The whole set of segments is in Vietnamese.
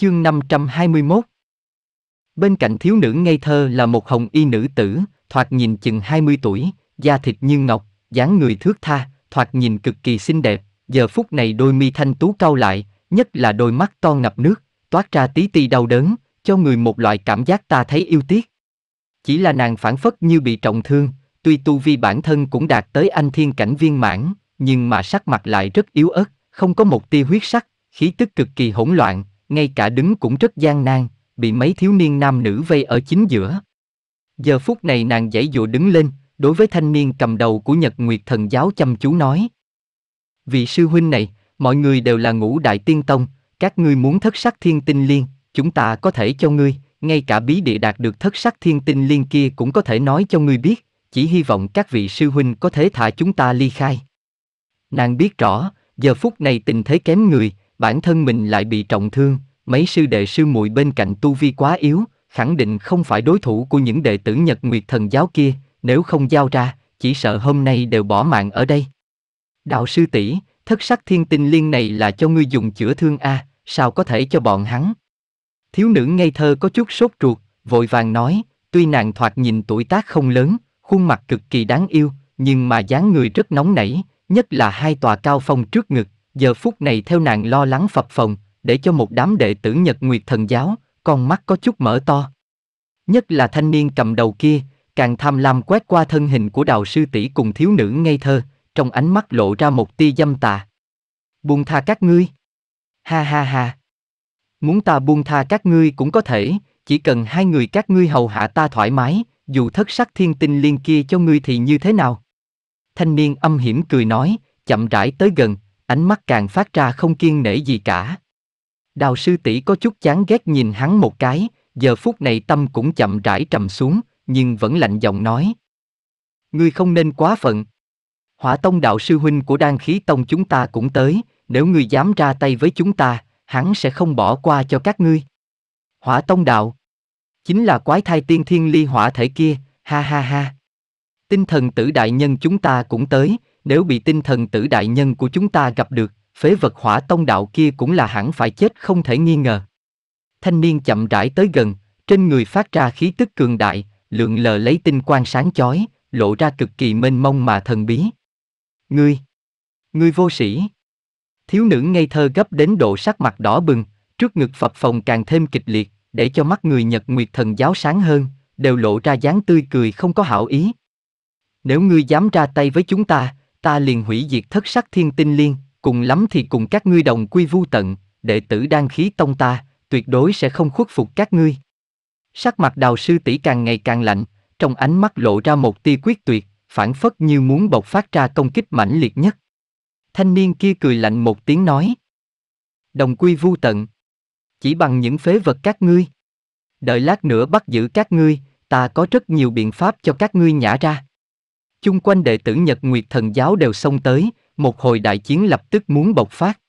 Chương 521 Bên cạnh thiếu nữ ngây thơ là một hồng y nữ tử, thoạt nhìn chừng 20 tuổi, da thịt như ngọc, dáng người thước tha, thoạt nhìn cực kỳ xinh đẹp, giờ phút này đôi mi thanh tú cau lại, nhất là đôi mắt to ngập nước, toát ra tí ti đau đớn, cho người một loại cảm giác ta thấy yêu tiếc. Chỉ là nàng phản phất như bị trọng thương, tuy tu vi bản thân cũng đạt tới anh thiên cảnh viên mãn, nhưng mà sắc mặt lại rất yếu ớt, không có một tia huyết sắc, khí tức cực kỳ hỗn loạn, ngay cả đứng cũng rất gian nan, bị mấy thiếu niên nam nữ vây ở chính giữa. Giờ phút này nàng dãy dụa đứng lên, đối với thanh niên cầm đầu của Nhật Nguyệt Thần Giáo chăm chú nói. Vị sư huynh này, mọi người đều là ngũ đại tiên tông, các ngươi muốn thất sắc thiên tinh liên, chúng ta có thể cho ngươi, ngay cả bí địa đạt được thất sắc thiên tinh liên kia cũng có thể nói cho ngươi biết, chỉ hy vọng các vị sư huynh có thể thả chúng ta ly khai. Nàng biết rõ, giờ phút này tình thế kém người, bản thân mình lại bị trọng thương, mấy sư đệ sư muội bên cạnh tu vi quá yếu, khẳng định không phải đối thủ của những đệ tử Nhật Nguyệt Thần giáo kia, nếu không giao ra, chỉ sợ hôm nay đều bỏ mạng ở đây. Đạo sư tỷ, thất sắc thiên tinh liên này là cho ngươi dùng chữa thương a, sao có thể cho bọn hắn? Thiếu nữ ngây thơ có chút sốt ruột, vội vàng nói, tuy nàng thoạt nhìn tuổi tác không lớn, khuôn mặt cực kỳ đáng yêu, nhưng mà dáng người rất nóng nảy, nhất là hai tòa cao phong trước ngực, giờ phút này theo nàng lo lắng phập phồng, để cho một đám đệ tử Nhật Nguyệt Thần Giáo, con mắt có chút mở to. Nhất là thanh niên cầm đầu kia, càng tham lam quét qua thân hình của đạo sư tỷ cùng thiếu nữ ngây thơ, trong ánh mắt lộ ra một tia dâm tà. Buông tha các ngươi. Ha ha ha. Muốn ta buông tha các ngươi cũng có thể, chỉ cần hai người các ngươi hầu hạ ta thoải mái, dù thất sắc thiên tinh liên kia cho ngươi thì như thế nào? Thanh niên âm hiểm cười nói, chậm rãi tới gần, ánh mắt càng phát ra không kiên nể gì cả. Đào sư tỷ có chút chán ghét nhìn hắn một cái, giờ phút này tâm cũng chậm rãi trầm xuống, nhưng vẫn lạnh giọng nói. Ngươi không nên quá phận. Hỏa tông đạo sư huynh của đan khí tông chúng ta cũng tới, nếu ngươi dám ra tay với chúng ta, hắn sẽ không bỏ qua cho các ngươi. Hỏa tông đạo. Chính là quái thai tiên thiên ly hỏa thể kia, ha ha ha. Tinh thần tử đại nhân chúng ta cũng tới, nếu bị tinh thần tử đại nhân của chúng ta gặp được, phế vật hỏa tông đạo kia cũng là hẳn phải chết không thể nghi ngờ. Thanh niên chậm rãi tới gần, trên người phát ra khí tức cường đại, lượng lờ lấy tinh quang sáng chói, lộ ra cực kỳ mênh mông mà thần bí. Ngươi! Ngươi vô sĩ! Thiếu nữ ngây thơ gấp đến độ sắc mặt đỏ bừng, trước ngực phập phồng càng thêm kịch liệt, để cho mắt người Nhật Nguyệt thần giáo sáng hơn, đều lộ ra dáng tươi cười không có hảo ý. Nếu ngươi dám ra tay với chúng ta, ta liền hủy diệt thất sắc thiên tinh liên, cùng lắm thì cùng các ngươi đồng quy vu tận, đệ tử đang khí tông ta, tuyệt đối sẽ không khuất phục các ngươi. Sắc mặt đào sư tỷ càng ngày càng lạnh, trong ánh mắt lộ ra một tia quyết tuyệt, phản phất như muốn bộc phát ra công kích mãnh liệt nhất. Thanh niên kia cười lạnh một tiếng nói. Đồng quy vu tận. Chỉ bằng những phế vật các ngươi. Đợi lát nữa bắt giữ các ngươi, ta có rất nhiều biện pháp cho các ngươi nhả ra chung quanh đệ tử Nhật Nguyệt Thần Giáo đều xông tới, một hồi đại chiến lập tức muốn bộc phát.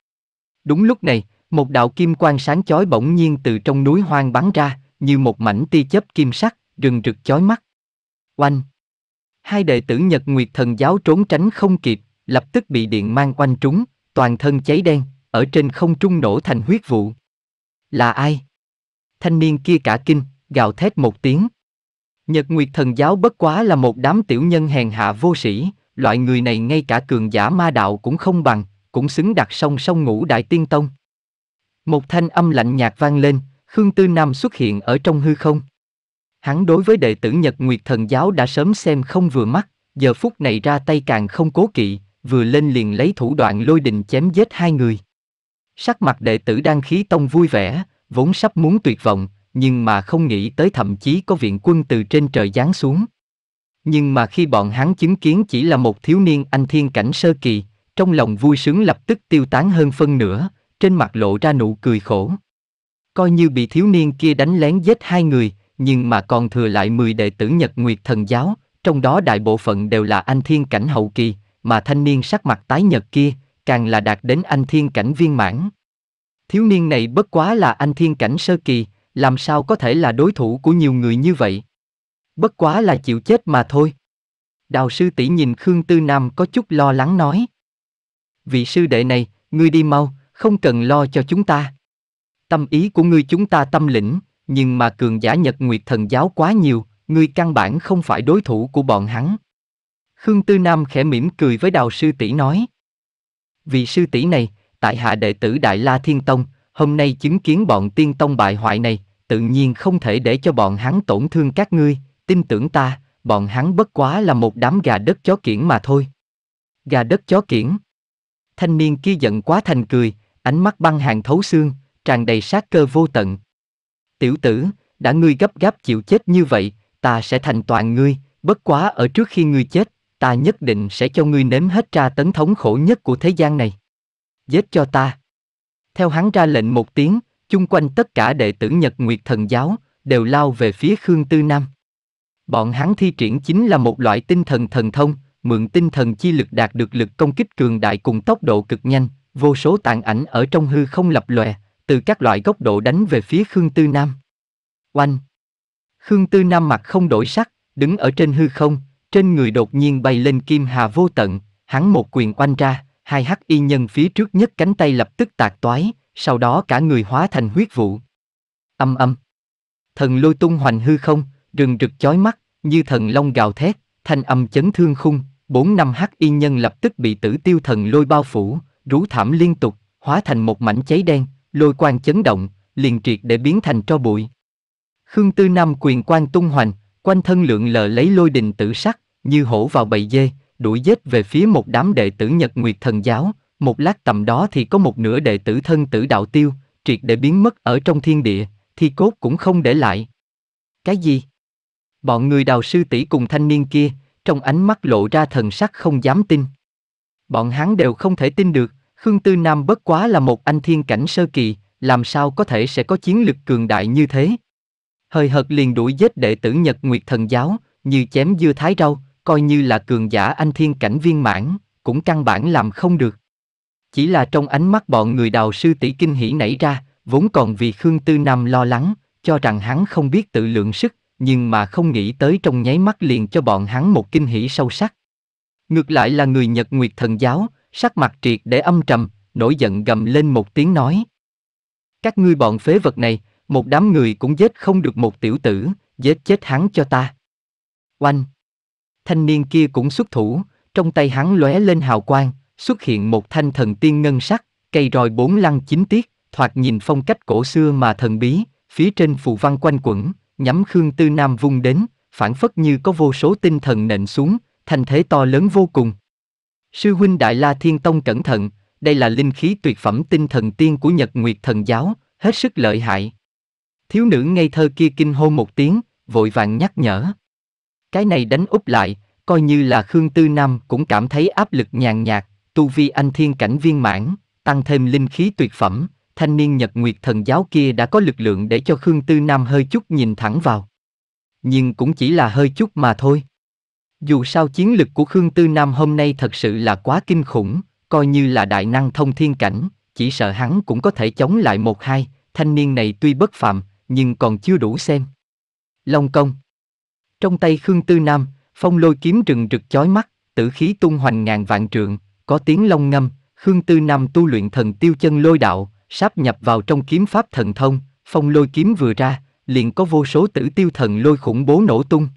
Đúng lúc này, một đạo kim quang sáng chói bỗng nhiên từ trong núi hoang bắn ra, như một mảnh tia chớp kim sắc, rừng rực chói mắt. Oanh! Hai đệ tử Nhật Nguyệt Thần Giáo trốn tránh không kịp, lập tức bị điện mang quanh trúng, toàn thân cháy đen, ở trên không trung nổ thành huyết vụ. Là ai? Thanh niên kia cả kinh, gào thét một tiếng, Nhật Nguyệt Thần Giáo bất quá là một đám tiểu nhân hèn hạ vô sĩ, loại người này ngay cả cường giả ma đạo cũng không bằng, cũng xứng đặt song song ngũ đại tiên tông. Một thanh âm lạnh nhạt vang lên, Khương Tư Nam xuất hiện ở trong hư không. Hắn đối với đệ tử Nhật Nguyệt Thần Giáo đã sớm xem không vừa mắt, giờ phút này ra tay càng không cố kỵ, vừa lên liền lấy thủ đoạn lôi đình chém giết hai người. Sắc mặt đệ tử đang khí tông vui vẻ, vốn sắp muốn tuyệt vọng, nhưng mà không nghĩ tới thậm chí có viện quân từ trên trời giáng xuống. Nhưng mà khi bọn hắn chứng kiến chỉ là một thiếu niên anh thiên cảnh sơ kỳ, trong lòng vui sướng lập tức tiêu tán hơn phân nửa, trên mặt lộ ra nụ cười khổ. Coi như bị thiếu niên kia đánh lén giết hai người, nhưng mà còn thừa lại 10 đệ tử Nhật Nguyệt Thần Giáo, trong đó đại bộ phận đều là anh thiên cảnh hậu kỳ, mà thanh niên sắc mặt tái nhật kia, càng là đạt đến anh thiên cảnh viên mãn. Thiếu niên này bất quá là anh thiên cảnh sơ kỳ, làm sao có thể là đối thủ của nhiều người như vậy. Bất quá là chịu chết mà thôi. Đào sư tỷ nhìn Khương Tư Nam có chút lo lắng nói. Vị sư đệ này, ngươi đi mau, không cần lo cho chúng ta. Tâm ý của ngươi chúng ta tâm lĩnh, nhưng mà cường giả nhật nguyệt thần giáo quá nhiều, ngươi căn bản không phải đối thủ của bọn hắn. Khương Tư Nam khẽ mỉm cười với đào sư tỷ nói. Vị sư tỷ này, tại hạ đệ tử Đại La Thiên Tông, hôm nay chứng kiến bọn tiên tông bại hoại này, tự nhiên không thể để cho bọn hắn tổn thương các ngươi, tin tưởng ta, bọn hắn bất quá là một đám gà đất chó kiển mà thôi. Gà đất chó kiển. Thanh niên kia giận quá thành cười, ánh mắt băng hàng thấu xương, tràn đầy sát cơ vô tận. Tiểu tử, đã ngươi gấp gáp chịu chết như vậy, ta sẽ thành toàn ngươi, bất quá ở trước khi ngươi chết, ta nhất định sẽ cho ngươi nếm hết tra tấn thống khổ nhất của thế gian này. Giết cho ta. Theo hắn ra lệnh một tiếng, chung quanh tất cả đệ tử Nhật Nguyệt Thần Giáo, đều lao về phía Khương Tư Nam. Bọn hắn thi triển chính là một loại tinh thần thần thông, mượn tinh thần chi lực đạt được lực công kích cường đại cùng tốc độ cực nhanh, vô số tàn ảnh ở trong hư không lập lòe, từ các loại góc độ đánh về phía Khương Tư Nam. Oanh! Khương Tư Nam mặt không đổi sắc, đứng ở trên hư không, trên người đột nhiên bay lên kim hà vô tận, hắn một quyền oanh ra, hai hắc y nhân phía trước nhất cánh tay lập tức tạc toái, sau đó cả người hóa thành huyết vụ. Âm âm. Thần lôi tung hoành hư không, rừng rực chói mắt, như thần long gào thét, thanh âm chấn thương khung, bốn năm hắc y nhân lập tức bị tử tiêu thần lôi bao phủ, rú thảm liên tục, hóa thành một mảnh cháy đen, lôi quang chấn động, liền triệt để biến thành tro bụi. Khương Tư Nam quyền quan tung hoành, quanh thân lượng lờ lấy lôi đình tử sắc, như hổ vào bầy dê, đuổi giết về phía một đám đệ tử Nhật Nguyệt Thần Giáo, một lát tầm đó thì có một nửa đệ tử thân tử đạo tiêu, triệt để biến mất ở trong thiên địa, thi cốt cũng không để lại. Cái gì? Bọn người đào sư tỷ cùng thanh niên kia, trong ánh mắt lộ ra thần sắc không dám tin. Bọn hắn đều không thể tin được, Khương Tư Nam bất quá là một anh thiên cảnh sơ kỳ, làm sao có thể sẽ có chiến lực cường đại như thế. Hơi hợt liền đuổi giết đệ tử Nhật Nguyệt Thần Giáo, như chém dưa thái rau, coi như là cường giả anh thiên cảnh viên mãn, cũng căn bản làm không được. Chỉ là trong ánh mắt bọn người đào sư tỷ kinh hỉ nảy ra, vốn còn vì Khương Tư Nam lo lắng, cho rằng hắn không biết tự lượng sức, nhưng mà không nghĩ tới trong nháy mắt liền cho bọn hắn một kinh hỉ sâu sắc. Ngược lại là người Nhật Nguyệt Thần Giáo, sắc mặt triệt để âm trầm, nổi giận gầm lên một tiếng nói. Các ngươi bọn phế vật này, một đám người cũng giết không được một tiểu tử, giết chết hắn cho ta. Oanh! Thanh niên kia cũng xuất thủ, trong tay hắn lóe lên hào quang, xuất hiện một thanh thần tiên ngân sắc, cây roi bốn lăng chính tiết, thoạt nhìn phong cách cổ xưa mà thần bí, phía trên phù văn quanh quẩn, nhắm Khương Tư Nam vung đến, phản phất như có vô số tinh thần nện xuống, thành thế to lớn vô cùng. Sư huynh Đại La Thiên Tông cẩn thận, đây là linh khí tuyệt phẩm tinh thần tiên của Nhật Nguyệt Thần Giáo, hết sức lợi hại. Thiếu nữ ngây thơ kia kinh hô một tiếng, vội vàng nhắc nhở. Cái này đánh úp lại, coi như là Khương Tư Nam cũng cảm thấy áp lực nhàn nhạt, tu vi anh thiên cảnh viên mãn, tăng thêm linh khí tuyệt phẩm, thanh niên nhật nguyệt thần giáo kia đã có lực lượng để cho Khương Tư Nam hơi chút nhìn thẳng vào. Nhưng cũng chỉ là hơi chút mà thôi. Dù sao chiến lực của Khương Tư Nam hôm nay thật sự là quá kinh khủng, coi như là đại năng thông thiên cảnh, chỉ sợ hắn cũng có thể chống lại một hai, thanh niên này tuy bất phạm, nhưng còn chưa đủ xem. Long công Trong tay Khương Tư Nam, phong lôi kiếm rừng rực chói mắt, tử khí tung hoành ngàn vạn trượng, có tiếng long ngâm, Khương Tư Nam tu luyện thần tiêu chân lôi đạo, sáp nhập vào trong kiếm pháp thần thông, phong lôi kiếm vừa ra, liền có vô số tử tiêu thần lôi khủng bố nổ tung.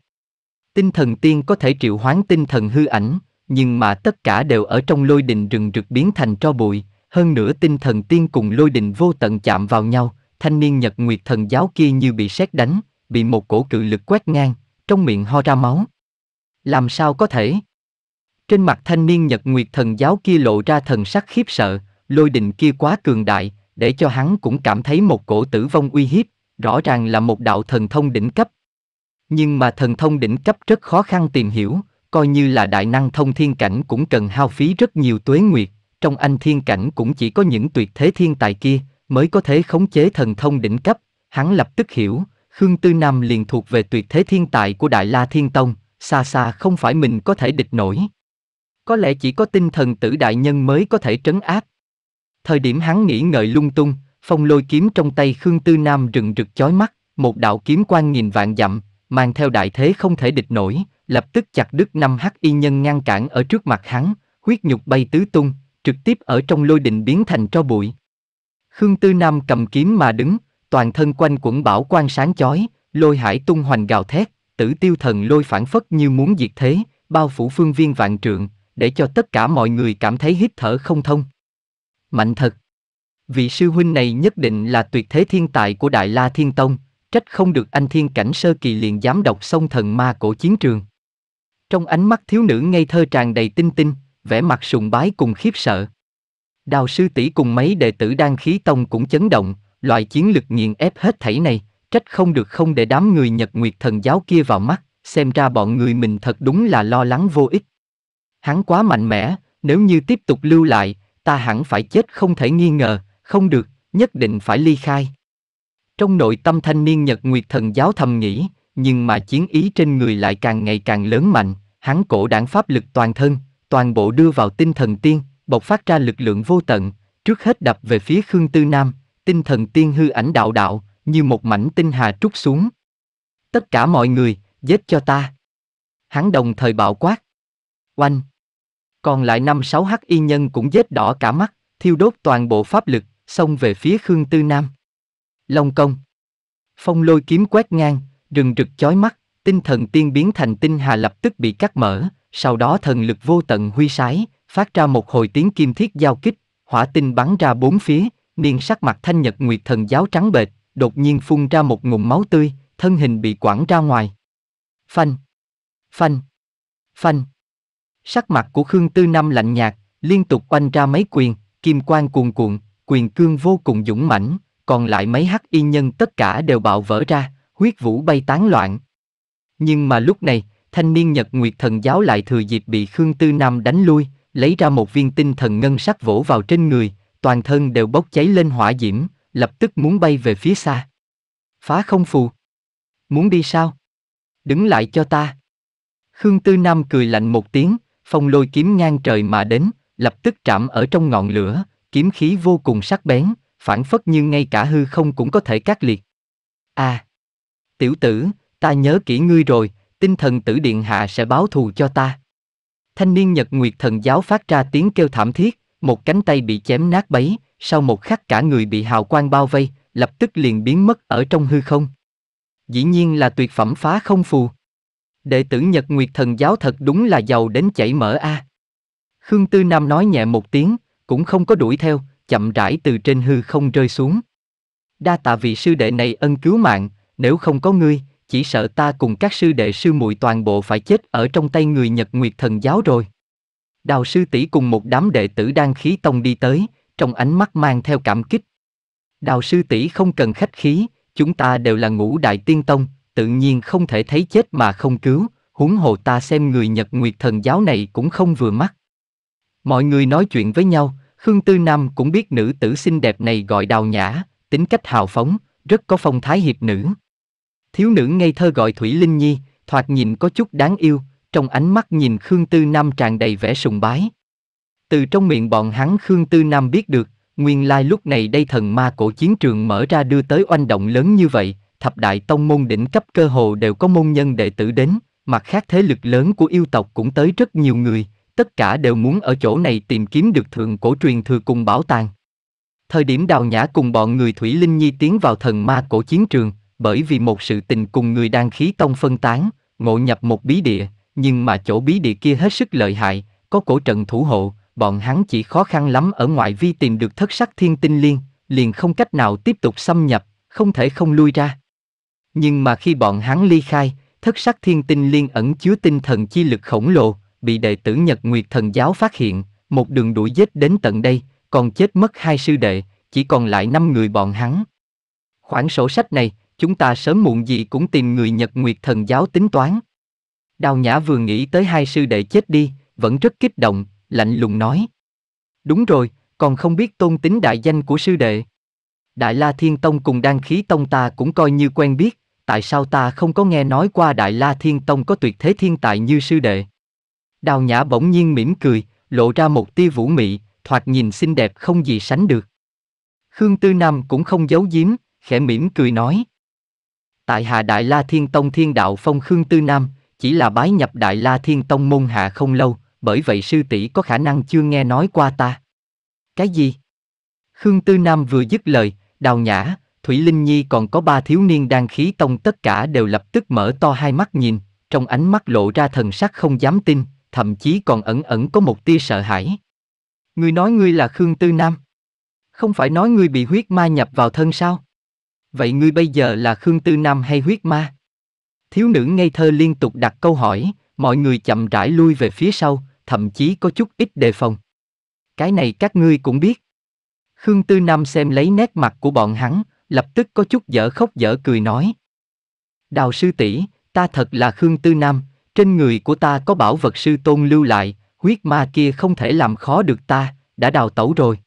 Tinh thần tiên có thể triệu hoán tinh thần hư ảnh, nhưng mà tất cả đều ở trong lôi đình rừng rực biến thành tro bụi, hơn nữa tinh thần tiên cùng lôi đình vô tận chạm vào nhau, thanh niên nhật nguyệt thần giáo kia như bị sét đánh, bị một cổ cự lực quét ngang, trong miệng ho ra máu. Làm sao có thể? Trên mặt thanh niên Nhật Nguyệt thần giáo kia lộ ra thần sắc khiếp sợ, lôi đình kia quá cường đại, để cho hắn cũng cảm thấy một cổ tử vong uy hiếp, rõ ràng là một đạo thần thông đỉnh cấp. Nhưng mà thần thông đỉnh cấp rất khó khăn tìm hiểu, coi như là đại năng thông thiên cảnh cũng cần hao phí rất nhiều tuế nguyệt, trong anh thiên cảnh cũng chỉ có những tuyệt thế thiên tài kia mới có thể khống chế thần thông đỉnh cấp, hắn lập tức hiểu, Khương Tư Nam liền thuộc về tuyệt thế thiên tài của Đại La Thiên Tông, xa xa không phải mình có thể địch nổi có lẽ chỉ có tinh thần tử đại nhân mới có thể trấn áp. Thời điểm hắn nghĩ ngợi lung tung, phong lôi kiếm trong tay Khương Tư Nam rừng rực chói mắt, một đạo kiếm quan nghìn vạn dặm, mang theo đại thế không thể địch nổi, lập tức chặt đứt năm hắc y nhân ngăn cản ở trước mặt hắn, huyết nhục bay tứ tung, trực tiếp ở trong lôi đình biến thành tro bụi. Khương Tư Nam cầm kiếm mà đứng, toàn thân quanh quẩn bảo quan sáng chói, lôi hải tung hoành gào thét, tử tiêu thần lôi phản phất như muốn diệt thế, bao phủ phương viên vạn trượng, để cho tất cả mọi người cảm thấy hít thở không thông. Mạnh thật! Vị sư huynh này nhất định là tuyệt thế thiên tài của Đại La Thiên Tông, trách không được anh thiên cảnh sơ kỳ liền dám đọc sông thần ma cổ chiến trường. Trong ánh mắt thiếu nữ ngây thơ tràn đầy tinh tinh, vẻ mặt sùng bái cùng khiếp sợ. Đào sư tỷ cùng mấy đệ tử đang khí tông cũng chấn động, loại chiến lực nghiền ép hết thảy này, trách không được không để đám người Nhật Nguyệt thần giáo kia vào mắt, xem ra bọn người mình thật đúng là lo lắng vô ích. Hắn quá mạnh mẽ, nếu như tiếp tục lưu lại, ta hẳn phải chết không thể nghi ngờ, không được, nhất định phải ly khai. Trong nội tâm thanh niên Nhật Nguyệt Thần giáo thầm nghĩ, nhưng mà chiến ý trên người lại càng ngày càng lớn mạnh, hắn cổ đảng pháp lực toàn thân, toàn bộ đưa vào tinh thần tiên, bộc phát ra lực lượng vô tận, trước hết đập về phía Khương Tư Nam, tinh thần tiên hư ảnh đạo đạo, như một mảnh tinh hà trút xuống. Tất cả mọi người, giết cho ta. Hắn đồng thời bạo quát. Oanh, còn lại năm sáu hắc y nhân cũng vết đỏ cả mắt, thiêu đốt toàn bộ pháp lực, xông về phía Khương Tư Nam. Long công. Phong lôi kiếm quét ngang, rừng rực chói mắt, tinh thần tiên biến thành tinh hà lập tức bị cắt mở, sau đó thần lực vô tận huy sái, phát ra một hồi tiếng kim thiết giao kích, hỏa tinh bắn ra bốn phía, niên sắc mặt thanh nhật nguyệt thần giáo trắng bệch, đột nhiên phun ra một ngụm máu tươi, thân hình bị quẳng ra ngoài. Phanh! Phanh! Phanh! Sắc mặt của Khương Tư Năm lạnh nhạt, liên tục oanh ra mấy quyền, kim quang cuồn cuộn, quyền cương vô cùng dũng mãnh, còn lại mấy hắc y nhân tất cả đều bạo vỡ ra, huyết vũ bay tán loạn. Nhưng mà lúc này, thanh niên Nhật Nguyệt Thần Giáo lại thừa dịp bị Khương Tư Nam đánh lui, lấy ra một viên tinh thần ngân sắc vỗ vào trên người, toàn thân đều bốc cháy lên hỏa diễm, lập tức muốn bay về phía xa. Phá không phù. Muốn đi sao? Đứng lại cho ta. Khương Tư Nam cười lạnh một tiếng, phong lôi kiếm ngang trời mà đến, lập tức chạm ở trong ngọn lửa, kiếm khí vô cùng sắc bén, phản phất như ngay cả hư không cũng có thể cắt liệt. À! Tiểu tử, ta nhớ kỹ ngươi rồi, tinh thần tử điện hạ sẽ báo thù cho ta. Thanh niên Nhật Nguyệt thần giáo phát ra tiếng kêu thảm thiết, một cánh tay bị chém nát bấy, sau một khắc cả người bị hào quang bao vây, lập tức liền biến mất ở trong hư không. Dĩ nhiên là tuyệt phẩm phá không phù. Đệ tử Nhật Nguyệt Thần Giáo thật đúng là giàu đến chảy mỡ a. À. Khương Tư Nam nói nhẹ một tiếng, cũng không có đuổi theo, chậm rãi từ trên hư không rơi xuống. Đa tạ vị sư đệ này ân cứu mạng, nếu không có ngươi, chỉ sợ ta cùng các sư đệ sư muội toàn bộ phải chết ở trong tay người Nhật Nguyệt Thần Giáo rồi. Đào sư tỷ cùng một đám đệ tử đang khí tông đi tới, trong ánh mắt mang theo cảm kích. Đào sư tỷ không cần khách khí, chúng ta đều là ngũ đại tiên tông, tự nhiên không thể thấy chết mà không cứu, huống hồ ta xem người Nhật Nguyệt thần giáo này cũng không vừa mắt. Mọi người nói chuyện với nhau, Khương Tư Nam cũng biết nữ tử xinh đẹp này gọi đào nhã, tính cách hào phóng, rất có phong thái hiệp nữ. Thiếu nữ ngây thơ gọi Thủy Linh Nhi, thoạt nhìn có chút đáng yêu, trong ánh mắt nhìn Khương Tư Nam tràn đầy vẻ sùng bái. Từ trong miệng bọn hắn Khương Tư Nam biết được, nguyên lai lúc này đây thần ma cổ chiến trường mở ra đưa tới oanh động lớn như vậy, thập đại tông môn đỉnh cấp cơ hồ đều có môn nhân đệ tử đến, mặt khác thế lực lớn của yêu tộc cũng tới rất nhiều người, tất cả đều muốn ở chỗ này tìm kiếm được thượng cổ truyền thừa cùng bảo tàng. Thời điểm đào nhã cùng bọn người Thủy Linh Nhi tiến vào thần ma cổ chiến trường, bởi vì một sự tình cùng người đang khí tông phân tán, ngộ nhập một bí địa, nhưng mà chỗ bí địa kia hết sức lợi hại, có cổ trận thủ hộ, bọn hắn chỉ khó khăn lắm ở ngoại vi tìm được thất sắc thiên tinh liên, liền không cách nào tiếp tục xâm nhập, không thể không lui ra. Nhưng mà khi bọn hắn ly khai, thất sắc thiên tinh liên ẩn chứa tinh thần chi lực khổng lồ, bị đệ tử Nhật Nguyệt Thần Giáo phát hiện, một đường đuổi giết đến tận đây, còn chết mất hai sư đệ, chỉ còn lại năm người bọn hắn. Khoản sổ sách này, chúng ta sớm muộn gì cũng tìm người Nhật Nguyệt Thần Giáo tính toán. Đào Nhã vừa nghĩ tới hai sư đệ chết đi, vẫn rất kích động, lạnh lùng nói. Đúng rồi, còn không biết tôn tính đại danh của sư đệ. Đại La Thiên Tông cùng Đan Khí Tông ta cũng coi như quen biết, tại sao ta không có nghe nói qua Đại La Thiên Tông có tuyệt thế thiên tài như sư đệ? Đào Nhã bỗng nhiên mỉm cười, lộ ra một tia vũ mị, thoạt nhìn xinh đẹp không gì sánh được. Khương Tư Nam cũng không giấu giếm, khẽ mỉm cười nói. Tại Hà Đại La Thiên Tông Thiên Đạo Phong Khương Tư Nam, chỉ là bái nhập Đại La Thiên Tông môn hạ không lâu, bởi vậy sư tỷ có khả năng chưa nghe nói qua ta. Cái gì? Khương Tư Nam vừa dứt lời, Đào Nhã, Thủy Linh Nhi còn có ba thiếu niên đang khí tông tất cả đều lập tức mở to hai mắt nhìn, trong ánh mắt lộ ra thần sắc không dám tin, thậm chí còn ẩn ẩn có một tia sợ hãi. Ngươi nói ngươi là Khương Tư Nam. Không phải nói ngươi bị huyết ma nhập vào thân sao? Vậy ngươi bây giờ là Khương Tư Nam hay huyết ma? Thiếu nữ ngây thơ liên tục đặt câu hỏi, mọi người chậm rãi lui về phía sau, thậm chí có chút ít đề phòng. Cái này các ngươi cũng biết. Khương Tư Nam xem lấy nét mặt của bọn hắn, lập tức có chút dở khóc dở cười nói. Đào sư tỷ, ta thật là Khương Tư Nam, trên người của ta có bảo vật sư tôn lưu lại, huyết ma kia không thể làm khó được ta, đã đào tẩu rồi.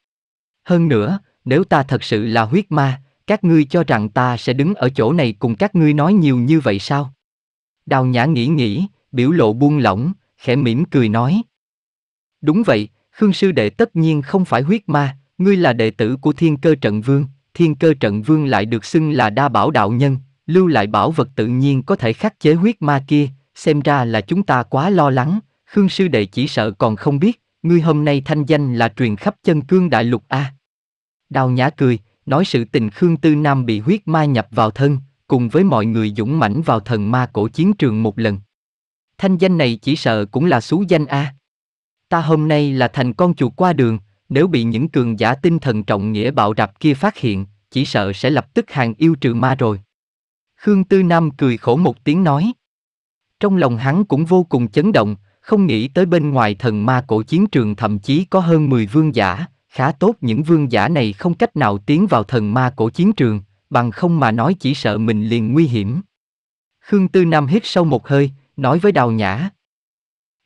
Hơn nữa, nếu ta thật sự là huyết ma, các ngươi cho rằng ta sẽ đứng ở chỗ này cùng các ngươi nói nhiều như vậy sao? Đào nhã nghĩ nghĩ, biểu lộ buông lỏng, khẽ mỉm cười nói. Đúng vậy, Khương sư đệ tất nhiên không phải huyết ma, ngươi là đệ tử của thiên cơ trận vương, thiên cơ trận vương lại được xưng là đa bảo đạo nhân, lưu lại bảo vật tự nhiên có thể khắc chế huyết ma kia, xem ra là chúng ta quá lo lắng, Khương sư đệ chỉ sợ còn không biết, ngươi hôm nay thanh danh là truyền khắp chân cương đại lục a. Đào Nhã cười, nói sự tình Khương Tư Nam bị huyết ma nhập vào thân, cùng với mọi người dũng mãnh vào thần ma cổ chiến trường một lần. Thanh danh này chỉ sợ cũng là xú danh a. Ta hôm nay là thành con chuột qua đường, nếu bị những cường giả tinh thần trọng nghĩa bạo rạp kia phát hiện, chỉ sợ sẽ lập tức hàng yêu trừ ma rồi. Khương Tư Nam cười khổ một tiếng nói. Trong lòng hắn cũng vô cùng chấn động, không nghĩ tới bên ngoài thần ma cổ chiến trường thậm chí có hơn 10 vương giả, khá tốt những vương giả này không cách nào tiến vào thần ma cổ chiến trường, bằng không mà nói chỉ sợ mình liền nguy hiểm. Khương Tư Nam hít sâu một hơi, nói với Đào Nhã.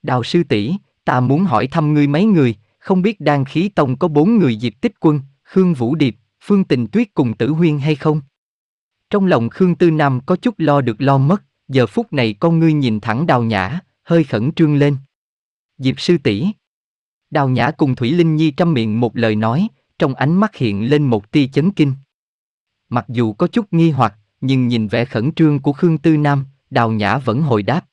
Đào sư tỷ, ta muốn hỏi thăm ngươi mấy người, không biết đan khí tông có bốn người diệp tích quân, Khương Vũ Điệp, Phương Tình Tuyết cùng Tử Huyên hay không? Trong lòng Khương Tư Nam có chút lo được lo mất, giờ phút này con ngươi nhìn thẳng đào nhã, hơi khẩn trương lên. Diệp sư tỷ Đào nhã cùng Thủy Linh Nhi trăm miệng một lời nói, trong ánh mắt hiện lên một tia chấn kinh. Mặc dù có chút nghi hoặc, nhưng nhìn vẻ khẩn trương của Khương Tư Nam, đào nhã vẫn hồi đáp.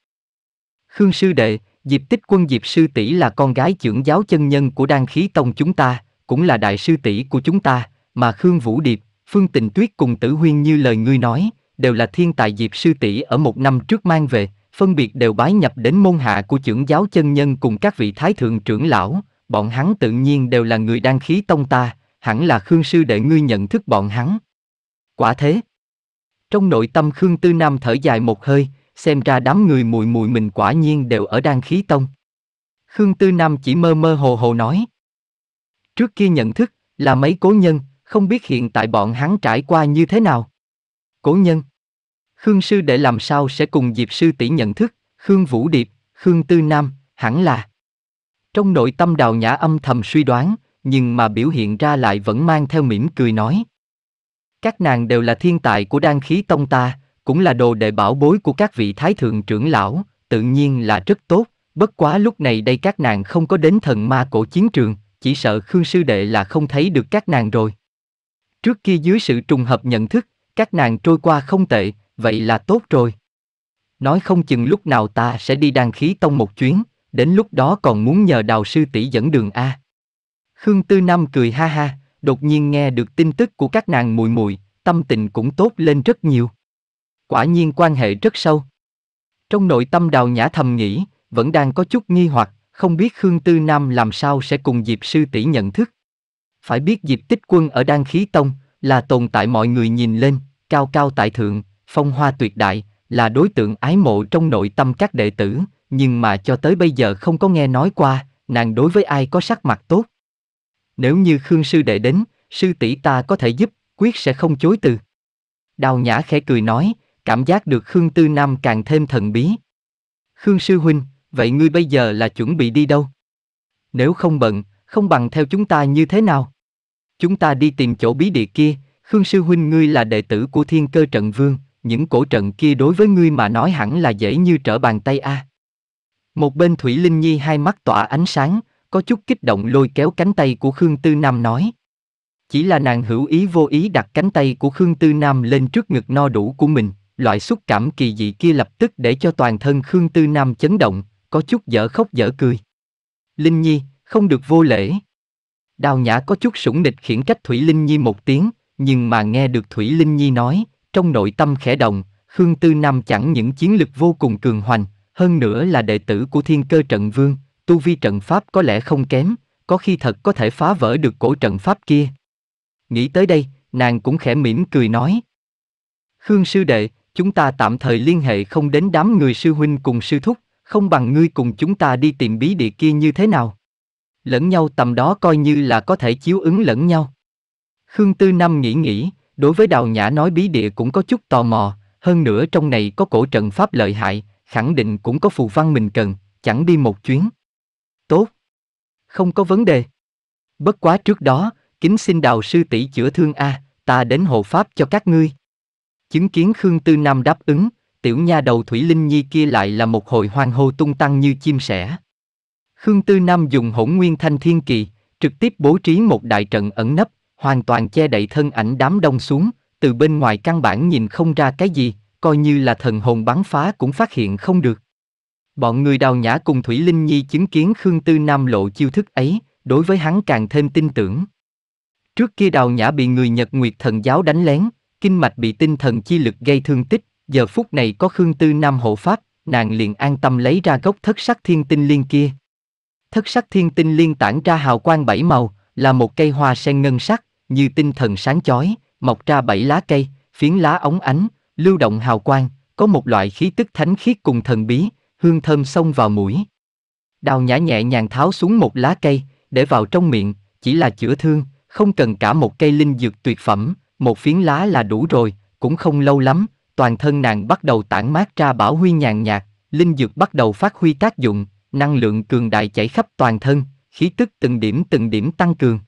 Khương sư đệ, Diệp Tích Quân Diệp Sư tỷ là con gái trưởng giáo chân nhân của Đan Khí Tông chúng ta, cũng là đại sư tỷ của chúng ta, mà Khương Vũ Điệp, Phương Tình Tuyết cùng Tử Huyên như lời ngươi nói, đều là thiên tài Diệp Sư tỷ ở một năm trước mang về, phân biệt đều bái nhập đến môn hạ của trưởng giáo chân nhân cùng các vị thái thượng trưởng lão, bọn hắn tự nhiên đều là người Đan Khí Tông ta, hẳn là Khương Sư đệ ngươi nhận thức bọn hắn. Quả thế. Trong nội tâm Khương Tư Nam thở dài một hơi, xem ra đám người mùi mùi mình quả nhiên đều ở đan khí tông. Khương Tư Nam chỉ mơ mơ hồ hồ nói. Trước kia nhận thức, là mấy cố nhân, không biết hiện tại bọn hắn trải qua như thế nào. Cố nhân. Khương Sư để làm sao sẽ cùng Diệp Sư tỷ nhận thức, Khương Vũ Điệp, Khương Tư Nam, hẳn là. Trong nội tâm đào nhã âm thầm suy đoán, nhưng mà biểu hiện ra lại vẫn mang theo mỉm cười nói. Các nàng đều là thiên tài của đan khí tông ta, cũng là đồ đệ bảo bối của các vị thái thượng trưởng lão, tự nhiên là rất tốt, bất quá lúc này đây các nàng không có đến thần ma cổ chiến trường, chỉ sợ Khương Sư Đệ là không thấy được các nàng rồi. Trước kia dưới sự trùng hợp nhận thức, các nàng trôi qua không tệ, vậy là tốt rồi. Nói không chừng lúc nào ta sẽ đi đăng khí tông một chuyến, đến lúc đó còn muốn nhờ đào sư tỷ dẫn đường A. Khương Tư Nam cười ha ha, đột nhiên nghe được tin tức của các nàng mùi mùi, tâm tình cũng tốt lên rất nhiều. Quả nhiên quan hệ rất sâu. Trong nội tâm đào nhã thầm nghĩ, vẫn đang có chút nghi hoặc, không biết Khương Tư Nam làm sao sẽ cùng Diệp Sư tỷ nhận thức. Phải biết Diệp Tích Quân ở Đan Khí Tông là tồn tại mọi người nhìn lên, cao cao tại thượng, phong hoa tuyệt đại, là đối tượng ái mộ trong nội tâm các đệ tử, nhưng mà cho tới bây giờ không có nghe nói qua, nàng đối với ai có sắc mặt tốt. Nếu như Khương Sư Đệ đến, sư tỷ ta có thể giúp, quyết sẽ không chối từ. Đào Nhã khẽ cười nói, cảm giác được Khương Tư Nam càng thêm thần bí. Khương Sư Huynh, vậy ngươi bây giờ là chuẩn bị đi đâu? Nếu không bận, không bằng theo chúng ta như thế nào? Chúng ta đi tìm chỗ bí địa kia, Khương Sư Huynh ngươi là đệ tử của Thiên Cơ Trận Vương, những cổ trận kia đối với ngươi mà nói hẳn là dễ như trở bàn tay a. À. Một bên Thủy Linh Nhi hai mắt tỏa ánh sáng, có chút kích động lôi kéo cánh tay của Khương Tư Nam nói. Chỉ là nàng hữu ý vô ý đặt cánh tay của Khương Tư Nam lên trước ngực no đủ của mình, loại xúc cảm kỳ dị kia lập tức để cho toàn thân Khương Tư Nam chấn động, có chút dở khóc dở cười. Linh Nhi, không được vô lễ. Đào Nhã có chút sủng nịch khiển trách Thủy Linh Nhi một tiếng, nhưng mà nghe được Thủy Linh Nhi nói, trong nội tâm khẽ động, Khương Tư Nam chẳng những chiến lực vô cùng cường hoành, hơn nữa là đệ tử của thiên cơ trận vương, tu vi trận pháp có lẽ không kém, có khi thật có thể phá vỡ được cổ trận pháp kia. Nghĩ tới đây, nàng cũng khẽ mỉm cười nói. Khương sư đệ, chúng ta tạm thời liên hệ không đến đám người sư huynh cùng sư thúc, không bằng ngươi cùng chúng ta đi tìm bí địa kia như thế nào. Lẫn nhau tầm đó coi như là có thể chiếu ứng lẫn nhau. Khương Tư Năm nghĩ nghĩ, đối với đào nhã nói bí địa cũng có chút tò mò, hơn nữa trong này có cổ trận pháp lợi hại, khẳng định cũng có phù văn mình cần, chẳng đi một chuyến. Tốt. Không có vấn đề. Bất quá trước đó, kính xin đào sư tỷ chữa thương A, ta đến hộ pháp cho các ngươi. Chứng kiến Khương Tư Nam đáp ứng, tiểu nha đầu Thủy Linh Nhi kia lại là một hồi hoàng hô tung tăng như chim sẻ. Khương Tư Nam dùng hỗn nguyên thanh thiên kỳ, trực tiếp bố trí một đại trận ẩn nấp, hoàn toàn che đậy thân ảnh đám đông xuống, từ bên ngoài căn bản nhìn không ra cái gì, coi như là thần hồn bắn phá cũng phát hiện không được. Bọn người đào nhã cùng Thủy Linh Nhi chứng kiến Khương Tư Nam lộ chiêu thức ấy, đối với hắn càng thêm tin tưởng. Trước kia đào nhã bị người Nhật Nguyệt thần giáo đánh lén, kinh mạch bị tinh thần chi lực gây thương tích, giờ phút này có Khương Tư Nam hộ pháp, nàng liền an tâm lấy ra gốc thất sắc thiên tinh liên kia. Thất sắc thiên tinh liên tản ra hào quang bảy màu, là một cây hoa sen ngân sắc, như tinh thần sáng chói, mọc ra bảy lá cây, phiến lá ống ánh, lưu động hào quang, có một loại khí tức thánh khiết cùng thần bí, hương thơm xông vào mũi. Đào nhã nhẹ nhàng tháo xuống một lá cây, để vào trong miệng, chỉ là chữa thương, không cần cả một cây linh dược tuyệt phẩm, một phiến lá là đủ rồi, cũng không lâu lắm, toàn thân nàng bắt đầu tản mát ra bảo huy nhàn nhạt, linh dược bắt đầu phát huy tác dụng, năng lượng cường đại chảy khắp toàn thân, khí tức từng điểm từng điểm tăng cường.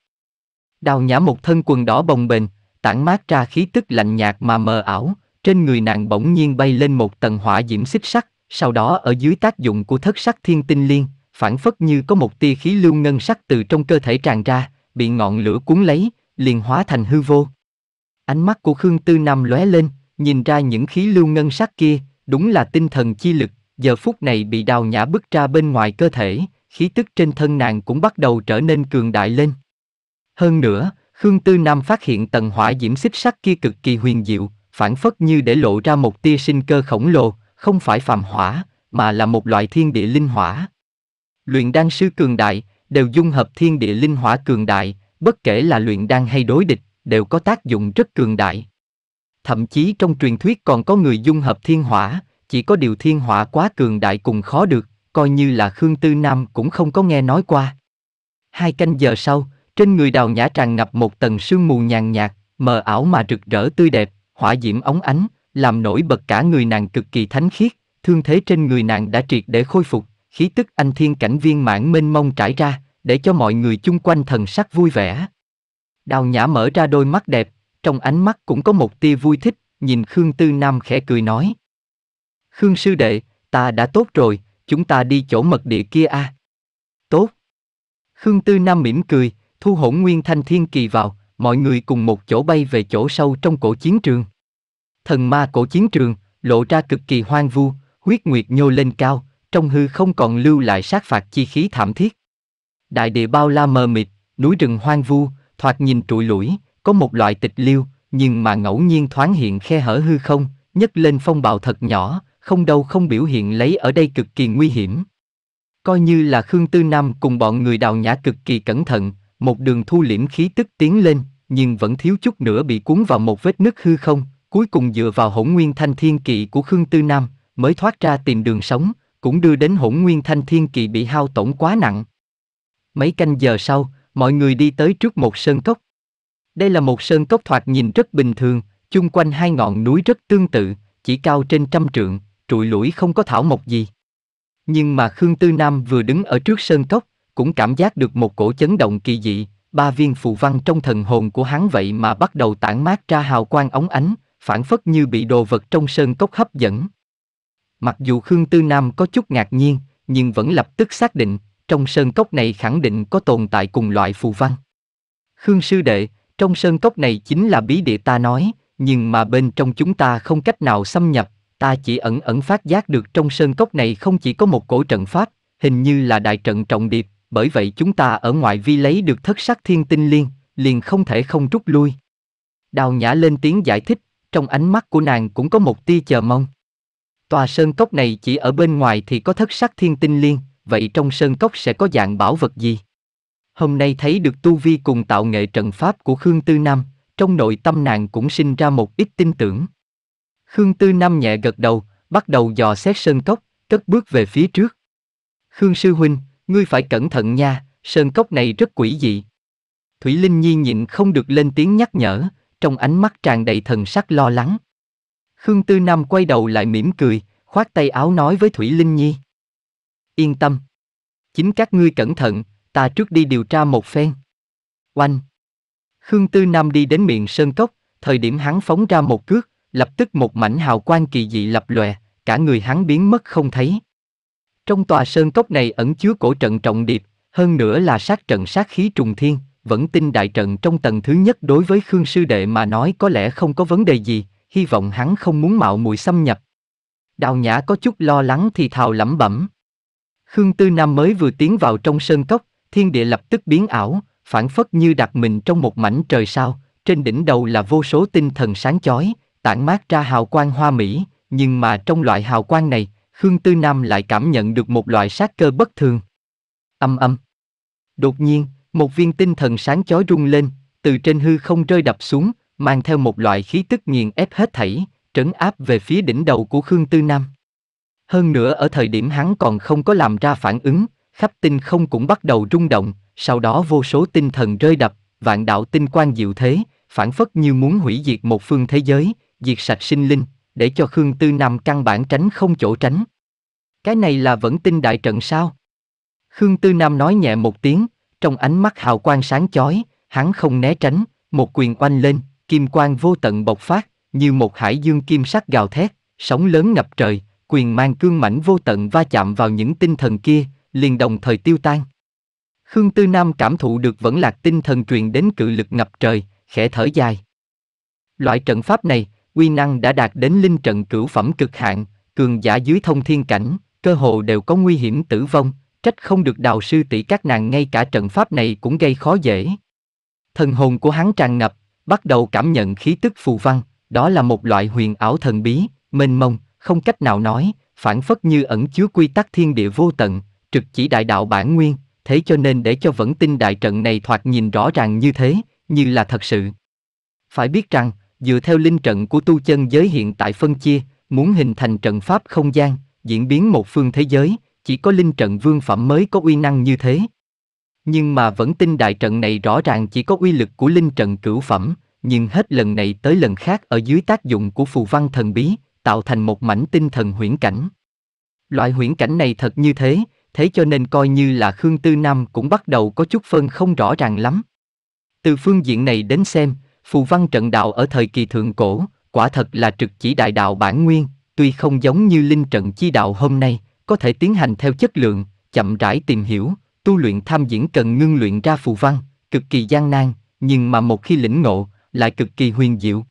Đào nhã một thân quần đỏ bồng bềnh, tản mát ra khí tức lạnh nhạt mà mờ ảo, trên người nàng bỗng nhiên bay lên một tầng hỏa diễm xích sắc, sau đó ở dưới tác dụng của thất sắc thiên tinh liên, phản phất như có một tia khí lưu ngân sắc từ trong cơ thể tràn ra, bị ngọn lửa cuốn lấy, liền hóa thành hư vô, Ánh mắt của Khương Tư Nam lóe lên, nhìn ra những khí lưu ngân sắc kia, đúng là tinh thần chi lực, giờ phút này bị đào nhã bức ra bên ngoài cơ thể, khí tức trên thân nàng cũng bắt đầu trở nên cường đại lên. Hơn nữa, Khương Tư Nam phát hiện tầng hỏa diễm xích sắc kia cực kỳ huyền diệu, phản phất như để lộ ra một tia sinh cơ khổng lồ, không phải phàm hỏa, mà là một loại thiên địa linh hỏa. Luyện đan sư cường đại, đều dung hợp thiên địa linh hỏa cường đại, bất kể là luyện đan hay đối địch, đều có tác dụng rất cường đại. Thậm chí trong truyền thuyết còn có người dung hợp thiên hỏa, chỉ có điều thiên hỏa quá cường đại cùng khó được, coi như là Khương Tư Nam cũng không có nghe nói qua. Hai canh giờ sau, trên người đào nhã tràn ngập một tầng sương mù nhàn nhạt, mờ ảo mà rực rỡ tươi đẹp, hỏa diễm óng ánh, làm nổi bật cả người nàng cực kỳ thánh khiết, thương thế trên người nàng đã triệt để khôi phục, khí tức anh thiên cảnh viên mãn mênh mông trải ra, để cho mọi người chung quanh thần sắc vui vẻ. Đào Nhã mở ra đôi mắt đẹp, trong ánh mắt cũng có một tia vui thích, nhìn Khương Tư Nam khẽ cười nói. Khương sư đệ, ta đã tốt rồi, chúng ta đi chỗ mật địa kia a. Tốt. Khương Tư Nam mỉm cười, thu hỗn nguyên thanh thiên kỳ vào, mọi người cùng một chỗ bay về chỗ sâu trong cổ chiến trường. Thần ma cổ chiến trường, lộ ra cực kỳ hoang vu, huyết nguyệt nhô lên cao, trong hư không còn lưu lại sát phạt chi khí thảm thiết. Đại địa bao la mờ mịt, núi rừng hoang vu, thoạt nhìn trụi lũi, có một loại tịch liêu, nhưng mà ngẫu nhiên thoáng hiện khe hở hư không, nhấc lên phong bạo thật nhỏ, không đâu không biểu hiện lấy ở đây cực kỳ nguy hiểm. Coi như là Khương Tư Nam cùng bọn người đào nhã cực kỳ cẩn thận, một đường thu liễm khí tức tiến lên, nhưng vẫn thiếu chút nữa bị cuốn vào một vết nứt hư không, cuối cùng dựa vào hỗn nguyên thanh thiên kỵ của Khương Tư Nam, mới thoát ra tìm đường sống, cũng đưa đến hỗn nguyên thanh thiên kỵ bị hao tổn quá nặng. Mấy canh giờ sau, mọi người đi tới trước một sơn cốc. Đây là một sơn cốc thoạt nhìn rất bình thường, chung quanh hai ngọn núi rất tương tự, chỉ cao trên trăm trượng, trụi lũi không có thảo mộc gì. Nhưng mà Khương Tư Nam vừa đứng ở trước sơn cốc, cũng cảm giác được một cổ chấn động kỳ dị, ba viên phù văn trong thần hồn của hắn vậy mà bắt đầu tản mát ra hào quang ống ánh, phản phất như bị đồ vật trong sơn cốc hấp dẫn. Mặc dù Khương Tư Nam có chút ngạc nhiên, nhưng vẫn lập tức xác định, trong sơn cốc này khẳng định có tồn tại cùng loại phù văn. Khương sư đệ, trong sơn cốc này chính là bí địa ta nói, nhưng mà bên trong chúng ta không cách nào xâm nhập, ta chỉ ẩn ẩn phát giác được trong sơn cốc này không chỉ có một cổ trận pháp, hình như là đại trận trọng điệp, bởi vậy chúng ta ở ngoại vi lấy được thất sắc thiên tinh liên, liền không thể không rút lui. Đào nhã lên tiếng giải thích, trong ánh mắt của nàng cũng có một tia chờ mong. Tòa sơn cốc này chỉ ở bên ngoài thì có thất sắc thiên tinh liên, vậy trong sơn cốc sẽ có dạng bảo vật gì? Hôm nay thấy được tu vi cùng tạo nghệ trận pháp của Khương Tư Nam, trong nội tâm nàng cũng sinh ra một ít tin tưởng. Khương Tư Nam nhẹ gật đầu, bắt đầu dò xét sơn cốc, cất bước về phía trước. Khương Sư Huynh, ngươi phải cẩn thận nha, sơn cốc này rất quỷ dị. Thủy Linh Nhi nhịn không được lên tiếng nhắc nhở, trong ánh mắt tràn đầy thần sắc lo lắng. Khương Tư Nam quay đầu lại mỉm cười, khoát tay áo nói với Thủy Linh Nhi yên tâm. Chính các ngươi cẩn thận, ta trước đi điều tra một phen. Oanh! Khương Tư Nam đi đến miệng sơn cốc, thời điểm hắn phóng ra một cước, lập tức một mảnh hào quang kỳ dị lập lòe, cả người hắn biến mất không thấy. Trong tòa sơn cốc này ẩn chứa cổ trận trọng điệp, hơn nữa là sát trận sát khí trùng thiên, vẫn tin đại trận trong tầng thứ nhất đối với Khương Sư Đệ mà nói có lẽ không có vấn đề gì, hy vọng hắn không muốn mạo muội xâm nhập. Đào Nhã có chút lo lắng thì thào lẩm bẩm. Khương Tư Nam mới vừa tiến vào trong sơn cốc, thiên địa lập tức biến ảo, phản phất như đặt mình trong một mảnh trời sao, trên đỉnh đầu là vô số tinh thần sáng chói, tản mát ra hào quang hoa mỹ, nhưng mà trong loại hào quang này, Khương Tư Nam lại cảm nhận được một loại sát cơ bất thường. Âm âm. Đột nhiên, một viên tinh thần sáng chói rung lên, từ trên hư không rơi đập xuống, mang theo một loại khí tức nghiền ép hết thảy, trấn áp về phía đỉnh đầu của Khương Tư Nam. Hơn nữa ở thời điểm hắn còn không có làm ra phản ứng, khắp tinh không cũng bắt đầu rung động, sau đó vô số tinh thần rơi đập, vạn đạo tinh quang diệu thế, phản phất như muốn hủy diệt một phương thế giới, diệt sạch sinh linh, để cho Khương Tư Nam căn bản tránh không chỗ tránh. Cái này là vẫn tinh đại trận sao? Khương Tư Nam nói nhẹ một tiếng, trong ánh mắt hào quang sáng chói, hắn không né tránh, một quyền oanh lên, kim quang vô tận bộc phát, như một hải dương kim sắc gào thét, sóng lớn ngập trời, quyền mang cương mãnh vô tận va chạm vào những tinh thần kia, liền đồng thời tiêu tan. Khương Tư Nam cảm thụ được vẫn lạc tinh thần truyền đến cự lực ngập trời, khẽ thở dài. Loại trận pháp này, quy năng đã đạt đến linh trận cửu phẩm cực hạn, cường giả dưới thông thiên cảnh, cơ hồ đều có nguy hiểm tử vong, trách không được đào sư tỷ các nàng ngay cả trận pháp này cũng gây khó dễ. Thần hồn của hắn tràn ngập, bắt đầu cảm nhận khí tức phù văn, đó là một loại huyền ảo thần bí, mênh mông, không cách nào nói, phản phất như ẩn chứa quy tắc thiên địa vô tận, trực chỉ đại đạo bản nguyên, thế cho nên để cho vẫn tin đại trận này thoạt nhìn rõ ràng như thế, như là thật sự. Phải biết rằng, dựa theo linh trận của tu chân giới hiện tại phân chia, muốn hình thành trận pháp không gian, diễn biến một phương thế giới, chỉ có linh trận vương phẩm mới có uy năng như thế. Nhưng mà vẫn tin đại trận này rõ ràng chỉ có uy lực của linh trận cửu phẩm, nhưng hết lần này tới lần khác ở dưới tác dụng của phù văn thần bí, tạo thành một mảnh tinh thần huyễn cảnh. Loại huyễn cảnh này thật như thế, thế cho nên coi như là Khương Tư Nam cũng bắt đầu có chút phân không rõ ràng lắm. Từ phương diện này đến xem, phù văn trận đạo ở thời kỳ thượng cổ, quả thật là trực chỉ đại đạo bản nguyên, tuy không giống như linh trận chi đạo hôm nay, có thể tiến hành theo chất lượng, chậm rãi tìm hiểu, tu luyện tham diễn cần ngưng luyện ra phù văn, cực kỳ gian nan, nhưng mà một khi lĩnh ngộ, lại cực kỳ huyền diệu.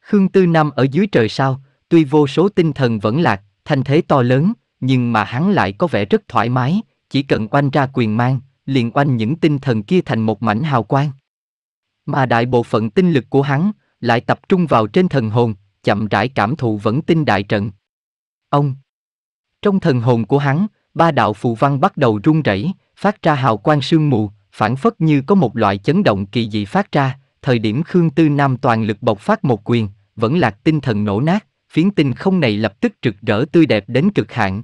Khương Tư Nam ở dưới trời sao, Tuy vô số tinh thần vẫn lạc, thanh thế to lớn, nhưng mà hắn lại có vẻ rất thoải mái, chỉ cần quanh ra quyền mang, liền quanh những tinh thần kia thành một mảnh hào quang. Mà đại bộ phận tinh lực của hắn lại tập trung vào trên thần hồn, chậm rãi cảm thụ vẫn tinh đại trận. Ông Trong thần hồn của hắn, ba đạo phù văn bắt đầu rung rẩy, phát ra hào quang sương mù, phản phất như có một loại chấn động kỳ dị phát ra, thời điểm Khương Tư Nam toàn lực bộc phát một quyền, vẫn lạc tinh thần nổ nát, phiến tinh không này lập tức rực rỡ tươi đẹp đến cực hạn.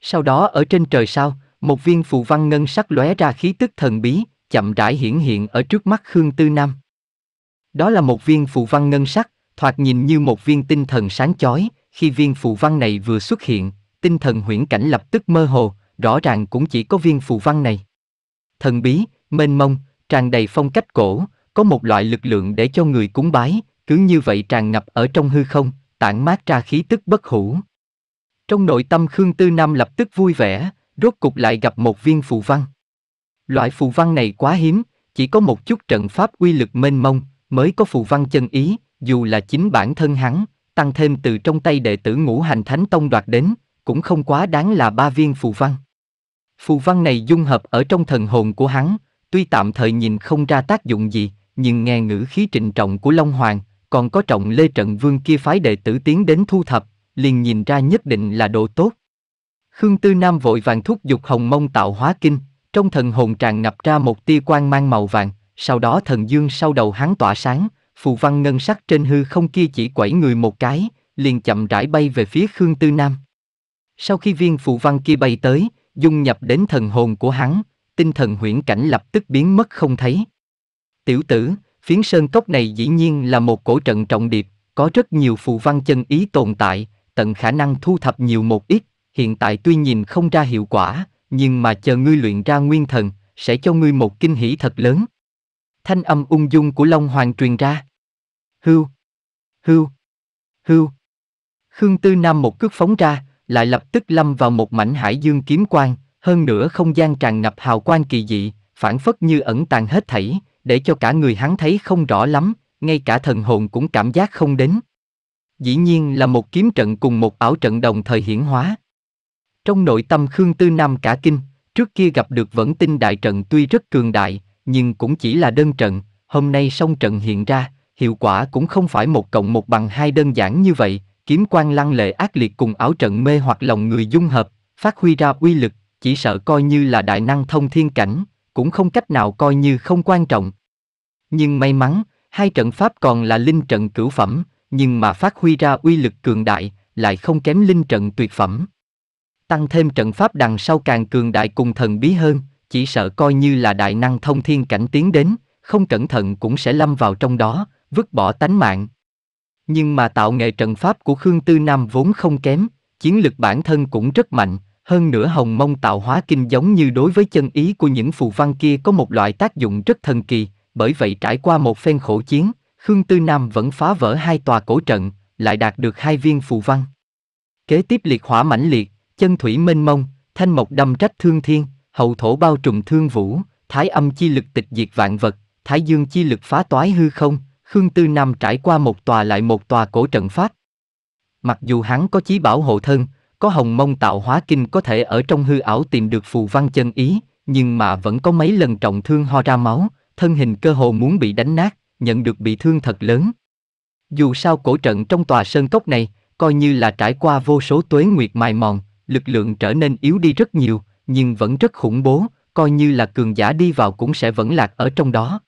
Sau đó ở trên trời sao, một viên phù văn ngân sắc lóe ra khí tức thần bí, chậm rãi hiển hiện ở trước mắt Khương Tư Nam. Đó là một viên phù văn ngân sắc, thoạt nhìn như một viên tinh thần sáng chói, khi viên phù văn này vừa xuất hiện, tinh thần huyễn cảnh lập tức mơ hồ, rõ ràng cũng chỉ có viên phù văn này. Thần bí, mênh mông, tràn đầy phong cách cổ, có một loại lực lượng để cho người cúng bái, cứ như vậy tràn ngập ở trong hư không, tản mát ra khí tức bất hủ. Trong nội tâm Khương Tư Nam lập tức vui vẻ, rốt cục lại gặp một viên phù văn. Loại phù văn này quá hiếm, chỉ có một chút trận pháp uy lực mênh mông, mới có phù văn chân ý, dù là chính bản thân hắn, tăng thêm từ trong tay đệ tử ngũ hành thánh tông đoạt đến, cũng không quá đáng là ba viên phù văn. Phù văn này dung hợp ở trong thần hồn của hắn, tuy tạm thời nhìn không ra tác dụng gì, nhưng nghe ngữ khí trịnh trọng của Long Hoàng, còn có trọng lê trận vương kia phái đệ tử tiến đến thu thập, liền nhìn ra nhất định là đồ tốt. Khương Tư Nam vội vàng thúc giục hồng mông tạo hóa kinh, trong thần hồn tràn ngập ra một tia quang mang màu vàng, sau đó thần dương sau đầu hắn tỏa sáng, phù văn ngân sắc trên hư không kia chỉ quẩy người một cái, liền chậm rãi bay về phía Khương Tư Nam. Sau khi viên phù văn kia bay tới, dung nhập đến thần hồn của hắn, tinh thần huyễn cảnh lập tức biến mất không thấy. Tiểu tử, Phiến sơn cốc này dĩ nhiên là một cổ trận trọng điệp, có rất nhiều phù văn chân ý tồn tại, tận khả năng thu thập nhiều một ít, hiện tại tuy nhìn không ra hiệu quả, nhưng mà chờ ngươi luyện ra nguyên thần, sẽ cho ngươi một kinh hỷ thật lớn. Thanh âm ung dung của Long Hoàng truyền ra. Hưu, hưu, hưu. Khương Tư Nam một cước phóng ra, lại lập tức lâm vào một mảnh hải dương kiếm quang, hơn nữa không gian tràn ngập hào quang kỳ dị, phản phất như ẩn tàng hết thảy, để cho cả người hắn thấy không rõ lắm, ngay cả thần hồn cũng cảm giác không đến. Dĩ nhiên là một kiếm trận cùng một ảo trận đồng thời hiển hóa. Trong nội tâm Khương Tư Nam cả kinh, trước kia gặp được vẫn tinh đại trận tuy rất cường đại, nhưng cũng chỉ là đơn trận, hôm nay song trận hiện ra, hiệu quả cũng không phải một cộng một bằng hai đơn giản như vậy, kiếm quan lăng lệ ác liệt cùng ảo trận mê hoặc lòng người dung hợp, phát huy ra uy lực, chỉ sợ coi như là đại năng thông thiên cảnh, cũng không cách nào coi như không quan trọng. Nhưng may mắn, hai trận pháp còn là linh trận cửu phẩm, nhưng mà phát huy ra uy lực cường đại, lại không kém linh trận tuyệt phẩm. Tăng thêm trận pháp đằng sau càng cường đại cùng thần bí hơn, chỉ sợ coi như là đại năng thông thiên cảnh tiến đến, không cẩn thận cũng sẽ lâm vào trong đó, vứt bỏ tánh mạng. Nhưng mà tạo nghệ trận pháp của Khương Tư Nam vốn không kém, chiến lực bản thân cũng rất mạnh, hơn nữa hồng mông tạo hóa kinh giống như đối với chân ý của những phù văn kia có một loại tác dụng rất thần kỳ, bởi vậy trải qua một phen khổ chiến, Khương Tư Nam vẫn phá vỡ hai tòa cổ trận, lại đạt được hai viên phù văn. Kế tiếp liệt hỏa mãnh liệt, chân thủy mênh mông, thanh mộc đâm trách thương thiên, hậu thổ bao trùm thương vũ, thái âm chi lực tịch diệt vạn vật, thái dương chi lực phá toái hư không, Khương Tư Nam trải qua một tòa lại một tòa cổ trận pháp. Mặc dù hắn có chí bảo hộ thân, có hồng mông tạo hóa kinh có thể ở trong hư ảo tìm được phù văn chân ý, nhưng mà vẫn có mấy lần trọng thương ho ra máu, thân hình cơ hồ muốn bị đánh nát, nhận được bị thương thật lớn. Dù sao cổ trận trong tòa sơn cốc này, coi như là trải qua vô số tuế nguyệt mài mòn, lực lượng trở nên yếu đi rất nhiều, nhưng vẫn rất khủng bố, coi như là cường giả đi vào cũng sẽ vẫn lạc ở trong đó.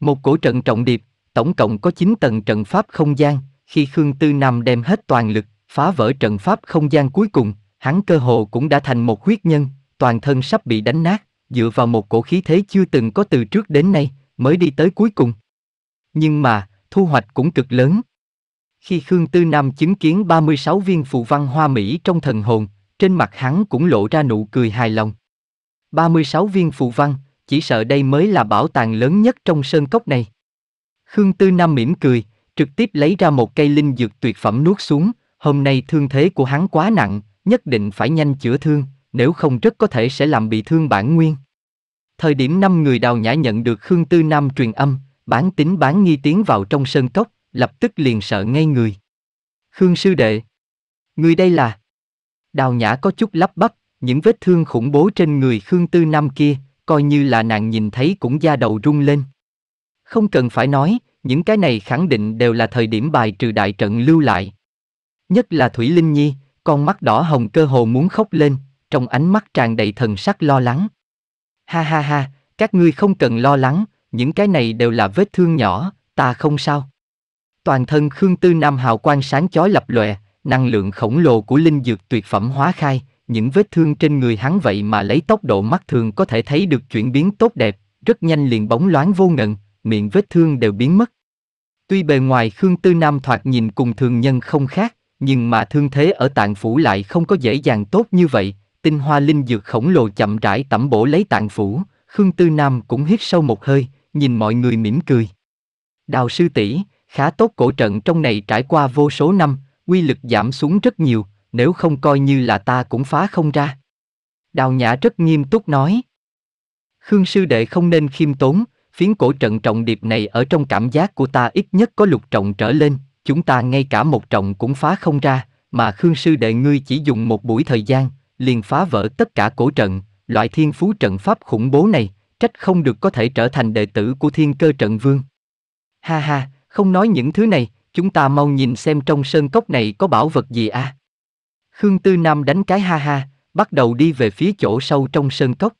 Một cổ trận trọng điệp, tổng cộng có 9 tầng trận pháp không gian, khi Khương Tư Nam đem hết toàn lực, phá vỡ trận pháp không gian cuối cùng, hắn cơ hồ cũng đã thành một huyết nhân, toàn thân sắp bị đánh nát, dựa vào một cổ khí thế chưa từng có từ trước đến nay, mới đi tới cuối cùng. Nhưng mà, thu hoạch cũng cực lớn. Khi Khương Tư Nam chứng kiến 36 viên phù văn hoa Mỹ trong thần hồn, trên mặt hắn cũng lộ ra nụ cười hài lòng. 36 viên phù văn, chỉ sợ đây mới là bảo tàng lớn nhất trong sơn cốc này. Khương Tư Nam mỉm cười, trực tiếp lấy ra một cây linh dược tuyệt phẩm nuốt xuống, Hôm nay thương thế của hắn quá nặng, nhất định phải nhanh chữa thương, nếu không rất có thể sẽ làm bị thương bản nguyên. Thời điểm năm người đào nhã nhận được Khương Tư Nam truyền âm, bán tính bán nghi tiến vào trong sơn cốc, lập tức liền sợ ngay người. Khương sư đệ. Người đây là. Đào nhã có chút lắp bắp, những vết thương khủng bố trên người Khương Tư Nam kia, coi như là nàng nhìn thấy cũng da đầu rung lên. Không cần phải nói, những cái này khẳng định đều là thời điểm bài trừ đại trận lưu lại nhất là Thủy Linh Nhi, con mắt đỏ hồng cơ hồ muốn khóc lên, trong ánh mắt tràn đầy thần sắc lo lắng. Ha ha ha, các ngươi không cần lo lắng, những cái này đều là vết thương nhỏ, ta không sao. Toàn thân Khương Tư Nam hào quang sáng chói lập lòe, năng lượng khổng lồ của linh dược tuyệt phẩm hóa khai, những vết thương trên người hắn vậy mà lấy tốc độ mắt thường có thể thấy được chuyển biến tốt đẹp, rất nhanh liền bóng loáng vô ngần, miệng vết thương đều biến mất. Tuy bề ngoài Khương Tư Nam thoạt nhìn cùng thường nhân không khác, nhưng mà thương thế ở tạng phủ lại không có dễ dàng tốt như vậy, tinh hoa linh dược khổng lồ chậm rãi tẩm bổ lấy tạng phủ, Khương Tư Nam cũng hít sâu một hơi, nhìn mọi người mỉm cười. Đào sư tỷ, khá tốt cổ trận trong này trải qua vô số năm, quy lực giảm xuống rất nhiều, nếu không coi như là ta cũng phá không ra. Đào Nhã rất nghiêm túc nói. Khương sư đệ không nên khiêm tốn, phiến cổ trận trọng điệp này ở trong cảm giác của ta ít nhất có lục trọng trở lên, chúng ta ngay cả một trọng cũng phá không ra, mà Khương Sư Đệ ngươi chỉ dùng một buổi thời gian, liền phá vỡ tất cả cổ trận, loại thiên phú trận pháp khủng bố này, trách không được có thể trở thành đệ tử của thiên cơ trận vương. Ha ha, không nói những thứ này, chúng ta mau nhìn xem trong sơn cốc này có bảo vật gì a. À? Khương Tư Nam đánh cái ha ha, bắt đầu đi về phía chỗ sâu trong sơn cốc.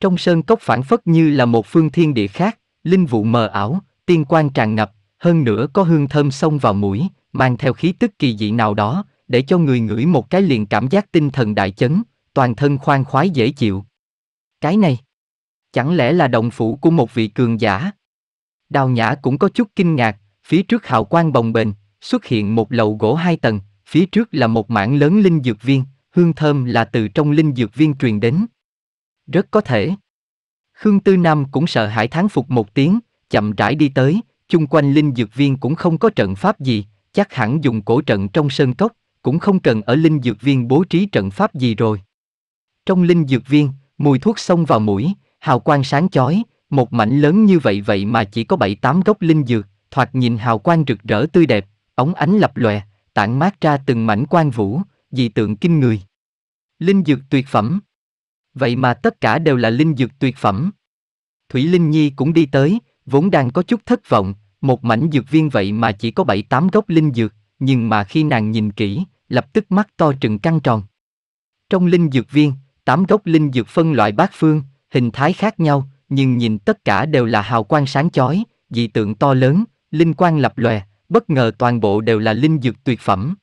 Trong sơn cốc phản phất như là một phương thiên địa khác, linh vụ mờ ảo, tiên quan tràn ngập, hơn nữa có hương thơm xông vào mũi, mang theo khí tức kỳ dị nào đó, để cho người ngửi một cái liền cảm giác tinh thần đại chấn, toàn thân khoan khoái dễ chịu. Cái này, chẳng lẽ là đồng phủ của một vị cường giả? Đào Nhã cũng có chút kinh ngạc, phía trước hào quang bồng bềnh, xuất hiện một lầu gỗ hai tầng, phía trước là một mảng lớn linh dược viên, hương thơm là từ trong linh dược viên truyền đến. Rất có thể. Khương Tư Nam cũng sợ hãi thán phục một tiếng, chậm rãi đi tới, chung quanh linh dược viên cũng không có trận pháp gì, chắc hẳn dùng cổ trận trong sơn cốc, cũng không cần ở linh dược viên bố trí trận pháp gì rồi. Trong linh dược viên, mùi thuốc xông vào mũi, hào quang sáng chói, một mảnh lớn như vậy vậy mà chỉ có bảy tám gốc linh dược, thoạt nhìn hào quang rực rỡ tươi đẹp, ống ánh lập lòe, tản mát ra từng mảnh quang vũ, dị tượng kinh người. Linh dược tuyệt phẩm. Vậy mà tất cả đều là linh dược tuyệt phẩm. Thủy Linh Nhi cũng đi tới, vốn đang có chút thất vọng, một mảnh dược viên vậy mà chỉ có 7-8 gốc linh dược, nhưng mà khi nàng nhìn kỹ, lập tức mắt to trừng căng tròn. Trong linh dược viên, 8 gốc linh dược phân loại bát phương, hình thái khác nhau, nhưng nhìn tất cả đều là hào quang sáng chói, dị tượng to lớn, linh quang lập lòe, bất ngờ toàn bộ đều là linh dược tuyệt phẩm.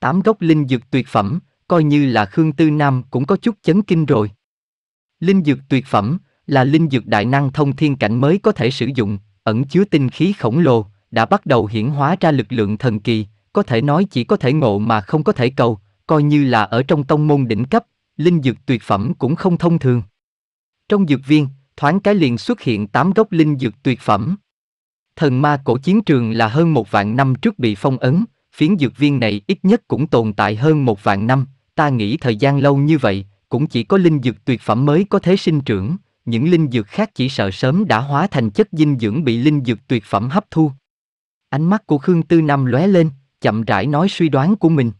Tám gốc linh dược tuyệt phẩm, coi như là Khương Tư Nam cũng có chút chấn kinh rồi. Linh dược tuyệt phẩm, là linh dược đại năng thông thiên cảnh mới có thể sử dụng, ẩn chứa tinh khí khổng lồ, đã bắt đầu hiển hóa ra lực lượng thần kỳ, có thể nói chỉ có thể ngộ mà không có thể cầu, coi như là ở trong tông môn đỉnh cấp, linh dược tuyệt phẩm cũng không thông thường. Trong dược viên, thoáng cái liền xuất hiện tám gốc linh dược tuyệt phẩm. Thần ma cổ chiến trường là hơn một vạn năm trước bị phong ấn, phiến dược viên này ít nhất cũng tồn tại hơn một vạn năm, ta nghĩ thời gian lâu như vậy, cũng chỉ có linh dược tuyệt phẩm mới có thế sinh trưởng, những linh dược khác chỉ sợ sớm đã hóa thành chất dinh dưỡng bị linh dược tuyệt phẩm hấp thu. Ánh mắt của Khương Tư Năm lóe lên, chậm rãi nói suy đoán của mình.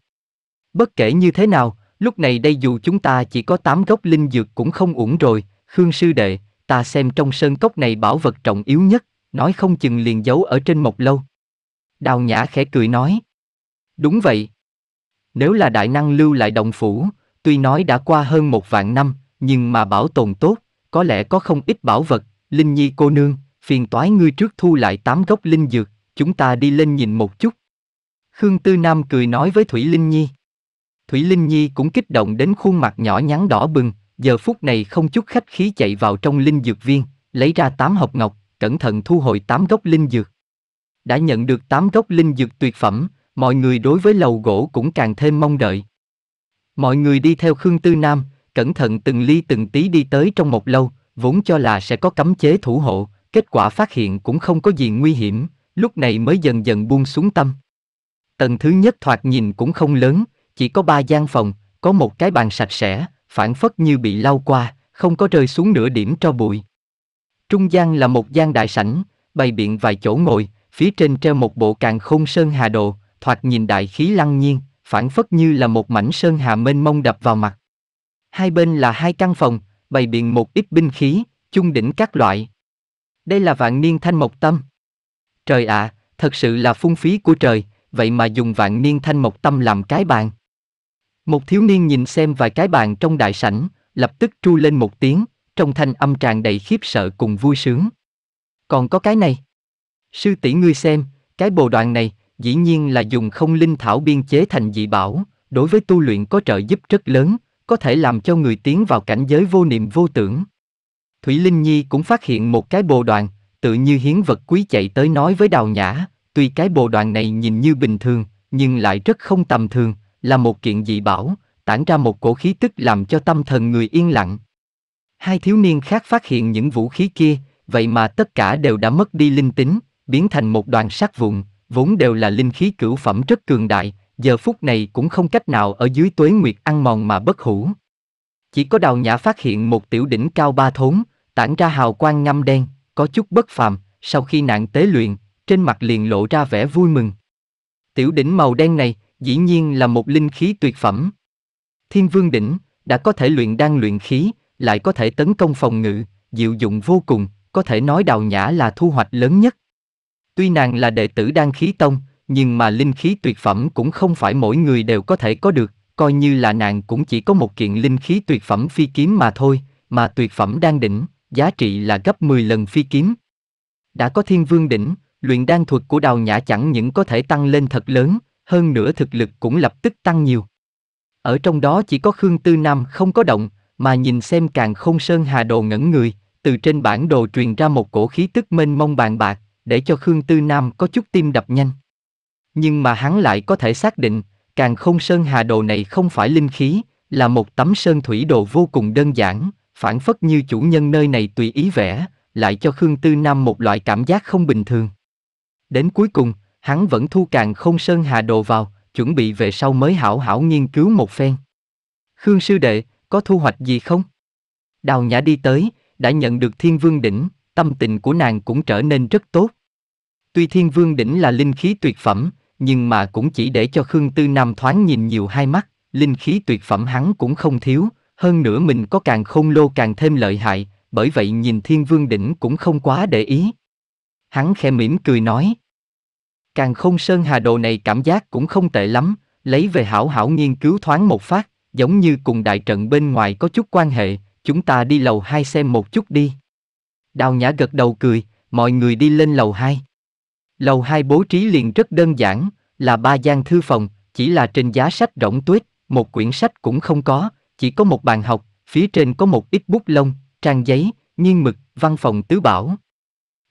Bất kể như thế nào, lúc này đây dù chúng ta chỉ có 8 gốc linh dược cũng không uổng rồi, Khương Sư Đệ, ta xem trong sơn cốc này bảo vật trọng yếu nhất, nói không chừng liền giấu ở trên một lâu. Đào Nhã khẽ cười nói. Đúng vậy. Nếu là đại năng lưu lại đồng phủ, tuy nói đã qua hơn một vạn năm, nhưng mà bảo tồn tốt, có lẽ có không ít bảo vật, Linh Nhi cô nương, phiền toái ngươi trước thu lại tám gốc linh dược, chúng ta đi lên nhìn một chút. Khương Tư Nam cười nói với Thủy Linh Nhi. Thủy Linh Nhi cũng kích động đến khuôn mặt nhỏ nhắn đỏ bừng, giờ phút này không chút khách khí chạy vào trong linh dược viên, lấy ra tám hộp ngọc, cẩn thận thu hồi tám gốc linh dược. Đã nhận được tám gốc linh dược tuyệt phẩm, mọi người đối với lầu gỗ cũng càng thêm mong đợi. Mọi người đi theo Khương Tư Nam, cẩn thận từng ly từng tí đi tới trong một lâu, vốn cho là sẽ có cấm chế thủ hộ, kết quả phát hiện cũng không có gì nguy hiểm, lúc này mới dần dần buông xuống tâm. Tầng thứ nhất thoạt nhìn cũng không lớn, chỉ có ba gian phòng, có một cái bàn sạch sẽ, phản phất như bị lau qua, không có rơi xuống nửa điểm cho bụi. Trung gian là một gian đại sảnh, bày biện vài chỗ ngồi, phía trên treo một bộ càng khôn sơn hà đồ, thoạt nhìn đại khí lăng nhiên, phản phất như là một mảnh sơn hà mênh mông đập vào mặt. Hai bên là hai căn phòng, bày biện một ít binh khí, chung đỉnh các loại. Đây là vạn niên thanh mộc tâm. Trời ạ, à, thật sự là phung phí của trời, vậy mà dùng vạn niên thanh mộc tâm làm cái bàn. Một thiếu niên nhìn xem vài cái bàn trong đại sảnh, lập tức tru lên một tiếng, trong thanh âm tràn đầy khiếp sợ cùng vui sướng. Còn có cái này. Sư tỷ ngươi xem, cái bồ đoàn này, dĩ nhiên là dùng không linh thảo biên chế thành dị bảo, đối với tu luyện có trợ giúp rất lớn, có thể làm cho người tiến vào cảnh giới vô niệm vô tưởng. Thủy Linh Nhi cũng phát hiện một cái bồ đoàn, tự như hiến vật quý chạy tới nói với Đào Nhã, tuy cái bồ đoàn này nhìn như bình thường, nhưng lại rất không tầm thường, là một kiện dị bảo, tản ra một cổ khí tức làm cho tâm thần người yên lặng. Hai thiếu niên khác phát hiện những vũ khí kia, vậy mà tất cả đều đã mất đi linh tính, biến thành một đoàn sát vụn, vốn đều là linh khí cửu phẩm rất cường đại, giờ phút này cũng không cách nào ở dưới tuế nguyệt ăn mòn mà bất hủ. Chỉ có đào nhã phát hiện một tiểu đỉnh cao ba thốn, tản ra hào quang ngâm đen, có chút bất phàm, sau khi nạn tế luyện, trên mặt liền lộ ra vẻ vui mừng. Tiểu đỉnh màu đen này, dĩ nhiên là một linh khí tuyệt phẩm. Thiên vương đỉnh, đã có thể luyện đan luyện khí, lại có thể tấn công phòng ngự, diệu dụng vô cùng, có thể nói đào nhã là thu hoạch lớn nhất. Tuy nàng là đệ tử đan khí tông, nhưng mà linh khí tuyệt phẩm cũng không phải mỗi người đều có thể có được, coi như là nàng cũng chỉ có một kiện linh khí tuyệt phẩm phi kiếm mà thôi, mà tuyệt phẩm đang đỉnh, giá trị là gấp 10 lần phi kiếm. Đã có thiên vương đỉnh, luyện đan thuật của đào nhã chẳng những có thể tăng lên thật lớn, hơn nữa thực lực cũng lập tức tăng nhiều. Ở trong đó chỉ có Khương Tư Nam không có động, mà nhìn xem càng không sơn hà đồ ngẩn người, từ trên bản đồ truyền ra một cổ khí tức mênh mông bàn bạc, để cho Khương Tư Nam có chút tim đập nhanh. Nhưng mà hắn lại có thể xác định, càng không sơn hà đồ này không phải linh khí, là một tấm sơn thủy đồ vô cùng đơn giản, phản phất như chủ nhân nơi này tùy ý vẽ, lại cho Khương Tư Nam một loại cảm giác không bình thường. Đến cuối cùng, hắn vẫn thu càng không sơn hà đồ vào, chuẩn bị về sau mới hảo hảo nghiên cứu một phen. Khương sư đệ, có thu hoạch gì không? Đào nhã đi tới, đã nhận được thiên vương đỉnh, tâm tình của nàng cũng trở nên rất tốt. Tuy thiên vương đỉnh là linh khí tuyệt phẩm, nhưng mà cũng chỉ để cho Khương Tư Nam thoáng nhìn nhiều hai mắt, linh khí tuyệt phẩm hắn cũng không thiếu, hơn nữa mình có càng không lô càng thêm lợi hại, bởi vậy nhìn Thiên Vương Đỉnh cũng không quá để ý. Hắn khẽ mỉm cười nói. Càng không sơn hà đồ này cảm giác cũng không tệ lắm, lấy về hảo hảo nghiên cứu thoáng một phát, giống như cùng đại trận bên ngoài có chút quan hệ, chúng ta đi lầu hai xem một chút đi. Đào Nhã gật đầu cười, mọi người đi lên lầu 2. Lầu 2 bố trí liền rất đơn giản, là ba gian thư phòng, chỉ là trên giá sách rỗng tuyết, một quyển sách cũng không có, chỉ có một bàn học, phía trên có một ít bút lông, trang giấy, nghiêng mực, văn phòng tứ bảo.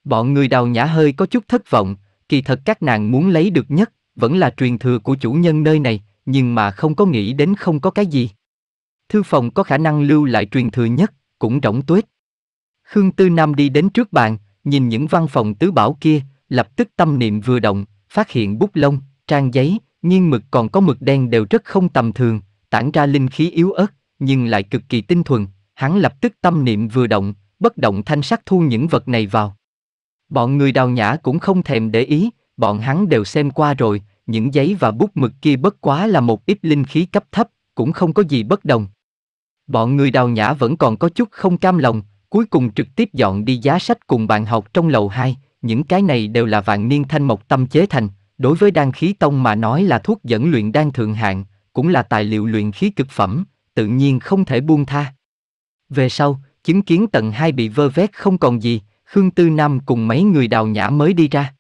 Bọn người đào nhã hơi có chút thất vọng, kỳ thật các nàng muốn lấy được nhất, vẫn là truyền thừa của chủ nhân nơi này, nhưng mà không có nghĩ đến không có cái gì. Thư phòng có khả năng lưu lại truyền thừa nhất, cũng rỗng tuyết. Khương Tư Nam đi đến trước bàn, nhìn những văn phòng tứ bảo kia, lập tức tâm niệm vừa động, phát hiện bút lông, trang giấy, nhiên mực còn có mực đen đều rất không tầm thường, tản ra linh khí yếu ớt, nhưng lại cực kỳ tinh thuần, hắn lập tức tâm niệm vừa động, bất động thanh sắc thu những vật này vào. Bọn người đào nhã cũng không thèm để ý, bọn hắn đều xem qua rồi, những giấy và bút mực kia bất quá là một ít linh khí cấp thấp, cũng không có gì bất đồng. Bọn người đào nhã vẫn còn có chút không cam lòng, cuối cùng trực tiếp dọn đi giá sách cùng bạn học trong lầu 2, những cái này đều là vạn niên thanh mộc tâm chế thành, đối với đan khí tông mà nói là thuốc dẫn luyện đan thượng hạng, cũng là tài liệu luyện khí cực phẩm, tự nhiên không thể buông tha. Về sau, chứng kiến tầng hai bị vơ vét không còn gì, Khương Tư Nam cùng mấy người đào nhã mới đi ra.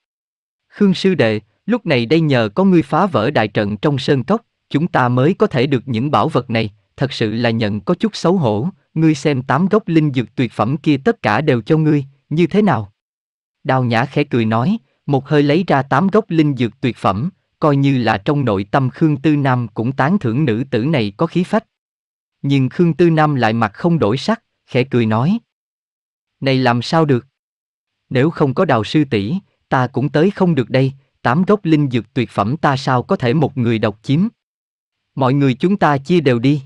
Khương Sư Đệ, lúc này đây nhờ có ngươi phá vỡ đại trận trong sơn cốc, chúng ta mới có thể được những bảo vật này, thật sự là nhận có chút xấu hổ, ngươi xem tám gốc linh dược tuyệt phẩm kia tất cả đều cho ngươi, như thế nào? Đào Nhã khẽ cười nói, một hơi lấy ra tám gốc linh dược tuyệt phẩm, coi như là trong nội tâm Khương Tư Nam cũng tán thưởng nữ tử này có khí phách. Nhưng Khương Tư Nam lại mặt không đổi sắc, khẽ cười nói. Này làm sao được? Nếu không có đào sư tỷ, ta cũng tới không được đây, tám gốc linh dược tuyệt phẩm ta sao có thể một người độc chiếm? Mọi người chúng ta chia đều đi.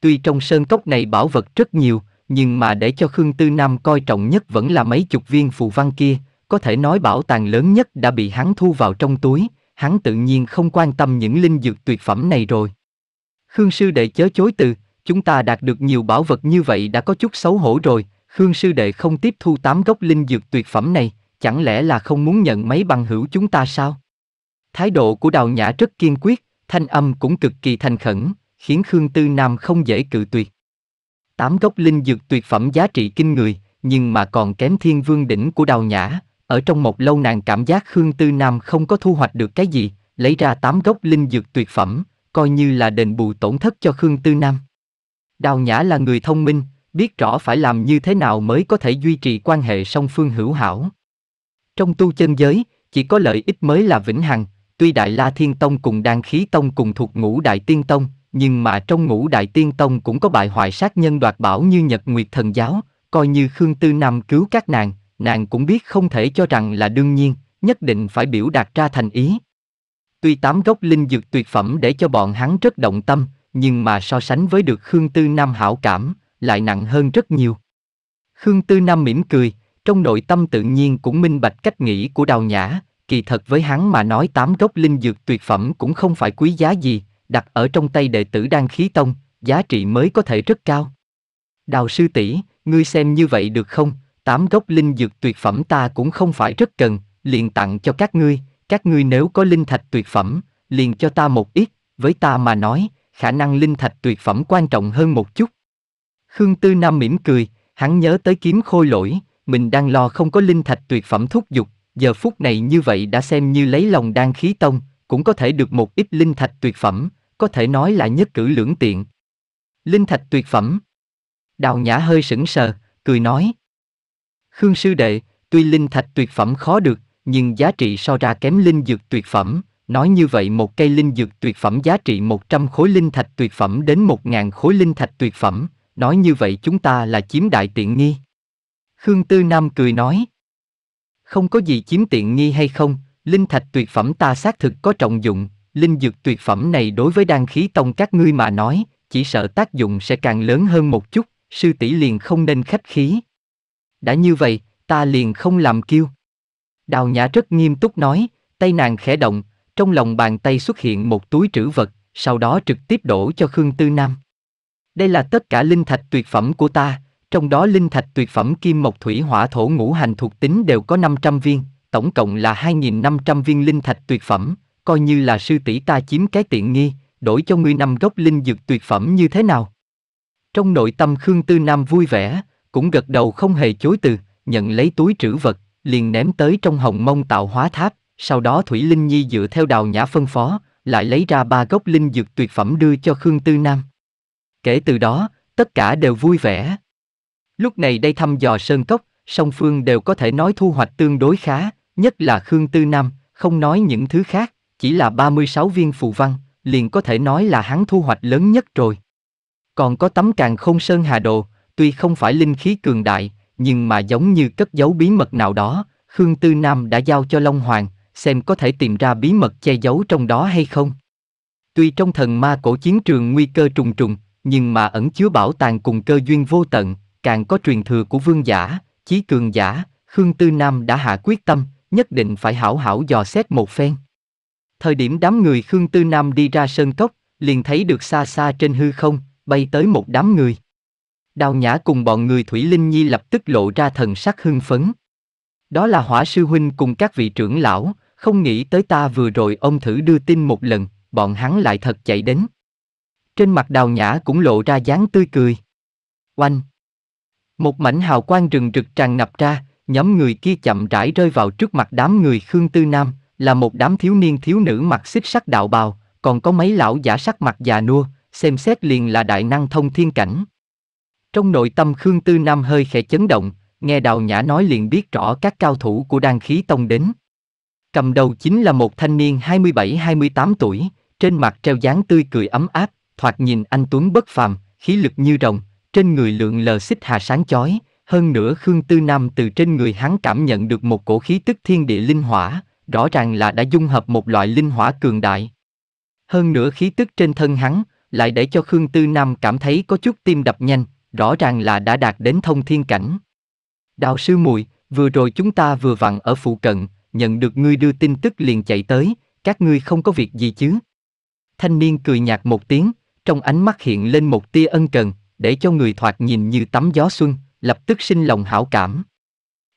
Tuy trong sơn cốc này bảo vật rất nhiều, nhưng mà để cho Khương Tư Nam coi trọng nhất vẫn là mấy chục viên phù văn kia, có thể nói bảo tàng lớn nhất đã bị hắn thu vào trong túi, hắn tự nhiên không quan tâm những linh dược tuyệt phẩm này rồi. Khương sư đệ chớ chối từ, chúng ta đạt được nhiều bảo vật như vậy đã có chút xấu hổ rồi, Khương sư đệ không tiếp thu tám gốc linh dược tuyệt phẩm này, chẳng lẽ là không muốn nhận mấy bằng hữu chúng ta sao? Thái độ của đào nhã rất kiên quyết, thanh âm cũng cực kỳ thành khẩn, khiến Khương Tư Nam không dễ cự tuyệt. Tám gốc linh dược tuyệt phẩm giá trị kinh người, nhưng mà còn kém thiên vương đỉnh của đào nhã. Ở trong một lâu nàng cảm giác Khương Tư Nam không có thu hoạch được cái gì, lấy ra tám gốc linh dược tuyệt phẩm, coi như là đền bù tổn thất cho Khương Tư Nam. Đào Nhã là người thông minh, biết rõ phải làm như thế nào mới có thể duy trì quan hệ song phương hữu hảo. Trong tu chân giới, chỉ có lợi ích mới là vĩnh hằng, tuy Đại La Thiên Tông cùng Đan Khí Tông cùng thuộc ngũ Đại Tiên Tông, nhưng mà trong ngũ đại tiên tông cũng có bại hoại sát nhân đoạt bảo như Nhật Nguyệt Thần Giáo, coi như Khương Tư Nam cứu các nàng, nàng cũng biết không thể cho rằng là đương nhiên, nhất định phải biểu đạt ra thành ý. Tuy tám gốc linh dược tuyệt phẩm để cho bọn hắn rất động tâm, nhưng mà so sánh với được Khương Tư Nam hảo cảm, lại nặng hơn rất nhiều. Khương Tư Nam mỉm cười, trong nội tâm tự nhiên cũng minh bạch cách nghĩ của đào nhã, kỳ thật với hắn mà nói tám gốc linh dược tuyệt phẩm cũng không phải quý giá gì, đặt ở trong tay đệ tử đang khí tông, giá trị mới có thể rất cao. Đào sư tỷ, ngươi xem như vậy được không? Tám gốc linh dược tuyệt phẩm ta cũng không phải rất cần, liền tặng cho các ngươi, các ngươi nếu có linh thạch tuyệt phẩm, liền cho ta một ít, với ta mà nói, khả năng linh thạch tuyệt phẩm quan trọng hơn một chút. Khương Tư Nam mỉm cười, hắn nhớ tới kiếm khôi lỗi, mình đang lo không có linh thạch tuyệt phẩm thúc giục, giờ phút này như vậy đã xem như lấy lòng đang khí tông, cũng có thể được một ít linh thạch tuyệt phẩm, có thể nói là nhất cử lưỡng tiện. Linh thạch tuyệt phẩm. Đào Nhã hơi sững sờ, cười nói. Khương sư đệ, tuy linh thạch tuyệt phẩm khó được, nhưng giá trị so ra kém linh dược tuyệt phẩm. Nói như vậy một cây linh dược tuyệt phẩm giá trị 100 khối linh thạch tuyệt phẩm đến 1.000 khối linh thạch tuyệt phẩm, nói như vậy chúng ta là chiếm đại tiện nghi. Khương Tư Nam cười nói. Không có gì chiếm tiện nghi hay không, linh thạch tuyệt phẩm ta xác thực có trọng dụng, linh dược tuyệt phẩm này đối với đan khí tông các ngươi mà nói, chỉ sợ tác dụng sẽ càng lớn hơn một chút, sư tỷ liền không nên khách khí. Đã như vậy, ta liền không làm kiêu. Đào nhã rất nghiêm túc nói, tay nàng khẽ động, trong lòng bàn tay xuất hiện một túi trữ vật, sau đó trực tiếp đổ cho Khương Tư Nam. Đây là tất cả linh thạch tuyệt phẩm của ta, trong đó linh thạch tuyệt phẩm kim mộc thủy hỏa thổ ngũ hành thuộc tính đều có 500 viên, tổng cộng là 2.500 viên linh thạch tuyệt phẩm, coi như là sư tỷ ta chiếm cái tiện nghi, đổi cho ngươi năm gốc linh dược tuyệt phẩm như thế nào? Trong nội tâm Khương Tư Nam vui vẻ, cũng gật đầu không hề chối từ, nhận lấy túi trữ vật, liền ném tới trong hồng mông tạo hóa tháp, sau đó Thủy Linh Nhi dựa theo đào nhã phân phó, lại lấy ra ba gốc linh dược tuyệt phẩm đưa cho Khương Tư Nam. Kể từ đó, tất cả đều vui vẻ. Lúc này đây thăm dò sơn cốc, song phương đều có thể nói thu hoạch tương đối khá, nhất là Khương Tư Nam, không nói những thứ khác, chỉ là 36 viên phù văn, liền có thể nói là hắn thu hoạch lớn nhất rồi. Còn có tấm càn không sơn hà đồ, tuy không phải linh khí cường đại, nhưng mà giống như cất giấu bí mật nào đó, Khương Tư Nam đã giao cho Long Hoàng, xem có thể tìm ra bí mật che giấu trong đó hay không. Tuy trong thần ma cổ chiến trường nguy cơ trùng trùng, nhưng mà ẩn chứa bảo tàng cùng cơ duyên vô tận, càng có truyền thừa của vương giả, chí cường giả, Khương Tư Nam đã hạ quyết tâm, nhất định phải hảo hảo dò xét một phen. Thời điểm đám người Khương Tư Nam đi ra sơn cốc, liền thấy được xa xa trên hư không, bay tới một đám người. Đào Nhã cùng bọn người Thủy Linh Nhi lập tức lộ ra thần sắc hưng phấn. Đó là hỏa sư huynh cùng các vị trưởng lão, không nghĩ tới ta vừa rồi ông thử đưa tin một lần, bọn hắn lại thật chạy đến. Trên mặt đào nhã cũng lộ ra dáng tươi cười. Oanh! Một mảnh hào quang rừng rực tràn ngập ra, nhóm người kia chậm rãi rơi vào trước mặt đám người Khương Tư Nam, là một đám thiếu niên thiếu nữ mặc xích sắc đạo bào, còn có mấy lão giả sắc mặt già nua, xem xét liền là đại năng thông thiên cảnh. Trong nội tâm Khương Tư Nam hơi khẽ chấn động, nghe đào nhã nói liền biết rõ các cao thủ của đan khí tông đến. Cầm đầu chính là một thanh niên 27-28 tuổi, trên mặt treo dáng tươi cười ấm áp, thoạt nhìn anh Tuấn bất phàm, khí lực như rồng, trên người lượng lờ xích hà sáng chói, hơn nữa Khương Tư Nam từ trên người hắn cảm nhận được một cổ khí tức thiên địa linh hỏa, rõ ràng là đã dung hợp một loại linh hỏa cường đại. Hơn nữa khí tức trên thân hắn, lại để cho Khương Tư Nam cảm thấy có chút tim đập nhanh, rõ ràng là đã đạt đến thông thiên cảnh. Đạo sư muội vừa rồi chúng ta vừa vặn ở phụ cận, nhận được ngươi đưa tin tức liền chạy tới, các ngươi không có việc gì chứ. Thanh niên cười nhạt một tiếng, trong ánh mắt hiện lên một tia ân cần, để cho người thoạt nhìn như tắm gió xuân, lập tức sinh lòng hảo cảm.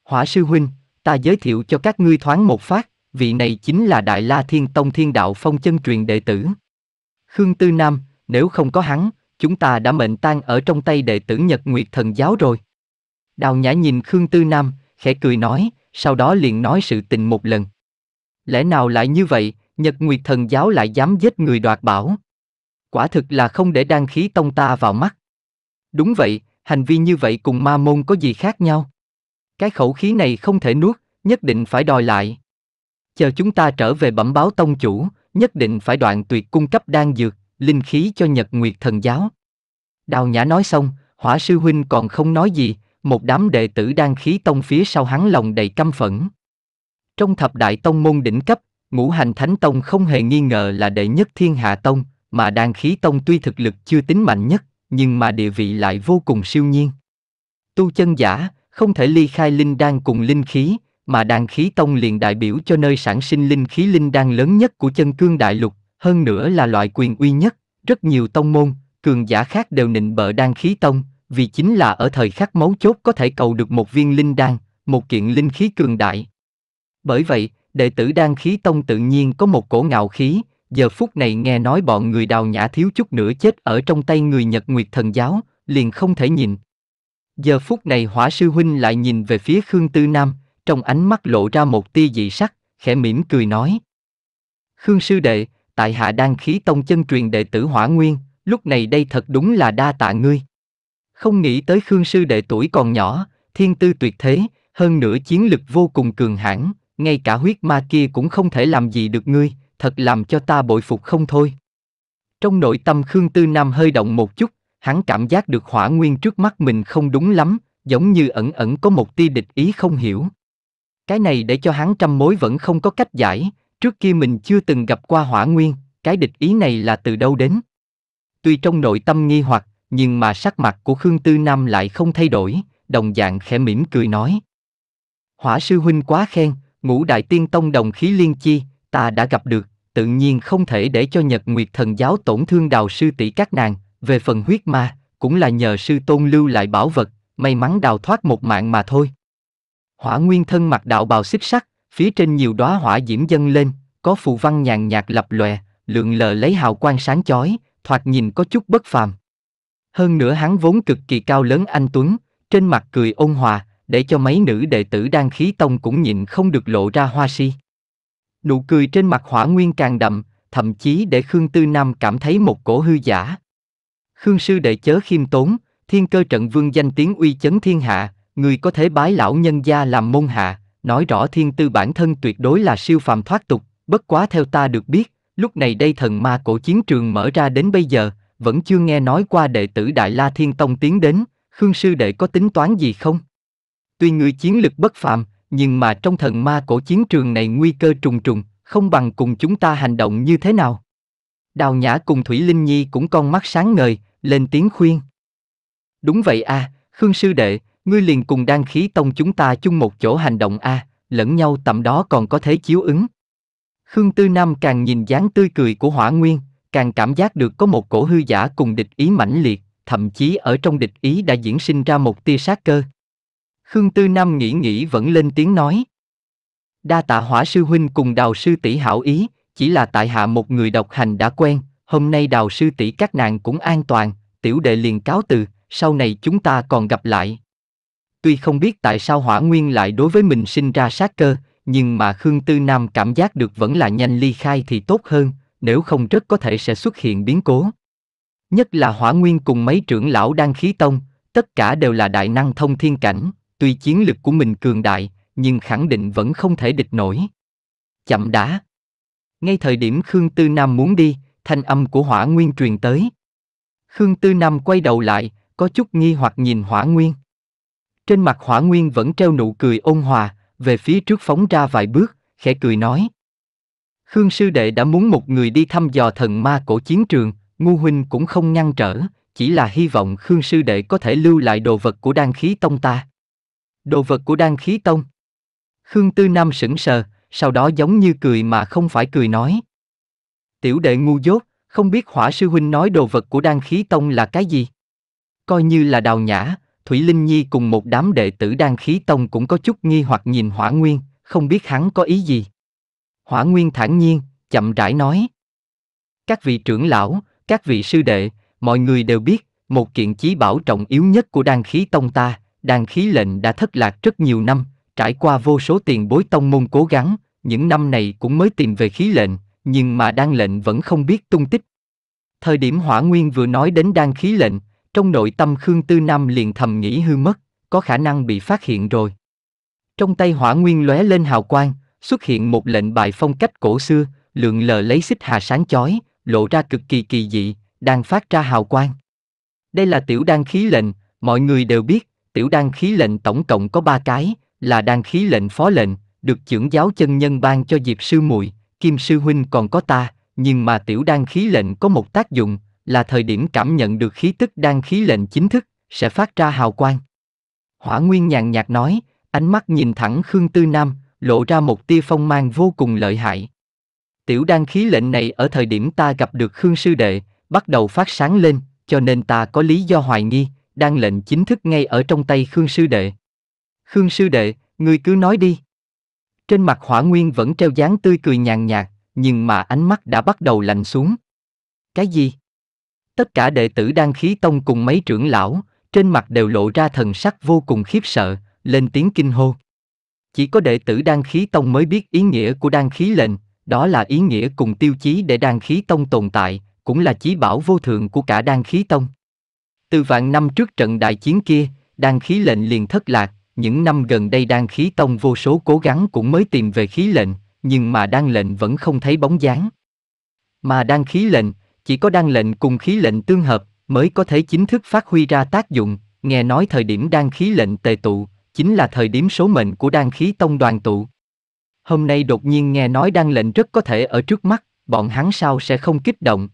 Hỏa sư huynh, ta giới thiệu cho các ngươi thoáng một phát, vị này chính là Đại La Thiên Tông Thiên Đạo Phong chân truyền đệ tử. Khương Tư Nam, nếu không có hắn, chúng ta đã mệnh tan ở trong tay đệ tử Nhật Nguyệt Thần Giáo rồi. Đào Nhã nhìn Khương Tư Nam, khẽ cười nói, sau đó liền nói sự tình một lần. Lẽ nào lại như vậy, Nhật Nguyệt Thần Giáo lại dám giết người đoạt bảo? Quả thực là không để đăng khí tông ta vào mắt. Đúng vậy, hành vi như vậy cùng ma môn có gì khác nhau? Cái khẩu khí này không thể nuốt, nhất định phải đòi lại chờ chúng ta trở về bẩm báo tông chủ, nhất định phải đoạn tuyệt cung cấp đan dược, linh khí cho Nhật Nguyệt Thần Giáo. Đào Nhã nói xong, hỏa sư huynh còn không nói gì, một đám đệ tử đan khí tông phía sau hắn lòng đầy căm phẫn. Trong thập đại tông môn đỉnh cấp, ngũ hành thánh tông không hề nghi ngờ là đệ nhất thiên hạ tông, mà đan khí tông tuy thực lực chưa tính mạnh nhất, nhưng mà địa vị lại vô cùng siêu nhiên. Tu chân giả, không thể ly khai linh đan cùng linh khí, mà đan khí tông liền đại biểu cho nơi sản sinh linh khí linh đan lớn nhất của chân cương đại lục, hơn nữa là loại quyền uy nhất, rất nhiều tông môn, cường giả khác đều nịnh bợ đan khí tông, vì chính là ở thời khắc mấu chốt có thể cầu được một viên linh đan, một kiện linh khí cường đại. Bởi vậy, đệ tử đan khí tông tự nhiên có một cổ ngạo khí, giờ phút này nghe nói bọn người đào nhã thiếu chút nữa chết ở trong tay người Nhật Nguyệt thần giáo, liền không thể nhìn. Giờ phút này hỏa sư huynh lại nhìn về phía Khương Tư Nam, trong ánh mắt lộ ra một tia dị sắc, khẽ mỉm cười nói. Khương sư đệ, tại hạ đang khí tông chân truyền đệ tử hỏa nguyên, lúc này đây thật đúng là đa tạ ngươi. Không nghĩ tới Khương sư đệ tuổi còn nhỏ, thiên tư tuyệt thế, hơn nữa chiến lực vô cùng cường hãn, ngay cả huyết ma kia cũng không thể làm gì được ngươi, thật làm cho ta bội phục không thôi. Trong nội tâm Khương Tư Nam hơi động một chút, hắn cảm giác được hỏa nguyên trước mắt mình không đúng lắm, giống như ẩn ẩn có một tia địch ý không hiểu. Cái này để cho hắn trăm mối vẫn không có cách giải, trước kia mình chưa từng gặp qua hỏa nguyên, cái địch ý này là từ đâu đến. Tuy trong nội tâm nghi hoặc, nhưng mà sắc mặt của Khương Tư Nam lại không thay đổi, đồng dạng khẽ mỉm cười nói. Hỏa sư huynh quá khen, ngũ đại tiên tông đồng khí liên chi, ta đã gặp được, tự nhiên không thể để cho Nhật Nguyệt thần giáo tổn thương đào sư tỷ các nàng, về phần huyết ma, cũng là nhờ sư tôn lưu lại bảo vật, may mắn đào thoát một mạng mà thôi. Hỏa nguyên thân mặt đạo bào xích sắt, phía trên nhiều đóa hỏa diễm dâng lên, có phù văn nhàn nhạt lập lòe, lượng lờ lấy hào quang sáng chói, thoạt nhìn có chút bất phàm. Hơn nữa hắn vốn cực kỳ cao lớn anh tuấn, trên mặt cười ôn hòa, để cho mấy nữ đệ tử đang khí tông cũng nhịn không được lộ ra hoa si. Nụ cười trên mặt hỏa nguyên càng đậm, thậm chí để Khương Tư Nam cảm thấy một cổ hư giả. Khương sư đệ chớ khiêm tốn, thiên cơ trận vương danh tiếng uy chấn thiên hạ, người có thể bái lão nhân gia làm môn hạ, nói rõ thiên tư bản thân tuyệt đối là siêu phàm thoát tục, bất quá theo ta được biết, lúc này đây thần ma cổ chiến trường mở ra đến bây giờ, vẫn chưa nghe nói qua đệ tử Đại La Thiên Tông tiến đến, Khương sư đệ có tính toán gì không? Tuy người chiến lực bất phàm, nhưng mà trong thần ma cổ chiến trường này nguy cơ trùng trùng, không bằng cùng chúng ta hành động như thế nào? Đào Nhã cùng Thủy Linh Nhi cũng con mắt sáng ngời, lên tiếng khuyên. Đúng vậy a, à, Khương sư đệ, ngươi liền cùng đan khí tông chúng ta chung một chỗ hành động a, à, lẫn nhau tầm đó còn có thế chiếu ứng. Khương Tư Nam càng nhìn dáng tươi cười của Hỏa Nguyên, càng cảm giác được có một cổ hư giả cùng địch ý mãnh liệt, thậm chí ở trong địch ý đã diễn sinh ra một tia sát cơ. Khương Tư Nam nghĩ nghĩ vẫn lên tiếng nói. Đa tạ hỏa sư huynh cùng đào sư tỷ hảo ý, chỉ là tại hạ một người độc hành đã quen, hôm nay đào sư tỷ các nàng cũng an toàn, tiểu đệ liền cáo từ, sau này chúng ta còn gặp lại. Tuy không biết tại sao Hỏa Nguyên lại đối với mình sinh ra sát cơ, nhưng mà Khương Tư Nam cảm giác được vẫn là nhanh ly khai thì tốt hơn, nếu không rất có thể sẽ xuất hiện biến cố. Nhất là Hỏa Nguyên cùng mấy trưởng lão đang khí tông, tất cả đều là đại năng thông thiên cảnh, tuy chiến lực của mình cường đại, nhưng khẳng định vẫn không thể địch nổi. Chậm đã. Ngay thời điểm Khương Tư Nam muốn đi, thanh âm của Hỏa Nguyên truyền tới. Khương Tư Nam quay đầu lại, có chút nghi hoặc nhìn Hỏa Nguyên. Trên mặt hỏa nguyên vẫn treo nụ cười ôn hòa, về phía trước phóng ra vài bước, khẽ cười nói. Khương sư đệ đã muốn một người đi thăm dò thần ma cổ chiến trường, ngu huynh cũng không ngăn trở, chỉ là hy vọng Khương sư đệ có thể lưu lại đồ vật của đan khí tông ta. Đồ vật của đan khí tông. Khương Tư Nam sững sờ, sau đó giống như cười mà không phải cười nói. Tiểu đệ ngu dốt, không biết hỏa sư huynh nói đồ vật của đan khí tông là cái gì. Coi như là đào nhã, Thủy Linh Nhi cùng một đám đệ tử đang khí tông cũng có chút nghi hoặc nhìn Hỏa Nguyên, không biết hắn có ý gì. Hỏa Nguyên thản nhiên, chậm rãi nói. Các vị trưởng lão, các vị sư đệ, mọi người đều biết, một kiện chí bảo trọng yếu nhất của đan khí tông ta, đan khí lệnh đã thất lạc rất nhiều năm, trải qua vô số tiền bối tông môn cố gắng, những năm này cũng mới tìm về khí lệnh, nhưng mà đan lệnh vẫn không biết tung tích. Thời điểm hỏa nguyên vừa nói đến đan khí lệnh, trong nội tâm Khương Tư Nam liền thầm nghĩ hư mất, có khả năng bị phát hiện rồi. Trong tay hỏa nguyên lóe lên hào quang, xuất hiện một lệnh bài phong cách cổ xưa, lượng lờ lấy xích hà sáng chói, lộ ra cực kỳ kỳ dị, đang phát ra hào quang. Đây là tiểu đan khí lệnh, mọi người đều biết, tiểu đan khí lệnh tổng cộng có ba cái, là đan khí lệnh phó lệnh, được trưởng giáo chân nhân ban cho Diệp sư muội, Kim sư huynh còn có ta, nhưng mà tiểu đan khí lệnh có một tác dụng, là thời điểm cảm nhận được khí tức đang khí lệnh chính thức, sẽ phát ra hào quang. Hỏa Nguyên nhàn nhạt nói, ánh mắt nhìn thẳng Khương Tư Nam, lộ ra một tia phong mang vô cùng lợi hại. Tiểu đan khí lệnh này ở thời điểm ta gặp được Khương Sư Đệ, bắt đầu phát sáng lên, cho nên ta có lý do hoài nghi, đang lệnh chính thức ngay ở trong tay Khương Sư Đệ. Khương Sư Đệ, người cứ nói đi. Trên mặt hỏa nguyên vẫn treo dáng tươi cười nhàn nhạt, nhưng mà ánh mắt đã bắt đầu lạnh xuống. Cái gì? Tất cả đệ tử đang khí tông cùng mấy trưởng lão, trên mặt đều lộ ra thần sắc vô cùng khiếp sợ, lên tiếng kinh hô. Chỉ có đệ tử đan khí tông mới biết ý nghĩa của đan khí lệnh, đó là ý nghĩa cùng tiêu chí để đan khí tông tồn tại, cũng là chí bảo vô thượng của cả đan khí tông. Từ vạn năm trước trận đại chiến kia, đan khí lệnh liền thất lạc, những năm gần đây đan khí tông vô số cố gắng cũng mới tìm về khí lệnh, nhưng mà đan lệnh vẫn không thấy bóng dáng. Mà đan khí lệnh, chỉ có đan lệnh cùng khí lệnh tương hợp mới có thể chính thức phát huy ra tác dụng, nghe nói thời điểm đan khí lệnh tề tụ, chính là thời điểm số mệnh của đan khí tông đoàn tụ. Hôm nay đột nhiên nghe nói đan lệnh rất có thể ở trước mắt, bọn hắn sao sẽ không kích động.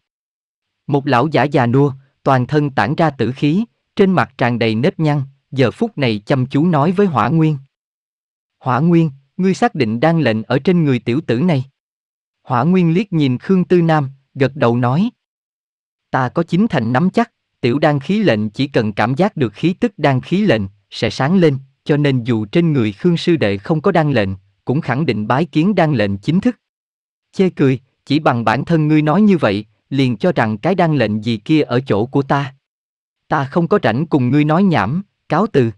Một lão giả già nua, toàn thân tản ra tử khí, trên mặt tràn đầy nếp nhăn, giờ phút này chăm chú nói với Hỏa Nguyên. Hỏa Nguyên, ngươi xác định đan lệnh ở trên người tiểu tử này. Hỏa Nguyên liếc nhìn Khương Tư Nam, gật đầu nói. Ta có chính thành nắm chắc, tiểu đan khí lệnh chỉ cần cảm giác được khí tức đan khí lệnh, sẽ sáng lên, cho nên dù trên người Khương Sư Đệ không có đan lệnh, cũng khẳng định bái kiến đan lệnh chính thức. Chê cười, chỉ bằng bản thân ngươi nói như vậy, liền cho rằng cái đan lệnh gì kia ở chỗ của ta. Ta không có rảnh cùng ngươi nói nhảm, cáo từ.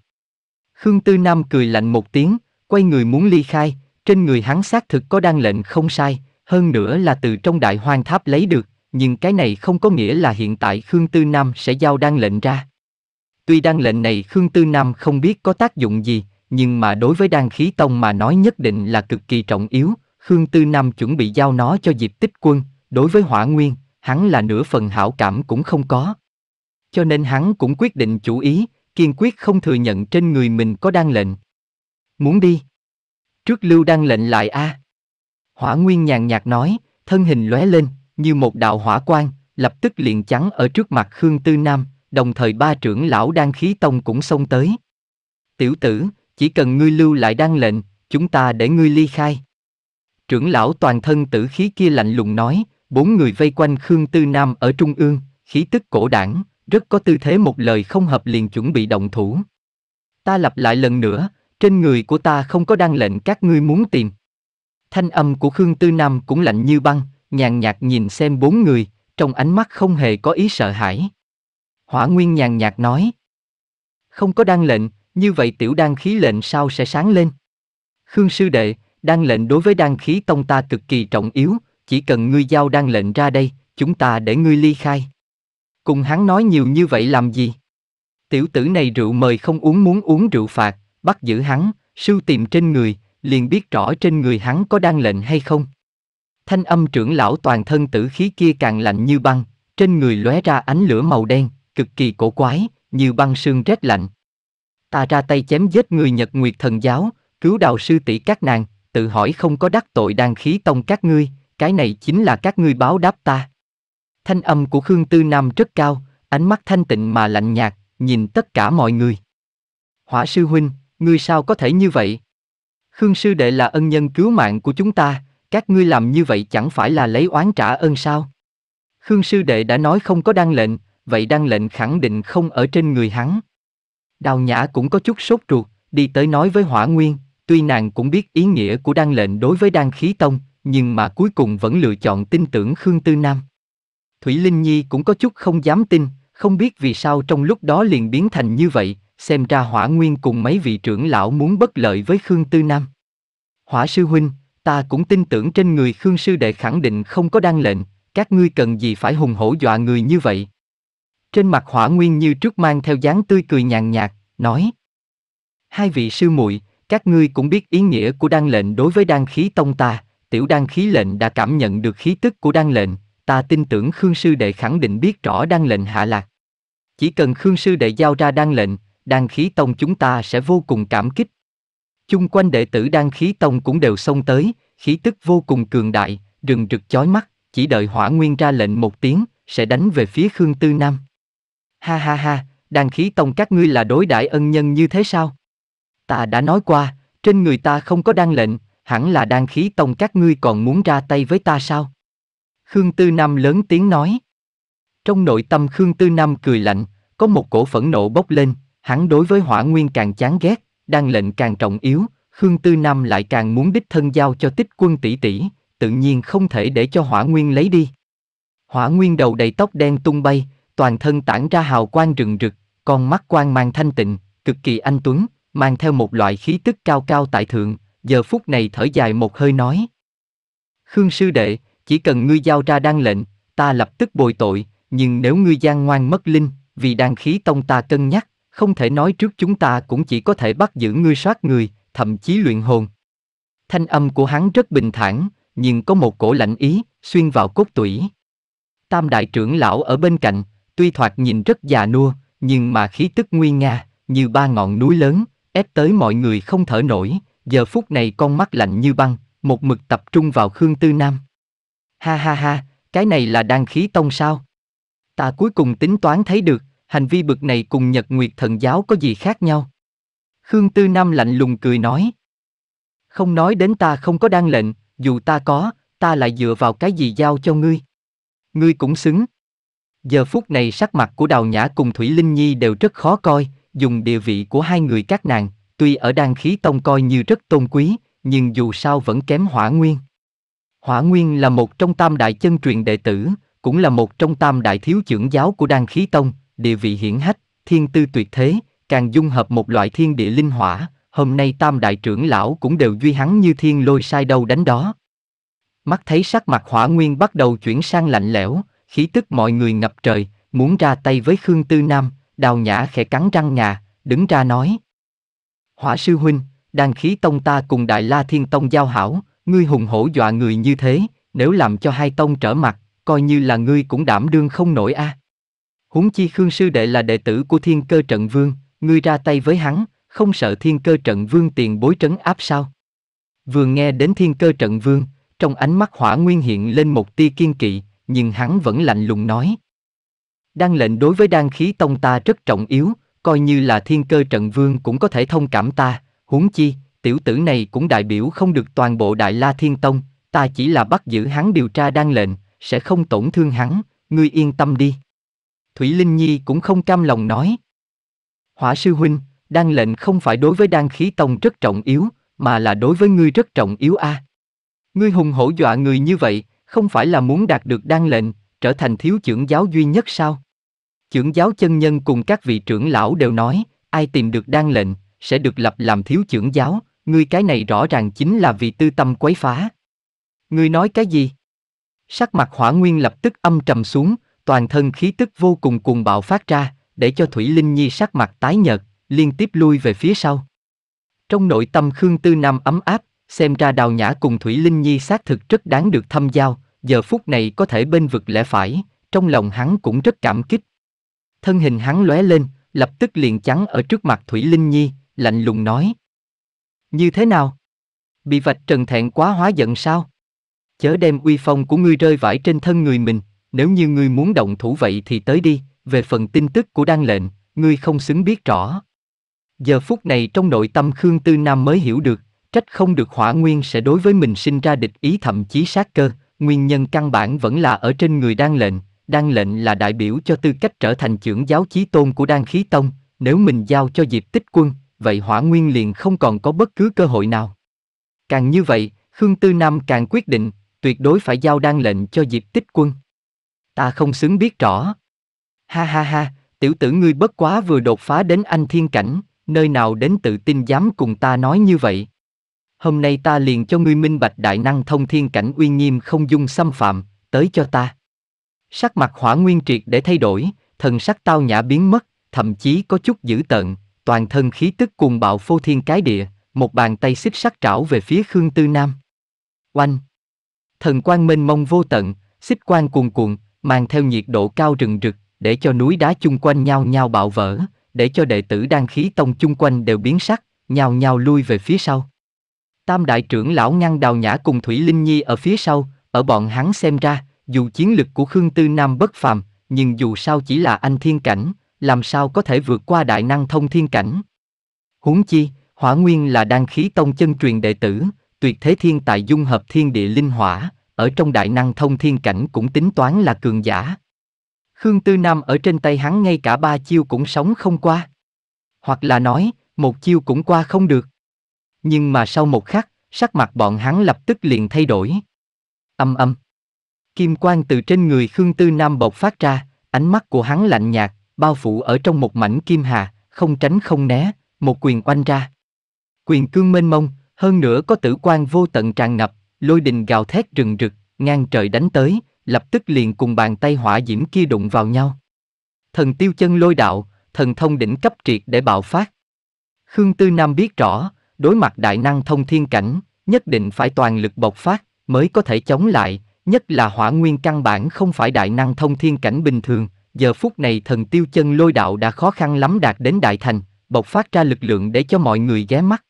Khương Tư Nam cười lạnh một tiếng, quay người muốn ly khai, trên người hắn xác thực có đan lệnh không sai, hơn nữa là từ trong đại hoang tháp lấy được, nhưng cái này không có nghĩa là hiện tại Khương Tư Nam sẽ giao đăng lệnh ra. Tuy đăng lệnh này Khương Tư Nam không biết có tác dụng gì, nhưng mà đối với đan khí tông mà nói nhất định là cực kỳ trọng yếu, Khương Tư Nam chuẩn bị giao nó cho Diệp Tích Quân, đối với Hỏa Nguyên, hắn là nửa phần hảo cảm cũng không có. Cho nên hắn cũng quyết định chủ ý, kiên quyết không thừa nhận trên người mình có đăng lệnh. Muốn đi? Trước lưu đăng lệnh lại a. À? Hỏa Nguyên nhàn nhạt nói, thân hình lóe lên, như một đạo hỏa quan lập tức liền chắn ở trước mặt Khương Tư Nam, đồng thời ba trưởng lão đang khí tông cũng xông tới. Tiểu tử, chỉ cần ngươi lưu lại đan lệnh, chúng ta để ngươi ly khai. Trưởng lão toàn thân tử khí kia lạnh lùng nói, bốn người vây quanh Khương Tư Nam ở trung ương, khí tức cổ đảng, rất có tư thế một lời không hợp liền chuẩn bị động thủ. Ta lặp lại lần nữa, trên người của ta không có đan lệnh các ngươi muốn tìm. Thanh âm của Khương Tư Nam cũng lạnh như băng, nhàn nhạt nhìn xem bốn người, trong ánh mắt không hề có ý sợ hãi. Hỏa Nguyên nhàn nhạt nói. Không có đăng lệnh, như vậy tiểu đăng khí lệnh sao sẽ sáng lên? Khương sư đệ, đăng lệnh đối với đăng khí tông ta cực kỳ trọng yếu, chỉ cần ngươi giao đăng lệnh ra đây, chúng ta để ngươi ly khai. Cùng hắn nói nhiều như vậy làm gì? Tiểu tử này rượu mời không uống muốn uống rượu phạt, bắt giữ hắn, sưu tìm trên người, liền biết rõ trên người hắn có đăng lệnh hay không. Thanh âm trưởng lão toàn thân tử khí kia càng lạnh như băng, trên người lóe ra ánh lửa màu đen, cực kỳ cổ quái, như băng sương rét lạnh. Ta ra tay chém giết người Nhật Nguyệt thần giáo, cứu đạo sư tỷ các nàng, tự hỏi không có đắc tội đan khí tông các ngươi, cái này chính là các ngươi báo đáp ta. Thanh âm của Khương Tư Nam rất cao, ánh mắt thanh tịnh mà lạnh nhạt, nhìn tất cả mọi người. Hỏa sư huynh, ngươi sao có thể như vậy? Khương sư đệ là ân nhân cứu mạng của chúng ta, các ngươi làm như vậy chẳng phải là lấy oán trả ơn sao? Khương sư đệ đã nói không có đăng lệnh, vậy đăng lệnh khẳng định không ở trên người hắn. Đào Nhã cũng có chút sốt ruột, đi tới nói với Hỏa Nguyên, tuy nàng cũng biết ý nghĩa của đăng lệnh đối với đăng khí tông, nhưng mà cuối cùng vẫn lựa chọn tin tưởng Khương Tư Nam. Thủy Linh Nhi cũng có chút không dám tin, không biết vì sao trong lúc đó liền biến thành như vậy, xem ra Hỏa Nguyên cùng mấy vị trưởng lão muốn bất lợi với Khương Tư Nam. Hỏa sư huynh, ta cũng tin tưởng trên người Khương Sư Đệ khẳng định không có đăng lệnh, các ngươi cần gì phải hùng hổ dọa người như vậy. Trên mặt hỏa nguyên như trước mang theo dáng tươi cười nhàn nhạt, nói. Hai vị sư muội, các ngươi cũng biết ý nghĩa của đăng lệnh đối với đăng khí tông ta, tiểu đăng khí lệnh đã cảm nhận được khí tức của đăng lệnh, ta tin tưởng Khương Sư Đệ khẳng định biết rõ đăng lệnh hạ lạc. Chỉ cần Khương Sư Đệ giao ra đăng lệnh, đăng khí tông chúng ta sẽ vô cùng cảm kích, Chung quanh đệ tử đang khí tông cũng đều xông tới, khí tức vô cùng cường đại, rừng rực chói mắt, chỉ đợi hỏa nguyên ra lệnh một tiếng, sẽ đánh về phía Khương Tư Nam. Ha ha ha, đàn khí tông các ngươi là đối đại ân nhân như thế sao? Ta đã nói qua, trên người ta không có đan lệnh, hẳn là đan khí tông các ngươi còn muốn ra tay với ta sao? Khương Tư Nam lớn tiếng nói. Trong nội tâm Khương Tư Nam cười lạnh, có một cổ phẫn nộ bốc lên, hắn đối với hỏa nguyên càng chán ghét, đang lệnh càng trọng yếu, Khương Tư Nam lại càng muốn đích thân giao cho tích quân tỷ tỷ, tự nhiên không thể để cho hỏa nguyên lấy đi. Hỏa nguyên đầu đầy tóc đen tung bay, toàn thân tản ra hào quang rừng rực, con mắt quang mang thanh tịnh, cực kỳ anh tuấn, mang theo một loại khí tức cao cao tại thượng, giờ phút này thở dài một hơi nói. Khương sư đệ, chỉ cần ngươi giao ra đan lệnh, ta lập tức bồi tội, nhưng nếu ngươi gian ngoan mất linh, vì đan khí tông ta cân nhắc, không thể nói trước chúng ta cũng chỉ có thể bắt giữ ngươi sát người, thậm chí luyện hồn. Thanh âm của hắn rất bình thản, nhưng có một cổ lạnh ý, xuyên vào cốt tủy. Tam đại trưởng lão ở bên cạnh, tuy thoạt nhìn rất già nua, nhưng mà khí tức nguy nga, như ba ngọn núi lớn, ép tới mọi người không thở nổi, giờ phút này con mắt lạnh như băng, một mực tập trung vào Khương Tư Nam. Ha ha ha, cái này là đan khí tông sao? Ta cuối cùng tính toán thấy được, hành vi bực này cùng Nhật Nguyệt Thần Giáo có gì khác nhau? Khương Tư Nam lạnh lùng cười nói. Không nói đến ta không có đan lệnh, dù ta có, ta lại dựa vào cái gì giao cho ngươi? Ngươi cũng xứng. Giờ phút này sắc mặt của Đào Nhã cùng Thủy Linh Nhi đều rất khó coi, dùng địa vị của hai người các nàng, tuy ở đan khí tông coi như rất tôn quý, nhưng dù sao vẫn kém hỏa nguyên. Hỏa Nguyên là một trong tam đại chân truyền đệ tử, cũng là một trong tam đại thiếu trưởng giáo của Đan Khí Tông, địa vị hiển hách, thiên tư tuyệt thế, càng dung hợp một loại thiên địa linh hỏa, hôm nay tam đại trưởng lão cũng đều duy hắn như thiên lôi sai đâu đánh đó. Mắt thấy sắc mặt hỏa nguyên bắt đầu chuyển sang lạnh lẽo, khí tức mọi người ngập trời, muốn ra tay với Khương Tư Nam, đào nhã khẽ cắn răng ngà, đứng ra nói. Hỏa sư huynh, đan khí tông ta cùng đại la thiên tông giao hảo, ngươi hùng hổ dọa người như thế, nếu làm cho hai tông trở mặt, coi như là ngươi cũng đảm đương không nổi a. À. Huống chi Khương Sư Đệ là đệ tử của thiên cơ trận vương, ngươi ra tay với hắn, không sợ thiên cơ trận vương tiền bối trấn áp sao? Vừa nghe đến thiên cơ trận vương, trong ánh mắt hỏa nguyên hiện lên một tia kiên kỵ, nhưng hắn vẫn lạnh lùng nói. Đan lệnh đối với đan khí tông ta rất trọng yếu, coi như là thiên cơ trận vương cũng có thể thông cảm ta, huống chi, tiểu tử này cũng đại biểu không được toàn bộ đại la thiên tông, ta chỉ là bắt giữ hắn điều tra đan lệnh, sẽ không tổn thương hắn, ngươi yên tâm đi. Thủy Linh Nhi cũng không cam lòng nói. Hỏa sư huynh, đan lệnh không phải đối với đan khí tông rất trọng yếu, mà là đối với ngươi rất trọng yếu a. Ngươi hùng hổ dọa người như vậy, không phải là muốn đạt được đan lệnh, trở thành thiếu trưởng giáo duy nhất sao? Trưởng giáo chân nhân cùng các vị trưởng lão đều nói, ai tìm được đan lệnh, sẽ được lập làm thiếu trưởng giáo, ngươi cái này rõ ràng chính là vì tư tâm quấy phá. Ngươi nói cái gì? Sắc mặt hỏa nguyên lập tức âm trầm xuống, toàn thân khí tức vô cùng cuồng bạo phát ra, để cho Thủy Linh Nhi sắc mặt tái nhợt, liên tiếp lui về phía sau. Trong nội tâm Khương Tư Nam ấm áp, xem ra Đào Nhã cùng Thủy Linh Nhi xác thực rất đáng được thâm giao, giờ phút này có thể bên vực lẽ phải, trong lòng hắn cũng rất cảm kích. Thân hình hắn lóe lên, lập tức liền chắn ở trước mặt Thủy Linh Nhi, lạnh lùng nói. Như thế nào? Bị vạch trần thẹn quá hóa giận sao? Chớ đem uy phong của ngươi rơi vãi trên thân người mình, nếu như ngươi muốn động thủ vậy thì tới đi, về phần tin tức của đan lệnh, ngươi không xứng biết rõ. Giờ phút này trong nội tâm Khương Tư Nam mới hiểu được, trách không được hỏa nguyên sẽ đối với mình sinh ra địch ý thậm chí sát cơ, nguyên nhân căn bản vẫn là ở trên người đan lệnh, đan lệnh là đại biểu cho tư cách trở thành trưởng giáo chí tôn của đan khí tông, nếu mình giao cho diệp tích quân, vậy hỏa nguyên liền không còn có bất cứ cơ hội nào. Càng như vậy, Khương Tư Nam càng quyết định, tuyệt đối phải giao đan lệnh cho diệp tích quân ta không xứng biết rõ. Ha ha ha, tiểu tử ngươi bất quá vừa đột phá đến anh thiên cảnh, nơi nào đến tự tin dám cùng ta nói như vậy. Hôm nay ta liền cho ngươi minh bạch đại năng thông thiên cảnh uy nghiêm không dung xâm phạm, tới cho ta. Sắc mặt hỏa nguyên triệt để thay đổi, thần sắc tao nhã biến mất, thậm chí có chút dữ tợn, toàn thân khí tức cuồng bạo phô thiên cái địa, một bàn tay xích sắc trảo về phía Khương Tư Nam. Oanh! Thần quang mênh mông vô tận, xích quang cuồn cuộn, mang theo nhiệt độ cao rừng rực, để cho núi đá chung quanh nhau nhau bạo vỡ, để cho đệ tử đăng khí tông chung quanh đều biến sắc, nhau nhau lui về phía sau. Tam đại trưởng lão ngăn đào nhã cùng Thủy Linh Nhi ở phía sau, ở bọn hắn xem ra, dù chiến lực của Khương Tư Nam bất phàm, nhưng dù sao chỉ là anh thiên cảnh, làm sao có thể vượt qua đại năng thông thiên cảnh. Huống chi, Hỏa Nguyên là đăng khí tông chân truyền đệ tử, tuyệt thế thiên tài dung hợp thiên địa linh hỏa, ở trong đại năng thông thiên cảnh cũng tính toán là cường giả. Khương Tư Nam ở trên tay hắn ngay cả ba chiêu cũng sống không qua. Hoặc là nói, một chiêu cũng qua không được. Nhưng mà sau một khắc, sắc mặt bọn hắn lập tức liền thay đổi. Âm âm. Kim quang từ trên người Khương Tư Nam bộc phát ra, ánh mắt của hắn lạnh nhạt, bao phủ ở trong một mảnh kim hà, không tránh không né, một quyền oanh ra. Quyền cương mênh mông, hơn nữa có tử quan vô tận tràn ngập, lôi đình gào thét rừng rực, ngang trời đánh tới, lập tức liền cùng bàn tay hỏa diễm kia đụng vào nhau. Thần tiêu chân lôi đạo, thần thông đỉnh cấp triệt để bạo phát. Khương Tư Nam biết rõ, đối mặt đại năng thông thiên cảnh, nhất định phải toàn lực bộc phát, mới có thể chống lại, nhất là hỏa nguyên căn bản không phải đại năng thông thiên cảnh bình thường, giờ phút này thần tiêu chân lôi đạo đã khó khăn lắm đạt đến đại thành, bộc phát ra lực lượng để cho mọi người ghé mắt.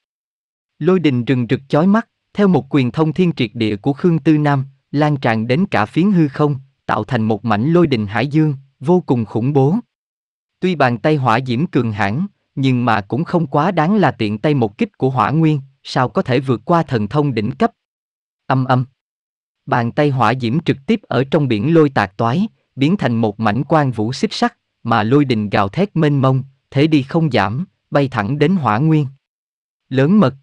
Lôi đình rừng rực chói mắt, theo một quyền thông thiên triệt địa của Khương Tư Nam, lan tràn đến cả phiến hư không, tạo thành một mảnh lôi đình hải dương, vô cùng khủng bố. Tuy bàn tay hỏa diễm cường hãn, nhưng mà cũng không quá đáng là tiện tay một kích của hỏa nguyên, sao có thể vượt qua thần thông đỉnh cấp. Âm âm. Bàn tay hỏa diễm trực tiếp ở trong biển lôi tạc toái, biến thành một mảnh quang vũ xích sắc, mà lôi đình gào thét mênh mông, thế đi không giảm, bay thẳng đến hỏa nguyên. Lớn mật.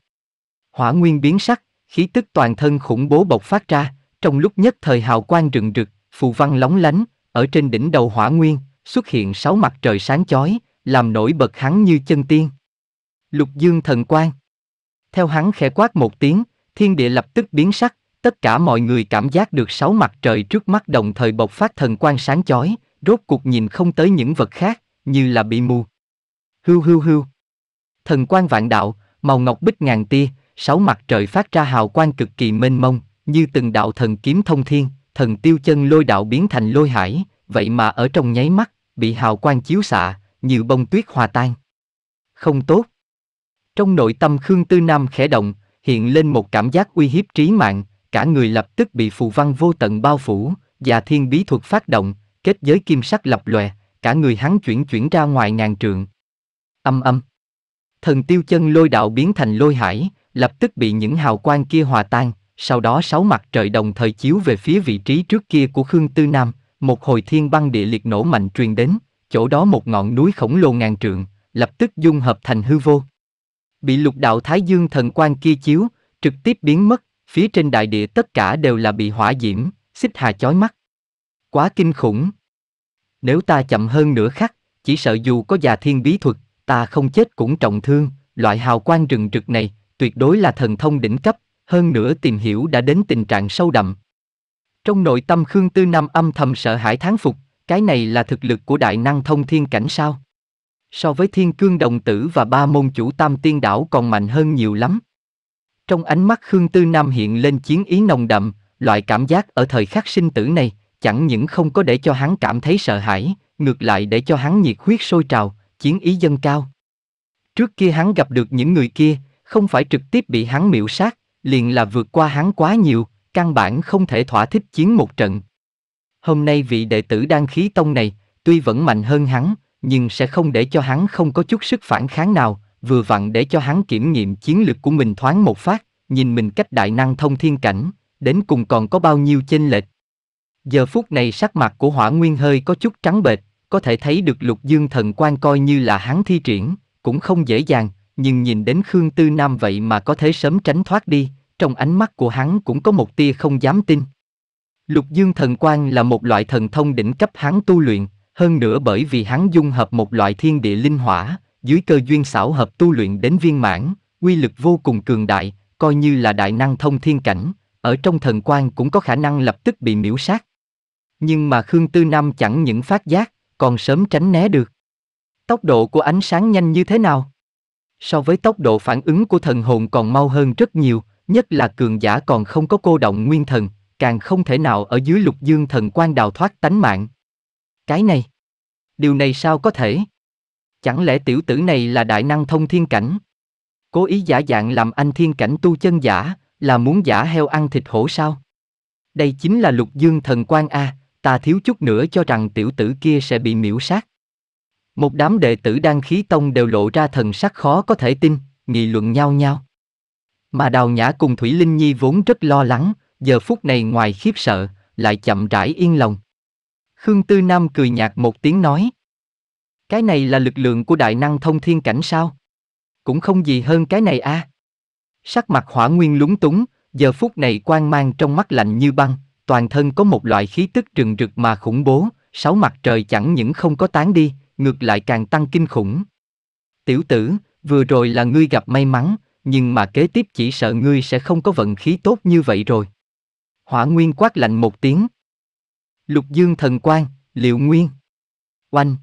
Hỏa nguyên biến sắc, khí tức toàn thân khủng bố bộc phát ra, trong lúc nhất thời hào quang rừng rực, phù văn lóng lánh, ở trên đỉnh đầu hỏa nguyên, xuất hiện sáu mặt trời sáng chói, làm nổi bật hắn như chân tiên. Lục dương thần quang. Theo hắn khẽ quát một tiếng, thiên địa lập tức biến sắc, tất cả mọi người cảm giác được sáu mặt trời trước mắt đồng thời bộc phát thần quang sáng chói, rốt cuộc nhìn không tới những vật khác, như là bị mù. Hưu hưu hưu. Thần quang vạn đạo, màu ngọc bích ngàn tia, sáu mặt trời phát ra hào quang cực kỳ mênh mông, như từng đạo thần kiếm thông thiên, thần tiêu chân lôi đạo biến thành lôi hải, vậy mà ở trong nháy mắt, bị hào quang chiếu xạ, như bông tuyết hòa tan. Không tốt. Trong nội tâm Khương Tư Nam khẽ động, hiện lên một cảm giác uy hiếp trí mạng, cả người lập tức bị phù văn vô tận bao phủ, và thiên bí thuật phát động, kết giới kim sắc lập lòe, cả người hắn chuyển chuyển ra ngoài ngàn trượng. Âm âm. Thần tiêu chân lôi đạo biến thành lôi hải, lập tức bị những hào quang kia hòa tan, sau đó sáu mặt trời đồng thời chiếu về phía vị trí trước kia của Khương Tư Nam, một hồi thiên băng địa liệt nổ mạnh truyền đến, chỗ đó một ngọn núi khổng lồ ngàn trượng, lập tức dung hợp thành hư vô. Bị lục đạo Thái Dương thần quang kia chiếu, trực tiếp biến mất, phía trên đại địa tất cả đều là bị hỏa diễm, xích hà chói mắt. Quá kinh khủng. Nếu ta chậm hơn nửa khắc, chỉ sợ dù có già thiên bí thuật, ta không chết cũng trọng thương, loại hào quang rừng rực này, tuyệt đối là thần thông đỉnh cấp, hơn nữa tìm hiểu đã đến tình trạng sâu đậm. Trong nội tâm Khương Tư Nam âm thầm sợ hãi thán phục, cái này là thực lực của đại năng thông thiên cảnh sao? So với thiên cương đồng tử và ba môn chủ tam tiên đảo còn mạnh hơn nhiều lắm. Trong ánh mắt Khương Tư Nam hiện lên chiến ý nồng đậm, loại cảm giác ở thời khắc sinh tử này, chẳng những không có để cho hắn cảm thấy sợ hãi, ngược lại để cho hắn nhiệt huyết sôi trào, chiến ý dâng cao. Trước kia hắn gặp được những người kia, không phải trực tiếp bị hắn miễu sát, liền là vượt qua hắn quá nhiều, căn bản không thể thỏa thích chiến một trận. Hôm nay vị đệ tử đang khí tông này, tuy vẫn mạnh hơn hắn, nhưng sẽ không để cho hắn không có chút sức phản kháng nào, vừa vặn để cho hắn kiểm nghiệm chiến lược của mình thoáng một phát, nhìn mình cách đại năng thông thiên cảnh, đến cùng còn có bao nhiêu chênh lệch. Giờ phút này sắc mặt của hỏa nguyên hơi có chút trắng bệch, có thể thấy được lục dương thần quan coi như là hắn thi triển, cũng không dễ dàng, nhưng nhìn đến Khương Tư Nam vậy mà có thể sớm tránh thoát đi, trong ánh mắt của hắn cũng có một tia không dám tin. Lục Dương Thần Quang là một loại thần thông đỉnh cấp hắn tu luyện, hơn nữa bởi vì hắn dung hợp một loại thiên địa linh hỏa, dưới cơ duyên xảo hợp tu luyện đến viên mãn, quy lực vô cùng cường đại, coi như là đại năng thông thiên cảnh, ở trong thần quang cũng có khả năng lập tức bị miễu sát. Nhưng mà Khương Tư Nam chẳng những phát giác, còn sớm tránh né được. Tốc độ của ánh sáng nhanh như thế nào? so với tốc độ phản ứng của thần hồn còn mau hơn rất nhiều, nhất là cường giả còn không có cô động nguyên thần, càng không thể nào ở dưới lục dương thần quan đào thoát tánh mạng. Cái này, điều này sao có thể? Chẳng lẽ tiểu tử này là đại năng thông thiên cảnh? Cố ý giả dạng làm anh thiên cảnh tu chân giả, là muốn giả heo ăn thịt hổ sao? Đây chính là lục dương thần quan A, ta thiếu chút nữa cho rằng tiểu tử kia sẽ bị miễu sát. Một đám đệ tử đang khí tông đều lộ ra thần sắc khó có thể tin, nghị luận nhau nhau. Mà Đào Nhã cùng Thủy Linh Nhi vốn rất lo lắng, giờ phút này ngoài khiếp sợ, lại chậm rãi yên lòng. Khương Tư Nam cười nhạt một tiếng nói. Cái này là lực lượng của đại năng thông thiên cảnh sao? Cũng không gì hơn cái này a. À. Sắc mặt hỏa nguyên lúng túng, giờ phút này quang mang trong mắt lạnh như băng, toàn thân có một loại khí tức rừng rực mà khủng bố, sáu mặt trời chẳng những không có tán đi, ngược lại càng tăng kinh khủng. Tiểu tử, vừa rồi là ngươi gặp may mắn, nhưng mà kế tiếp chỉ sợ ngươi sẽ không có vận khí tốt như vậy rồi. Hỏa Nguyên quát lạnh một tiếng. Lục Dương thần quan, liệu nguyên. Oanh.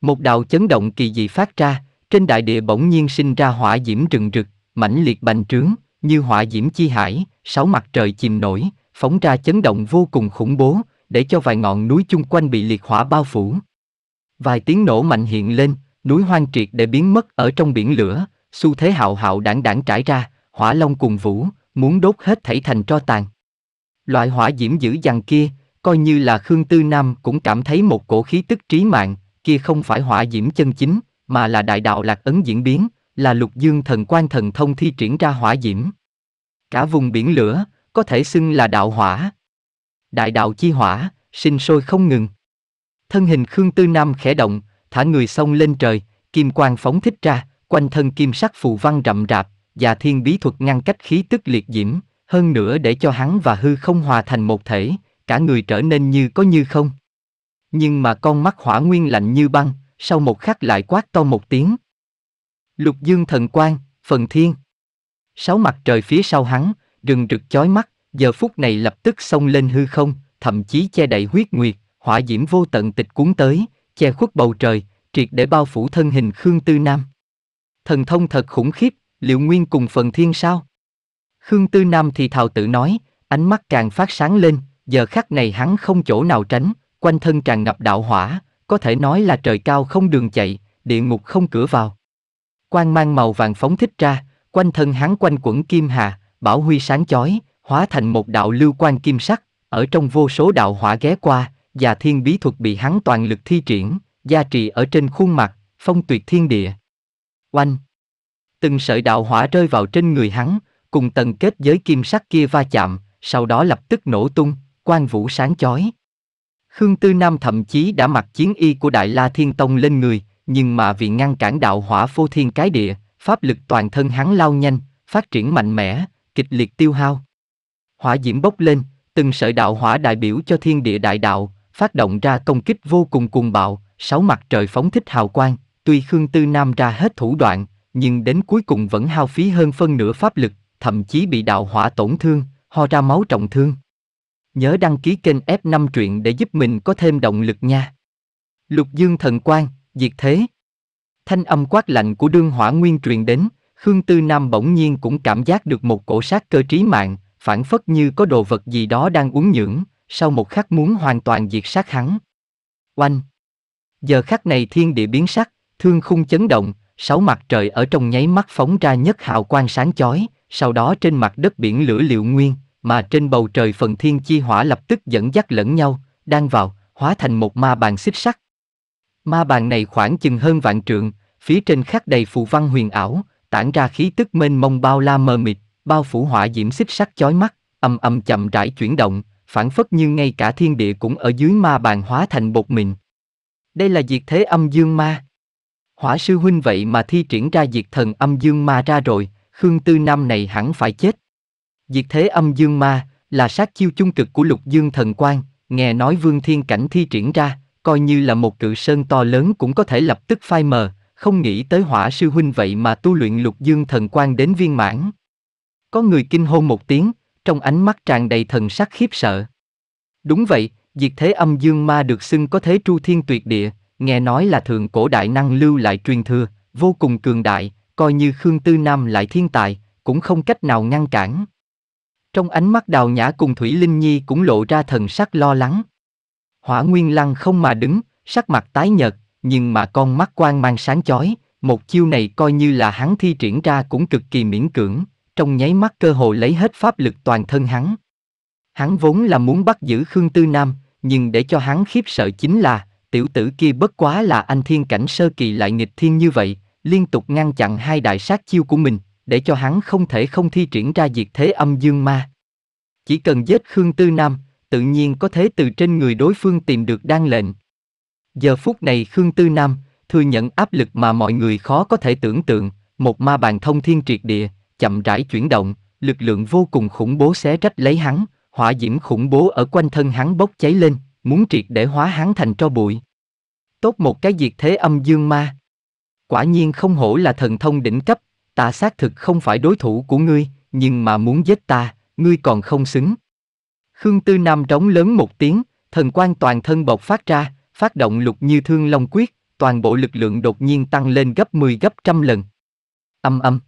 Một đạo chấn động kỳ dị phát ra, trên đại địa bỗng nhiên sinh ra hỏa diễm rừng rực, mãnh liệt bành trướng, như hỏa diễm chi hải, sáu mặt trời chìm nổi, phóng ra chấn động vô cùng khủng bố, để cho vài ngọn núi chung quanh bị liệt hỏa bao phủ. Vài tiếng nổ mạnh hiện lên, núi hoang triệt để biến mất ở trong biển lửa, xu thế hạo hạo đảng đảng trải ra, hỏa long cùng vũ, muốn đốt hết thảy thành tro tàn. Loại hỏa diễm dữ dằn kia, coi như là Khương Tư Nam cũng cảm thấy một cổ khí tức trí mạng, kia không phải hỏa diễm chân chính, mà là đại đạo lạc ấn diễn biến, là lục dương thần quan thần thông thi triển ra hỏa diễm. Cả vùng biển lửa, có thể xưng là đạo hỏa. Đại đạo chi hỏa, sinh sôi không ngừng thân hình Khương Tư Nam khẽ động, thả người sông lên trời, kim quang phóng thích ra, quanh thân kim sắc phù văn rậm rạp, và thiên bí thuật ngăn cách khí tức liệt diễm, hơn nữa để cho hắn và hư không hòa thành một thể, cả người trở nên như có như không. Nhưng mà con mắt hỏa nguyên lạnh như băng, sau một khắc lại quát to một tiếng. Lục dương thần quang, phần thiên. Sáu mặt trời phía sau hắn, rừng rực chói mắt, giờ phút này lập tức xông lên hư không, thậm chí che đậy huyết nguyệt, hỏa diễm vô tận tịch cuốn tới, che khuất bầu trời, triệt để bao phủ thân hình Khương Tư Nam. Thần thông thật khủng khiếp, liệu nguyên cùng phần thiên sao? Khương Tư Nam thì thào tự nói, ánh mắt càng phát sáng lên, giờ khắc này hắn không chỗ nào tránh, quanh thân tràn ngập đạo hỏa, có thể nói là trời cao không đường chạy, địa ngục không cửa vào. Quang mang màu vàng phóng thích ra, quanh thân hắn quanh quẩn kim hà, bảo huy sáng chói, hóa thành một đạo lưu quan kim sắc, ở trong vô số đạo hỏa ghé qua, và thiên bí thuật bị hắn toàn lực thi triển, gia trì ở trên khuôn mặt, phong tuyệt thiên địa. Oanh! Từng sợi đạo hỏa rơi vào trên người hắn, cùng tầng kết giới kim sắc kia va chạm, sau đó lập tức nổ tung, quang vũ sáng chói. Khương Tư Nam thậm chí đã mặc chiến y của Đại La Thiên Tông lên người, nhưng mà vì ngăn cản đạo hỏa phô thiên cái địa, pháp lực toàn thân hắn lao nhanh, phát triển mạnh mẽ, kịch liệt tiêu hao. Hỏa diễm bốc lên, từng sợi đạo hỏa đại biểu cho thiên địa đại đạo, phát động ra công kích vô cùng cuồng bạo, sáu mặt trời phóng thích hào quang, tuy Khương Tư Nam ra hết thủ đoạn, nhưng đến cuối cùng vẫn hao phí hơn phân nửa pháp lực, thậm chí bị đạo hỏa tổn thương, ho ra máu trọng thương. Nhớ đăng ký kênh F5 truyện để giúp mình có thêm động lực nha. Lục Dương thần quang, diệt thế. Thanh âm quát lạnh của đương hỏa nguyên truyền đến, Khương Tư Nam bỗng nhiên cũng cảm giác được một cổ sát cơ trí mạng, phản phất như có đồ vật gì đó đang uống nhưỡng, sau một khắc muốn hoàn toàn diệt sát hắn. Oanh! Giờ khắc này thiên địa biến sắc, thương khung chấn động, sáu mặt trời ở trong nháy mắt phóng ra nhất hào quang sáng chói, sau đó trên mặt đất biển lửa liệu nguyên, mà trên bầu trời phần thiên chi hỏa lập tức dẫn dắt lẫn nhau, đang vào, hóa thành một ma bàn xích sắt. Ma bàn này khoảng chừng hơn vạn trượng, phía trên khắc đầy phù văn huyền ảo, tản ra khí tức mênh mông bao la mờ mịt, bao phủ hỏa diễm xích sắt chói mắt, âm âm chậm rãi chuyển động, phản phất như ngay cả thiên địa cũng ở dưới ma bàn hóa thành bột mịn. Đây là diệt thế âm dương ma. Hỏa sư huynh vậy mà thi triển ra diệt thần âm dương ma ra rồi, Khương Tư Nam này hẳn phải chết. Diệt thế âm dương ma là sát chiêu chung cực của lục dương thần quan, nghe nói vương thiên cảnh thi triển ra, coi như là một cự sơn to lớn cũng có thể lập tức phai mờ, không nghĩ tới hỏa sư huynh vậy mà tu luyện lục dương thần quan đến viên mãn. Có người kinh hô một tiếng, trong ánh mắt tràn đầy thần sắc khiếp sợ. Đúng vậy, diệt thế âm dương ma được xưng có thế tru thiên tuyệt địa, nghe nói là thượng cổ đại năng lưu lại truyền thừa, vô cùng cường đại, coi như Khương Tư Nam lại thiên tài, cũng không cách nào ngăn cản. Trong ánh mắt đào nhã cùng Thủy Linh Nhi cũng lộ ra thần sắc lo lắng. Hỏa Nguyên Lăng không mà đứng, sắc mặt tái nhợt, nhưng mà con mắt quang mang sáng chói, một chiêu này coi như là hắn thi triển ra cũng cực kỳ miễn cưỡng, trong nháy mắt cơ hội lấy hết pháp lực toàn thân hắn. Hắn vốn là muốn bắt giữ Khương Tư Nam, nhưng để cho hắn khiếp sợ chính là, tiểu tử kia bất quá là anh thiên cảnh sơ kỳ lại nghịch thiên như vậy, liên tục ngăn chặn hai đại sát chiêu của mình, để cho hắn không thể không thi triển ra diệt thế âm dương ma. Chỉ cần giết Khương Tư Nam, tự nhiên có thể từ trên người đối phương tìm được đan lệnh. Giờ phút này Khương Tư Nam, thừa nhận áp lực mà mọi người khó có thể tưởng tượng, một ma bàn thông thiên triệt địa, chậm rãi chuyển động, lực lượng vô cùng khủng bố xé rách lấy hắn, hỏa diễm khủng bố ở quanh thân hắn bốc cháy lên, muốn triệt để hóa hắn thành tro bụi. Tốt một cái diệt thế âm dương ma. Quả nhiên không hổ là thần thông đỉnh cấp, ta xác thực không phải đối thủ của ngươi, nhưng mà muốn giết ta, ngươi còn không xứng. Khương Tư Nam trống lớn một tiếng, thần quan toàn thân bộc phát ra, phát động lục như thương long quyết, toàn bộ lực lượng đột nhiên tăng lên gấp 10 gấp trăm lần. Âm âm.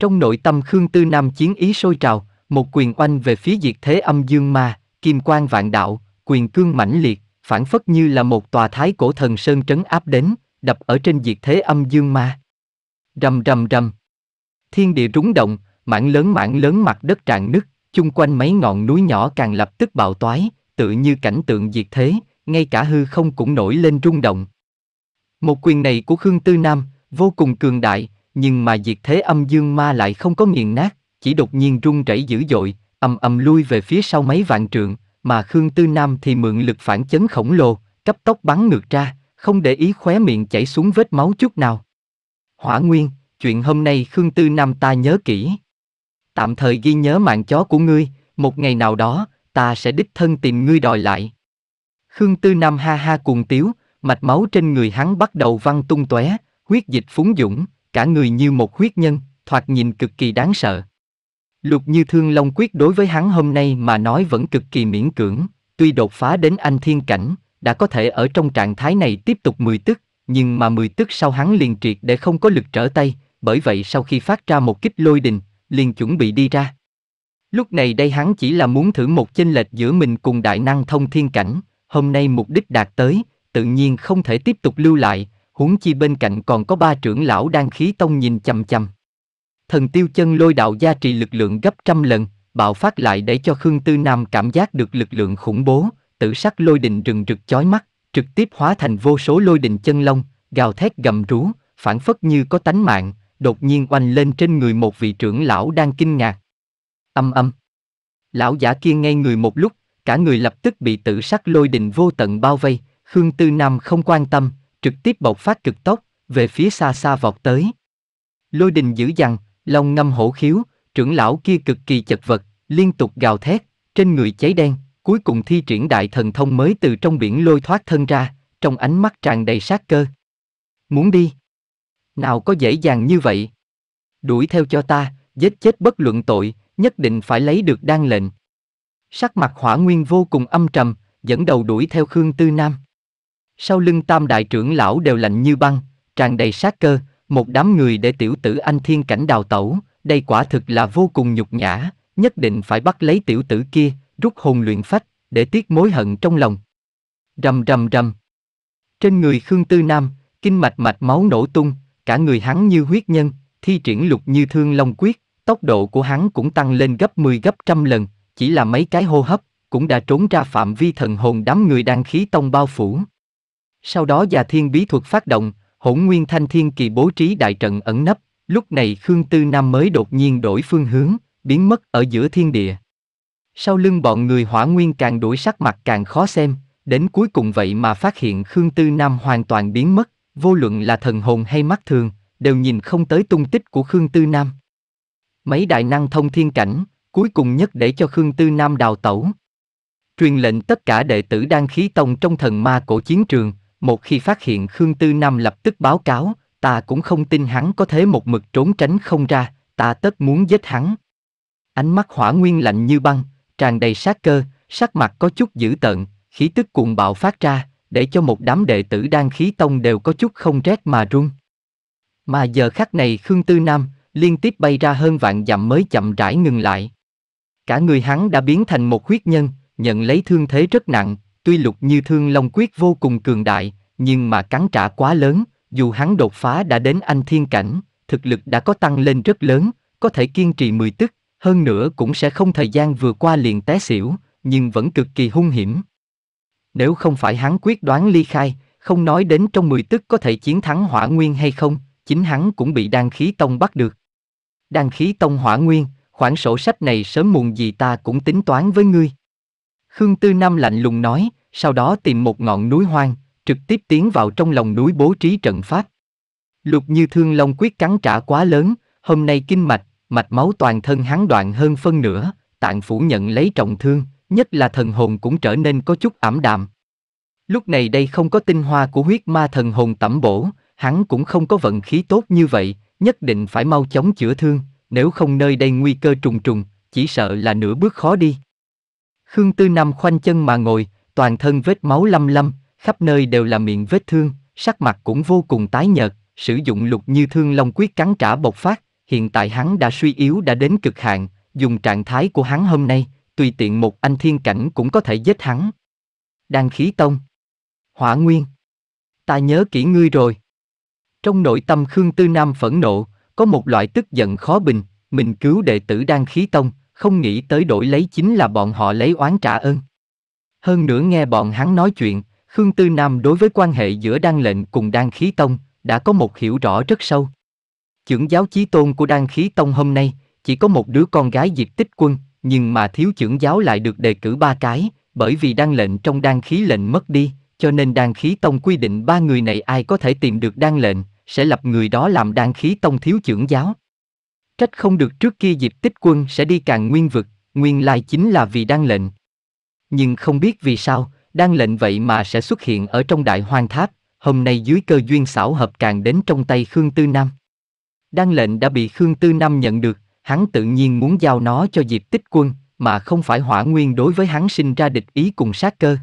Trong nội tâm Khương Tư Nam chiến ý sôi trào, một quyền oanh về phía diệt thế âm dương ma, kim quan vạn đạo, quyền cương mãnh liệt, phản phất như là một tòa thái cổ thần sơn trấn áp đến, đập ở trên diệt thế âm dương ma. Rầm rầm rầm. Thiên địa rúng động, mảng lớn mảng lớn mặt đất tràn nứt, chung quanh mấy ngọn núi nhỏ càng lập tức bạo toái, tự như cảnh tượng diệt thế, ngay cả hư không cũng nổi lên rung động. Một quyền này của Khương Tư Nam, vô cùng cường đại, nhưng mà diệt thế âm dương ma lại không có nghiền nát, chỉ đột nhiên rung rẩy dữ dội, âm âm lui về phía sau mấy vạn trượng, mà Khương Tư Nam thì mượn lực phản chấn khổng lồ, cấp tốc bắn ngược ra, không để ý khóe miệng chảy xuống vết máu chút nào. Hỏa Nguyên, chuyện hôm nay Khương Tư Nam ta nhớ kỹ. Tạm thời ghi nhớ mạng chó của ngươi, một ngày nào đó, ta sẽ đích thân tìm ngươi đòi lại. Khương Tư Nam ha ha cuồng tiếu, mạch máu trên người hắn bắt đầu văng tung tóe, huyết dịch phúng dũng, cả người như một huyết nhân, thoạt nhìn cực kỳ đáng sợ. Lục như thương long quyết đối với hắn hôm nay mà nói vẫn cực kỳ miễn cưỡng, tuy đột phá đến anh thiên cảnh, đã có thể ở trong trạng thái này tiếp tục 10 tức, nhưng mà 10 tức sau hắn liền triệt để không có lực trở tay, bởi vậy sau khi phát ra một kích lôi đình, liền chuẩn bị đi ra. Lúc này đây hắn chỉ là muốn thử một chênh lệch giữa mình cùng đại năng thông thiên cảnh, hôm nay mục đích đạt tới, tự nhiên không thể tiếp tục lưu lại, huống chi bên cạnh còn có ba trưởng lão đang khí tông nhìn chằm chằm. Thần tiêu chân lôi đạo gia trì lực lượng gấp trăm lần, bạo phát lại để cho Khương Tư Nam cảm giác được lực lượng khủng bố, tử sắc lôi đình rừng rực chói mắt, trực tiếp hóa thành vô số lôi đình chân lông, gào thét gầm rú, phản phất như có tánh mạng, đột nhiên oanh lên trên người một vị trưởng lão đang kinh ngạc. Âm âm. Lão giả kia ngay người một lúc, cả người lập tức bị tử sắc lôi đình vô tận bao vây, Khương Tư Nam không quan tâm, trực tiếp bộc phát cực tốc, về phía xa xa vọt tới. Lôi đình giữ dằn, lòng ngâm hổ khiếu, trưởng lão kia cực kỳ chật vật, liên tục gào thét, trên người cháy đen, cuối cùng thi triển đại thần thông mới từ trong biển lôi thoát thân ra, trong ánh mắt tràn đầy sát cơ. Muốn đi? Nào có dễ dàng như vậy? Đuổi theo cho ta, giết chết bất luận tội, nhất định phải lấy được đan lệnh. Sắc mặt hỏa nguyên vô cùng âm trầm, dẫn đầu đuổi theo Khương Tư Nam. Sau lưng tam đại trưởng lão đều lạnh như băng, tràn đầy sát cơ, một đám người để tiểu tử anh thiên cảnh đào tẩu, đây quả thực là vô cùng nhục nhã, nhất định phải bắt lấy tiểu tử kia, rút hồn luyện phách, để tiết mối hận trong lòng. Rầm rầm rầm. Trên người Khương Tư Nam, kinh mạch mạch máu nổ tung, cả người hắn như huyết nhân, thi triển lục như thương long quyết, tốc độ của hắn cũng tăng lên gấp 10 gấp trăm lần, chỉ là mấy cái hô hấp, cũng đã trốn ra phạm vi thần hồn đám người đang khí tông bao phủ, sau đó già thiên bí thuật phát động, hỗn nguyên thanh thiên kỳ bố trí đại trận ẩn nấp, lúc này Khương Tư Nam mới đột nhiên đổi phương hướng, biến mất ở giữa thiên địa. Sau lưng bọn người hỏa nguyên càng đuổi sắc mặt càng khó xem, đến cuối cùng vậy mà phát hiện Khương Tư Nam hoàn toàn biến mất, vô luận là thần hồn hay mắt thường, đều nhìn không tới tung tích của Khương Tư Nam. Mấy đại năng thông thiên cảnh, cuối cùng nhất để cho Khương Tư Nam đào tẩu. Truyền lệnh tất cả đệ tử đang khí tông trong thần ma cổ chiến trường, một khi phát hiện Khương Tư Nam lập tức báo cáo, ta cũng không tin hắn có thể một mực trốn tránh không ra, ta tất muốn giết hắn. Ánh mắt hỏa nguyên lạnh như băng, tràn đầy sát cơ, sắc mặt có chút dữ tợn, khí tức cuồng bạo phát ra, để cho một đám đệ tử đang khí tông đều có chút không rét mà run. Mà giờ khắc này Khương Tư Nam liên tiếp bay ra hơn vạn dặm mới chậm rãi ngừng lại. Cả người hắn đã biến thành một huyết nhân, nhận lấy thương thế rất nặng, Tuy lục như thương long quyết vô cùng cường đại, nhưng mà cắn trả quá lớn, dù hắn đột phá đã đến anh thiên cảnh, thực lực đã có tăng lên rất lớn, có thể kiên trì 10 tức, hơn nữa cũng sẽ không thời gian vừa qua liền té xỉu, nhưng vẫn cực kỳ hung hiểm. Nếu không phải hắn quyết đoán ly khai, không nói đến trong 10 tức có thể chiến thắng hỏa nguyên hay không, chính hắn cũng bị đan khí tông bắt được. Đan khí tông hỏa nguyên, khoản sổ sách này sớm muộn gì ta cũng tính toán với ngươi. Khương Tư Nam lạnh lùng nói, sau đó tìm một ngọn núi hoang, trực tiếp tiến vào trong lòng núi bố trí trận pháp. Lục như thương long quyết cắn trả quá lớn, hôm nay kinh mạch, mạch máu toàn thân hắn đoạn hơn phân nửa, tạng phủ nhận lấy trọng thương, nhất là thần hồn cũng trở nên có chút ảm đạm. Lúc này đây không có tinh hoa của huyết ma thần hồn tẩm bổ, hắn cũng không có vận khí tốt như vậy, nhất định phải mau chóng chữa thương, nếu không nơi đây nguy cơ trùng trùng, chỉ sợ là nửa bước khó đi. Khương Tư Nam khoanh chân mà ngồi, toàn thân vết máu lâm lâm, khắp nơi đều là miệng vết thương, sắc mặt cũng vô cùng tái nhợt, sử dụng lục như thương long quyết cắn trả bộc phát, hiện tại hắn đã suy yếu đã đến cực hạn, dùng trạng thái của hắn hôm nay, tùy tiện một anh thiên cảnh cũng có thể giết hắn. Đan khí tông. Hỏa nguyên. Ta nhớ kỹ ngươi rồi. Trong nội tâm Khương Tư Nam phẫn nộ, có một loại tức giận khó bình, mình cứu đệ tử Đan khí tông, không nghĩ tới đổi lấy chính là bọn họ lấy oán trả ơn. Hơn nữa nghe bọn hắn nói chuyện, Khương Tư Nam đối với quan hệ giữa đan lệnh cùng đan khí tông, đã có một hiểu rõ rất sâu. trưởng giáo chí tôn của đan khí tông hôm nay, chỉ có một đứa con gái diệp tích quân, nhưng mà thiếu trưởng giáo lại được đề cử ba cái, bởi vì đan lệnh trong đan khí lệnh mất đi, cho nên đan khí tông quy định ba người này ai có thể tìm được đan lệnh, sẽ lập người đó làm đan khí tông thiếu trưởng giáo. Trách không được trước kia diệp tích quân sẽ đi càng nguyên vực, nguyên lai chính là vì đan lệnh nhưng không biết vì sao, đang lệnh vậy mà sẽ xuất hiện ở trong đại hoang tháp, hôm nay dưới cơ duyên xảo hợp càng đến trong tay Khương Tư Nam. Đan lệnh đã bị Khương Tư Nam nhận được, hắn tự nhiên muốn giao nó cho Diệp Tích Quân, mà không phải hỏa nguyên đối với hắn sinh ra địch ý cùng sát cơ.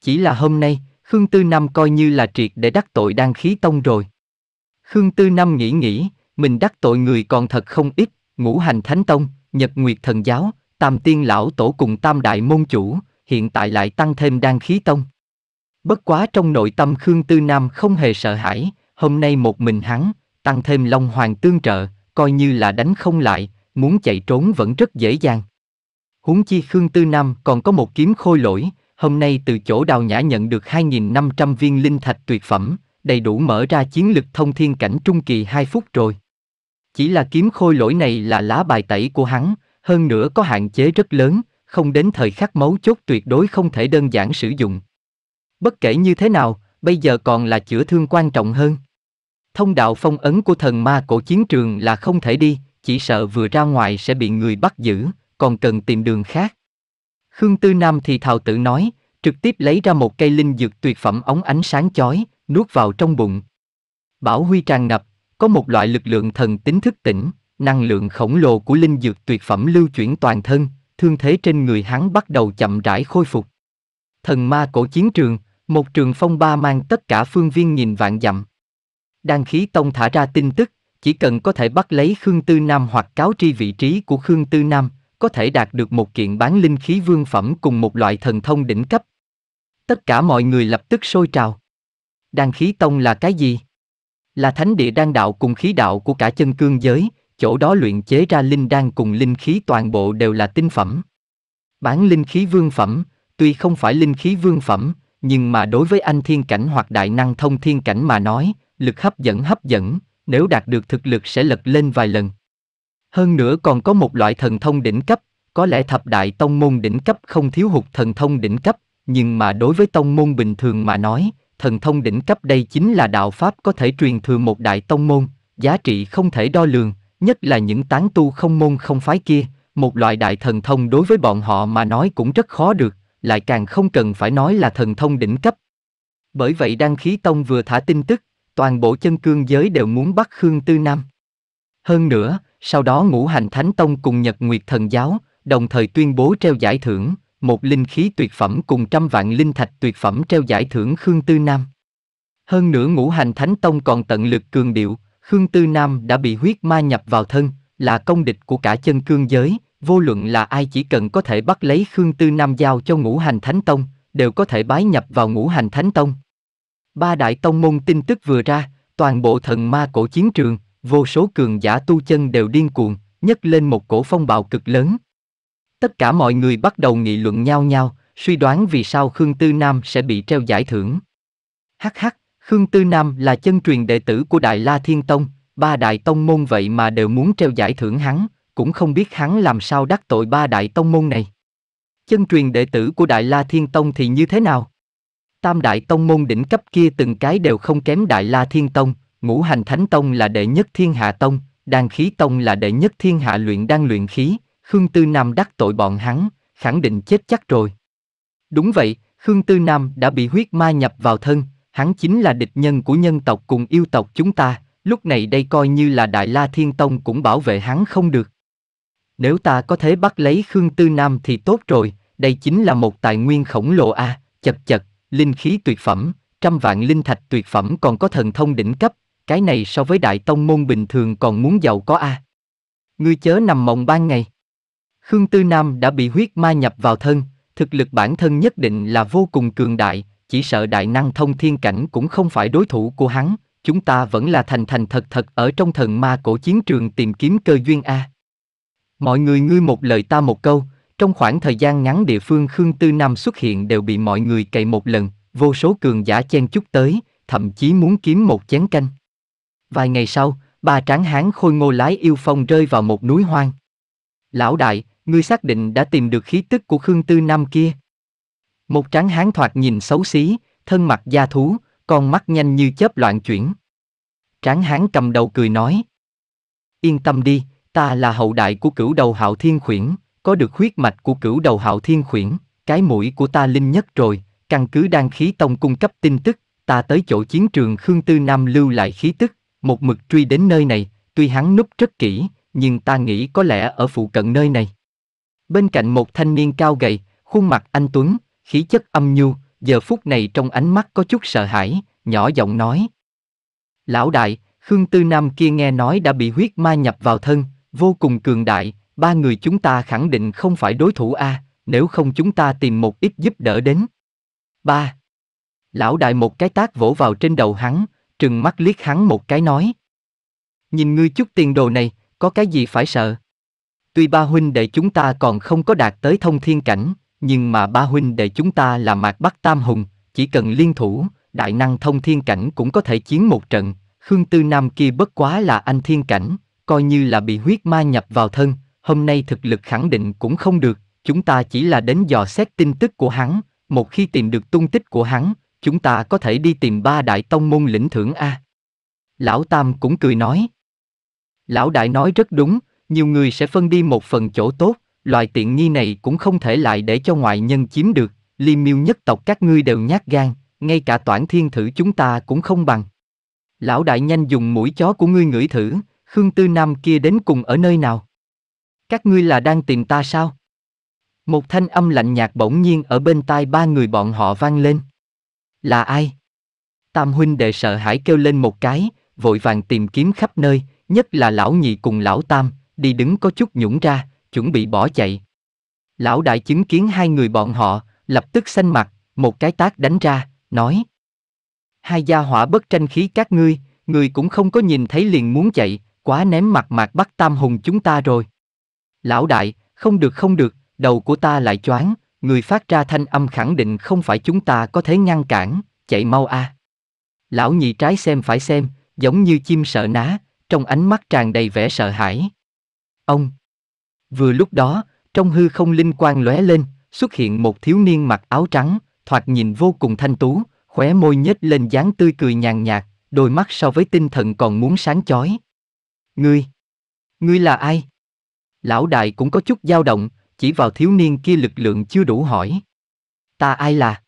Chỉ là hôm nay, Khương Tư Nam coi như là triệt để đắc tội đan khí tông rồi. Khương Tư Nam nghĩ nghĩ, mình đắc tội người còn thật không ít, ngũ hành thánh tông, nhật nguyệt thần giáo, tam tiên lão tổ cùng tam đại môn chủ, hiện tại lại tăng thêm đan khí tông. Bất quá trong nội tâm Khương Tư Nam không hề sợ hãi, hôm nay một mình hắn, tăng thêm Long Hoàng tương trợ, coi như là đánh không lại, muốn chạy trốn vẫn rất dễ dàng. Huống chi Khương Tư Nam còn có một kiếm khôi lỗi, hôm nay từ chỗ đào nhã nhận được 2.500 viên linh thạch tuyệt phẩm, đầy đủ mở ra chiến lực thông thiên cảnh trung kỳ 2 phút rồi. Chỉ là kiếm khôi lỗi này là lá bài tẩy của hắn, hơn nữa có hạn chế rất lớn, không đến thời khắc máu chốt tuyệt đối không thể đơn giản sử dụng. Bất kể như thế nào, bây giờ còn là chữa thương quan trọng hơn. Thông đạo phong ấn của thần ma cổ chiến trường là không thể đi, chỉ sợ vừa ra ngoài sẽ bị người bắt giữ, còn cần tìm đường khác. Khương Tư Nam thì thào tự nói, trực tiếp lấy ra một cây linh dược tuyệt phẩm ống ánh sáng chói, nuốt vào trong bụng. Bảo Huy tràn ngập, có một loại lực lượng thần tính thức tỉnh, năng lượng khổng lồ của linh dược tuyệt phẩm lưu chuyển toàn thân, thương thế trên người hắn bắt đầu chậm rãi khôi phục. Thần ma cổ chiến trường, một trường phong ba mang tất cả phương viên nhìn vạn dặm. Đan khí tông thả ra tin tức, chỉ cần có thể bắt lấy Khương Tư Nam hoặc cáo tri vị trí của Khương Tư Nam, có thể đạt được một kiện bán linh khí vương phẩm cùng một loại thần thông đỉnh cấp. Tất cả mọi người lập tức sôi trào. Đan khí tông là cái gì? Là thánh địa đan đạo cùng khí đạo của cả chân cương giới, chỗ đó luyện chế ra linh đan cùng linh khí toàn bộ đều là tinh phẩm. Bán linh khí vương phẩm, tuy không phải linh khí vương phẩm, nhưng mà đối với anh thiên cảnh hoặc đại năng thông thiên cảnh mà nói, lực hấp dẫn hấp dẫn, nếu đạt được thực lực sẽ lật lên vài lần. Hơn nữa còn có một loại thần thông đỉnh cấp, có lẽ thập đại tông môn đỉnh cấp không thiếu hụt thần thông đỉnh cấp, nhưng mà đối với tông môn bình thường mà nói, thần thông đỉnh cấp đây chính là đạo pháp có thể truyền thừa một đại tông môn, giá trị không thể đo lường, nhất là những tán tu không môn không phái kia, một loại đại thần thông đối với bọn họ mà nói cũng rất khó được, lại càng không cần phải nói là thần thông đỉnh cấp. Bởi vậy Đăng Khí Tông vừa thả tin tức, toàn bộ chân cương giới đều muốn bắt Khương Tư Nam. Hơn nữa, sau đó ngũ hành Thánh Tông cùng Nhật Nguyệt Thần Giáo, đồng thời tuyên bố treo giải thưởng, một linh khí tuyệt phẩm cùng trăm vạn linh thạch tuyệt phẩm treo giải thưởng Khương Tư Nam. Hơn nữa ngũ hành Thánh Tông còn tận lực cường điệu, Khương Tư Nam đã bị huyết ma nhập vào thân, là công địch của cả chân cương giới, vô luận là ai chỉ cần có thể bắt lấy Khương Tư Nam giao cho ngũ hành thánh tông, đều có thể bái nhập vào ngũ hành thánh tông. Ba đại tông môn tin tức vừa ra, toàn bộ thần ma cổ chiến trường, vô số cường giả tu chân đều điên cuồng, nhấc lên một cổ phong bạo cực lớn. Tất cả mọi người bắt đầu nghị luận nhau nhau, suy đoán vì sao Khương Tư Nam sẽ bị treo giải thưởng. Hắc hắc, Khương Tư Nam là chân truyền đệ tử của Đại La Thiên Tông, ba đại tông môn vậy mà đều muốn treo giải thưởng hắn, cũng không biết hắn làm sao đắc tội ba đại tông môn này. Chân truyền đệ tử của Đại La Thiên Tông thì như thế nào? Tam đại tông môn đỉnh cấp kia từng cái đều không kém Đại La Thiên Tông, Ngũ Hành Thánh Tông là đệ nhất Thiên Hạ Tông, Đan Khí Tông là đệ nhất Thiên Hạ luyện đan luyện khí, Khương Tư Nam đắc tội bọn hắn, khẳng định chết chắc rồi. Đúng vậy, Khương Tư Nam đã bị huyết ma nhập vào thân, hắn chính là địch nhân của nhân tộc cùng yêu tộc chúng ta, lúc này đây coi như là Đại La Thiên Tông cũng bảo vệ hắn không được. Nếu ta có thể bắt lấy Khương Tư Nam thì tốt rồi, đây chính là một tài nguyên khổng lồ a, à, chật chật, linh khí tuyệt phẩm, trăm vạn linh thạch tuyệt phẩm còn có thần thông đỉnh cấp, cái này so với đại tông môn bình thường còn muốn giàu có a. À. Ngươi chớ nằm mộng ban ngày. Khương Tư Nam đã bị huyết ma nhập vào thân, thực lực bản thân nhất định là vô cùng cường đại, chỉ sợ đại năng thông thiên cảnh cũng không phải đối thủ của hắn, chúng ta vẫn là thành thành thật thật ở trong thần ma cổ chiến trường tìm kiếm cơ duyên A. Mọi người ngươi một lời ta một câu, trong khoảng thời gian ngắn địa phương Khương Tư Nam xuất hiện đều bị mọi người cày một lần, vô số cường giả chen chúc tới, thậm chí muốn kiếm một chén canh. Vài ngày sau, ba tráng hán khôi ngô lái yêu phong rơi vào một núi hoang. Lão đại, ngươi xác định đã tìm được khí tức của Khương Tư Nam kia. Một tráng hán thoạt nhìn xấu xí, thân mặt da thú, con mắt nhanh như chớp loạn chuyển. Tráng hán cầm đầu cười nói. Yên tâm đi, ta là hậu đại của cửu đầu hạo thiên khuyển, có được huyết mạch của cửu đầu hạo thiên khuyển, cái mũi của ta linh nhất rồi, căn cứ đan khí tông cung cấp tin tức, ta tới chỗ chiến trường Khương Tư Nam lưu lại khí tức, một mực truy đến nơi này, tuy hắn núp rất kỹ, nhưng ta nghĩ có lẽ ở phụ cận nơi này. Bên cạnh một thanh niên cao gầy, khuôn mặt anh Tuấn, khí chất âm nhu, giờ phút này trong ánh mắt có chút sợ hãi, nhỏ giọng nói. Lão đại, Khương Tư Nam kia nghe nói đã bị huyết ma nhập vào thân, vô cùng cường đại, ba người chúng ta khẳng định không phải đối thủ A, nếu không chúng ta tìm một ít giúp đỡ đến. Ba. Lão đại một cái tác vỗ vào trên đầu hắn, trừng mắt liếc hắn một cái nói. Nhìn ngươi chút tiền đồ này, có cái gì phải sợ? Tuy ba huynh đệ chúng ta còn không có đạt tới thông thiên cảnh, nhưng mà ba huynh đệ chúng ta là mạc bắc tam hùng, chỉ cần liên thủ, đại năng thông thiên cảnh cũng có thể chiến một trận, Khương Tư Nam kia bất quá là anh thiên cảnh, coi như là bị huyết ma nhập vào thân, hôm nay thực lực khẳng định cũng không được, chúng ta chỉ là đến dò xét tin tức của hắn, một khi tìm được tung tích của hắn, chúng ta có thể đi tìm ba đại tông môn lĩnh thưởng A. Lão Tam cũng cười nói. Lão Đại nói rất đúng, nhiều người sẽ phân đi một phần chỗ tốt, loại tiện nghi này cũng không thể lại để cho ngoại nhân chiếm được, liêm miêu nhất tộc các ngươi đều nhát gan, ngay cả toản thiên thử chúng ta cũng không bằng. Lão đại nhanh dùng mũi chó của ngươi ngửi thử, Khương Tư Nam kia đến cùng ở nơi nào? Các ngươi là đang tìm ta sao? Một thanh âm lạnh nhạt bỗng nhiên ở bên tai ba người bọn họ vang lên. Là ai? Tam huynh đệ sợ hãi kêu lên một cái, vội vàng tìm kiếm khắp nơi, nhất là lão nhị cùng lão tam, đi đứng có chút nhũng ra, chuẩn bị bỏ chạy. Lão đại chứng kiến hai người bọn họ, lập tức xanh mặt, một cái tác đánh ra, nói. Hai gia hỏa bất tranh khí các ngươi, người cũng không có nhìn thấy liền muốn chạy, quá ném mặt mạc bắt tam hùng chúng ta rồi. Lão đại, không được không được, đầu của ta lại choáng, người phát ra thanh âm khẳng định không phải chúng ta có thể ngăn cản, chạy mau a. À. Lão nhị trái xem phải xem, giống như chim sợ ná, trong ánh mắt tràn đầy vẻ sợ hãi. Ông, Vừa lúc đó, trong hư không linh quang lóe lên, xuất hiện một thiếu niên mặc áo trắng, thoạt nhìn vô cùng thanh tú, khóe môi nhếch lên dáng tươi cười nhàn nhạt, đôi mắt so với tinh thần còn muốn sáng chói. Ngươi! Ngươi là ai? Lão đại cũng có chút dao động, chỉ vào thiếu niên kia lực lượng chưa đủ hỏi. Ta ai là?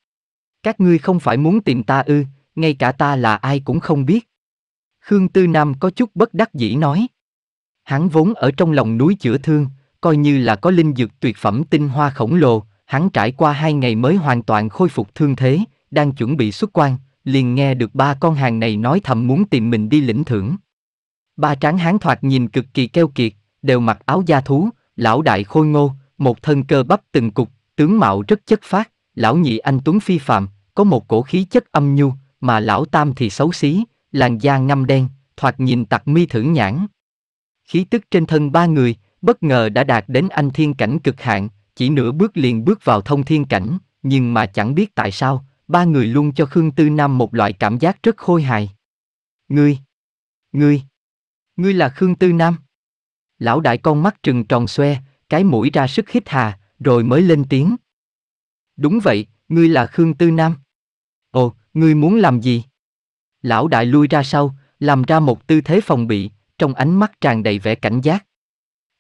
Các ngươi không phải muốn tìm ta ư, ngay cả ta là ai cũng không biết. Khương Tư Nam có chút bất đắc dĩ nói. Hắn vốn ở trong lòng núi chữa thương, coi như là có linh dược tuyệt phẩm tinh hoa khổng lồ, hắn trải qua hai ngày mới hoàn toàn khôi phục thương thế, đang chuẩn bị xuất quan, liền nghe được ba con hàng này nói thầm muốn tìm mình đi lĩnh thưởng. Ba tráng hán thoạt nhìn cực kỳ keo kiệt, đều mặc áo da thú, lão đại khôi ngô, một thân cơ bắp từng cục, tướng mạo rất chất phát, lão nhị anh tuấn phi phạm, có một cổ khí chất âm nhu, mà lão tam thì xấu xí, làn da ngăm đen, thoạt nhìn tặc mi thử nhãn. Khí tức trên thân ba người, bất ngờ đã đạt đến anh thiên cảnh cực hạn, chỉ nửa bước liền bước vào thông thiên cảnh, nhưng mà chẳng biết tại sao, ba người luôn cho Khương Tư Nam một loại cảm giác rất khôi hài. Ngươi! Ngươi! Ngươi là Khương Tư Nam! Lão đại con mắt trừng tròn xoe, cái mũi ra sức hít hà, rồi mới lên tiếng. Đúng vậy, ngươi là Khương Tư Nam. Ồ, ngươi muốn làm gì? Lão đại lui ra sau, làm ra một tư thế phòng bị, trong ánh mắt tràn đầy vẻ cảnh giác.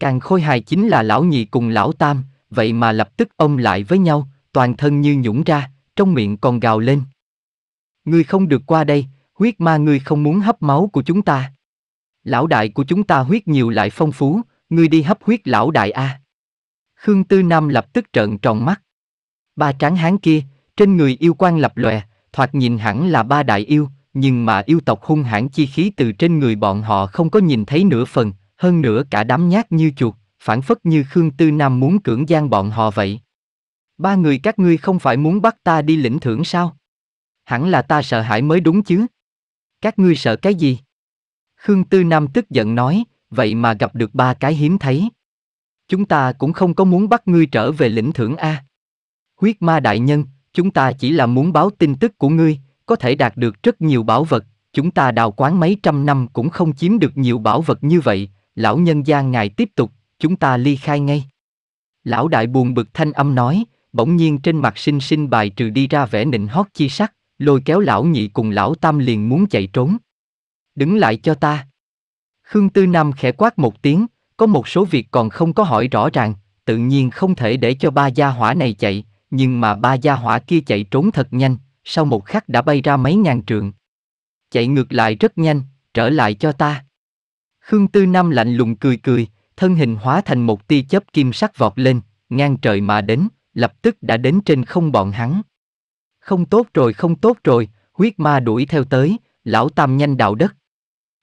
Càng khôi hài chính là lão nhị cùng lão tam, vậy mà lập tức ông lại với nhau, toàn thân như nhũng ra, trong miệng còn gào lên. Ngươi không được qua đây, huyết ma ngươi không muốn hấp máu của chúng ta. Lão đại của chúng ta huyết nhiều lại phong phú, ngươi đi hấp huyết lão đại a. Khương Tư Nam lập tức trợn tròn mắt. Ba tráng hán kia, trên người yêu quan lập lòe, thoạt nhìn hẳn là ba đại yêu, nhưng mà yêu tộc hung hãn chi khí từ trên người bọn họ không có nhìn thấy nửa phần, hơn nữa cả đám nhát như chuột, phản phất như Khương Tư Nam muốn cưỡng gian bọn họ vậy. Ba người các ngươi không phải muốn bắt ta đi lĩnh thưởng sao? Hẳn là ta sợ hãi mới đúng chứ. Các ngươi sợ cái gì? Khương Tư Nam tức giận nói, vậy mà gặp được ba cái hiếm thấy. Chúng ta cũng không có muốn bắt ngươi trở về lĩnh thưởng A. Huyết ma đại nhân, chúng ta chỉ là muốn báo tin tức của ngươi, có thể đạt được rất nhiều bảo vật, chúng ta đào quán mấy trăm năm cũng không chiếm được nhiều bảo vật như vậy, lão nhân gia ngài tiếp tục, chúng ta ly khai ngay. Lão đại buồn bực thanh âm nói, bỗng nhiên trên mặt sinh sinh bài trừ đi ra vẻ nịnh hót chi sắc, lôi kéo lão nhị cùng lão tam liền muốn chạy trốn. Đứng lại cho ta. Khương Tư Nam khẽ quát một tiếng, có một số việc còn không có hỏi rõ ràng, tự nhiên không thể để cho ba gia hỏa này chạy, nhưng mà ba gia hỏa kia chạy trốn thật nhanh, sau một khắc đã bay ra mấy ngàn trượng. Chạy ngược lại rất nhanh, trở lại cho ta. Khương Tư Nam lạnh lùng cười cười, thân hình hóa thành một tia chớp kim sắc vọt lên, ngang trời mà đến, lập tức đã đến trên không bọn hắn. Không tốt rồi, không tốt rồi, huyết ma đuổi theo tới, lão tam nhanh đạo đất.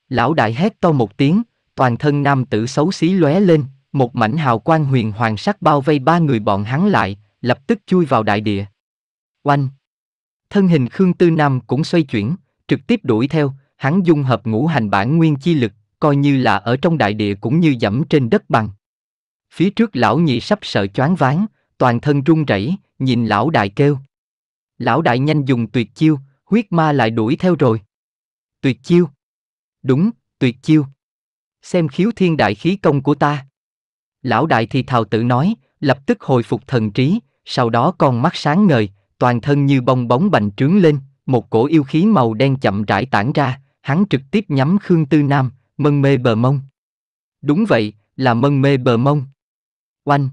Lão đại hét to một tiếng, toàn thân nam tử xấu xí lóe lên, một mảnh hào quang huyền hoàng sắc bao vây ba người bọn hắn lại, lập tức chui vào đại địa. Oanh! Thân hình Khương Tư Nam cũng xoay chuyển, trực tiếp đuổi theo, hắn dung hợp ngũ hành bản nguyên chi lực, coi như là ở trong đại địa cũng như dẫm trên đất bằng. Phía trước lão nhị sắp sợ choáng váng, toàn thân run rẩy, nhìn lão đại kêu. Lão đại nhanh dùng tuyệt chiêu, huyết ma lại đuổi theo rồi. Tuyệt chiêu. Đúng, tuyệt chiêu. Xem khiếu thiên đại khí công của ta. Lão đại thì thào tự nói, lập tức hồi phục thần trí, sau đó con mắt sáng ngời, toàn thân như bong bóng bành trướng lên, một cổ yêu khí màu đen chậm rãi tản ra, hắn trực tiếp nhắm Khương Tư Nam, Mân mê bờ mông. Đúng vậy, là mân mê bờ mông. Oanh.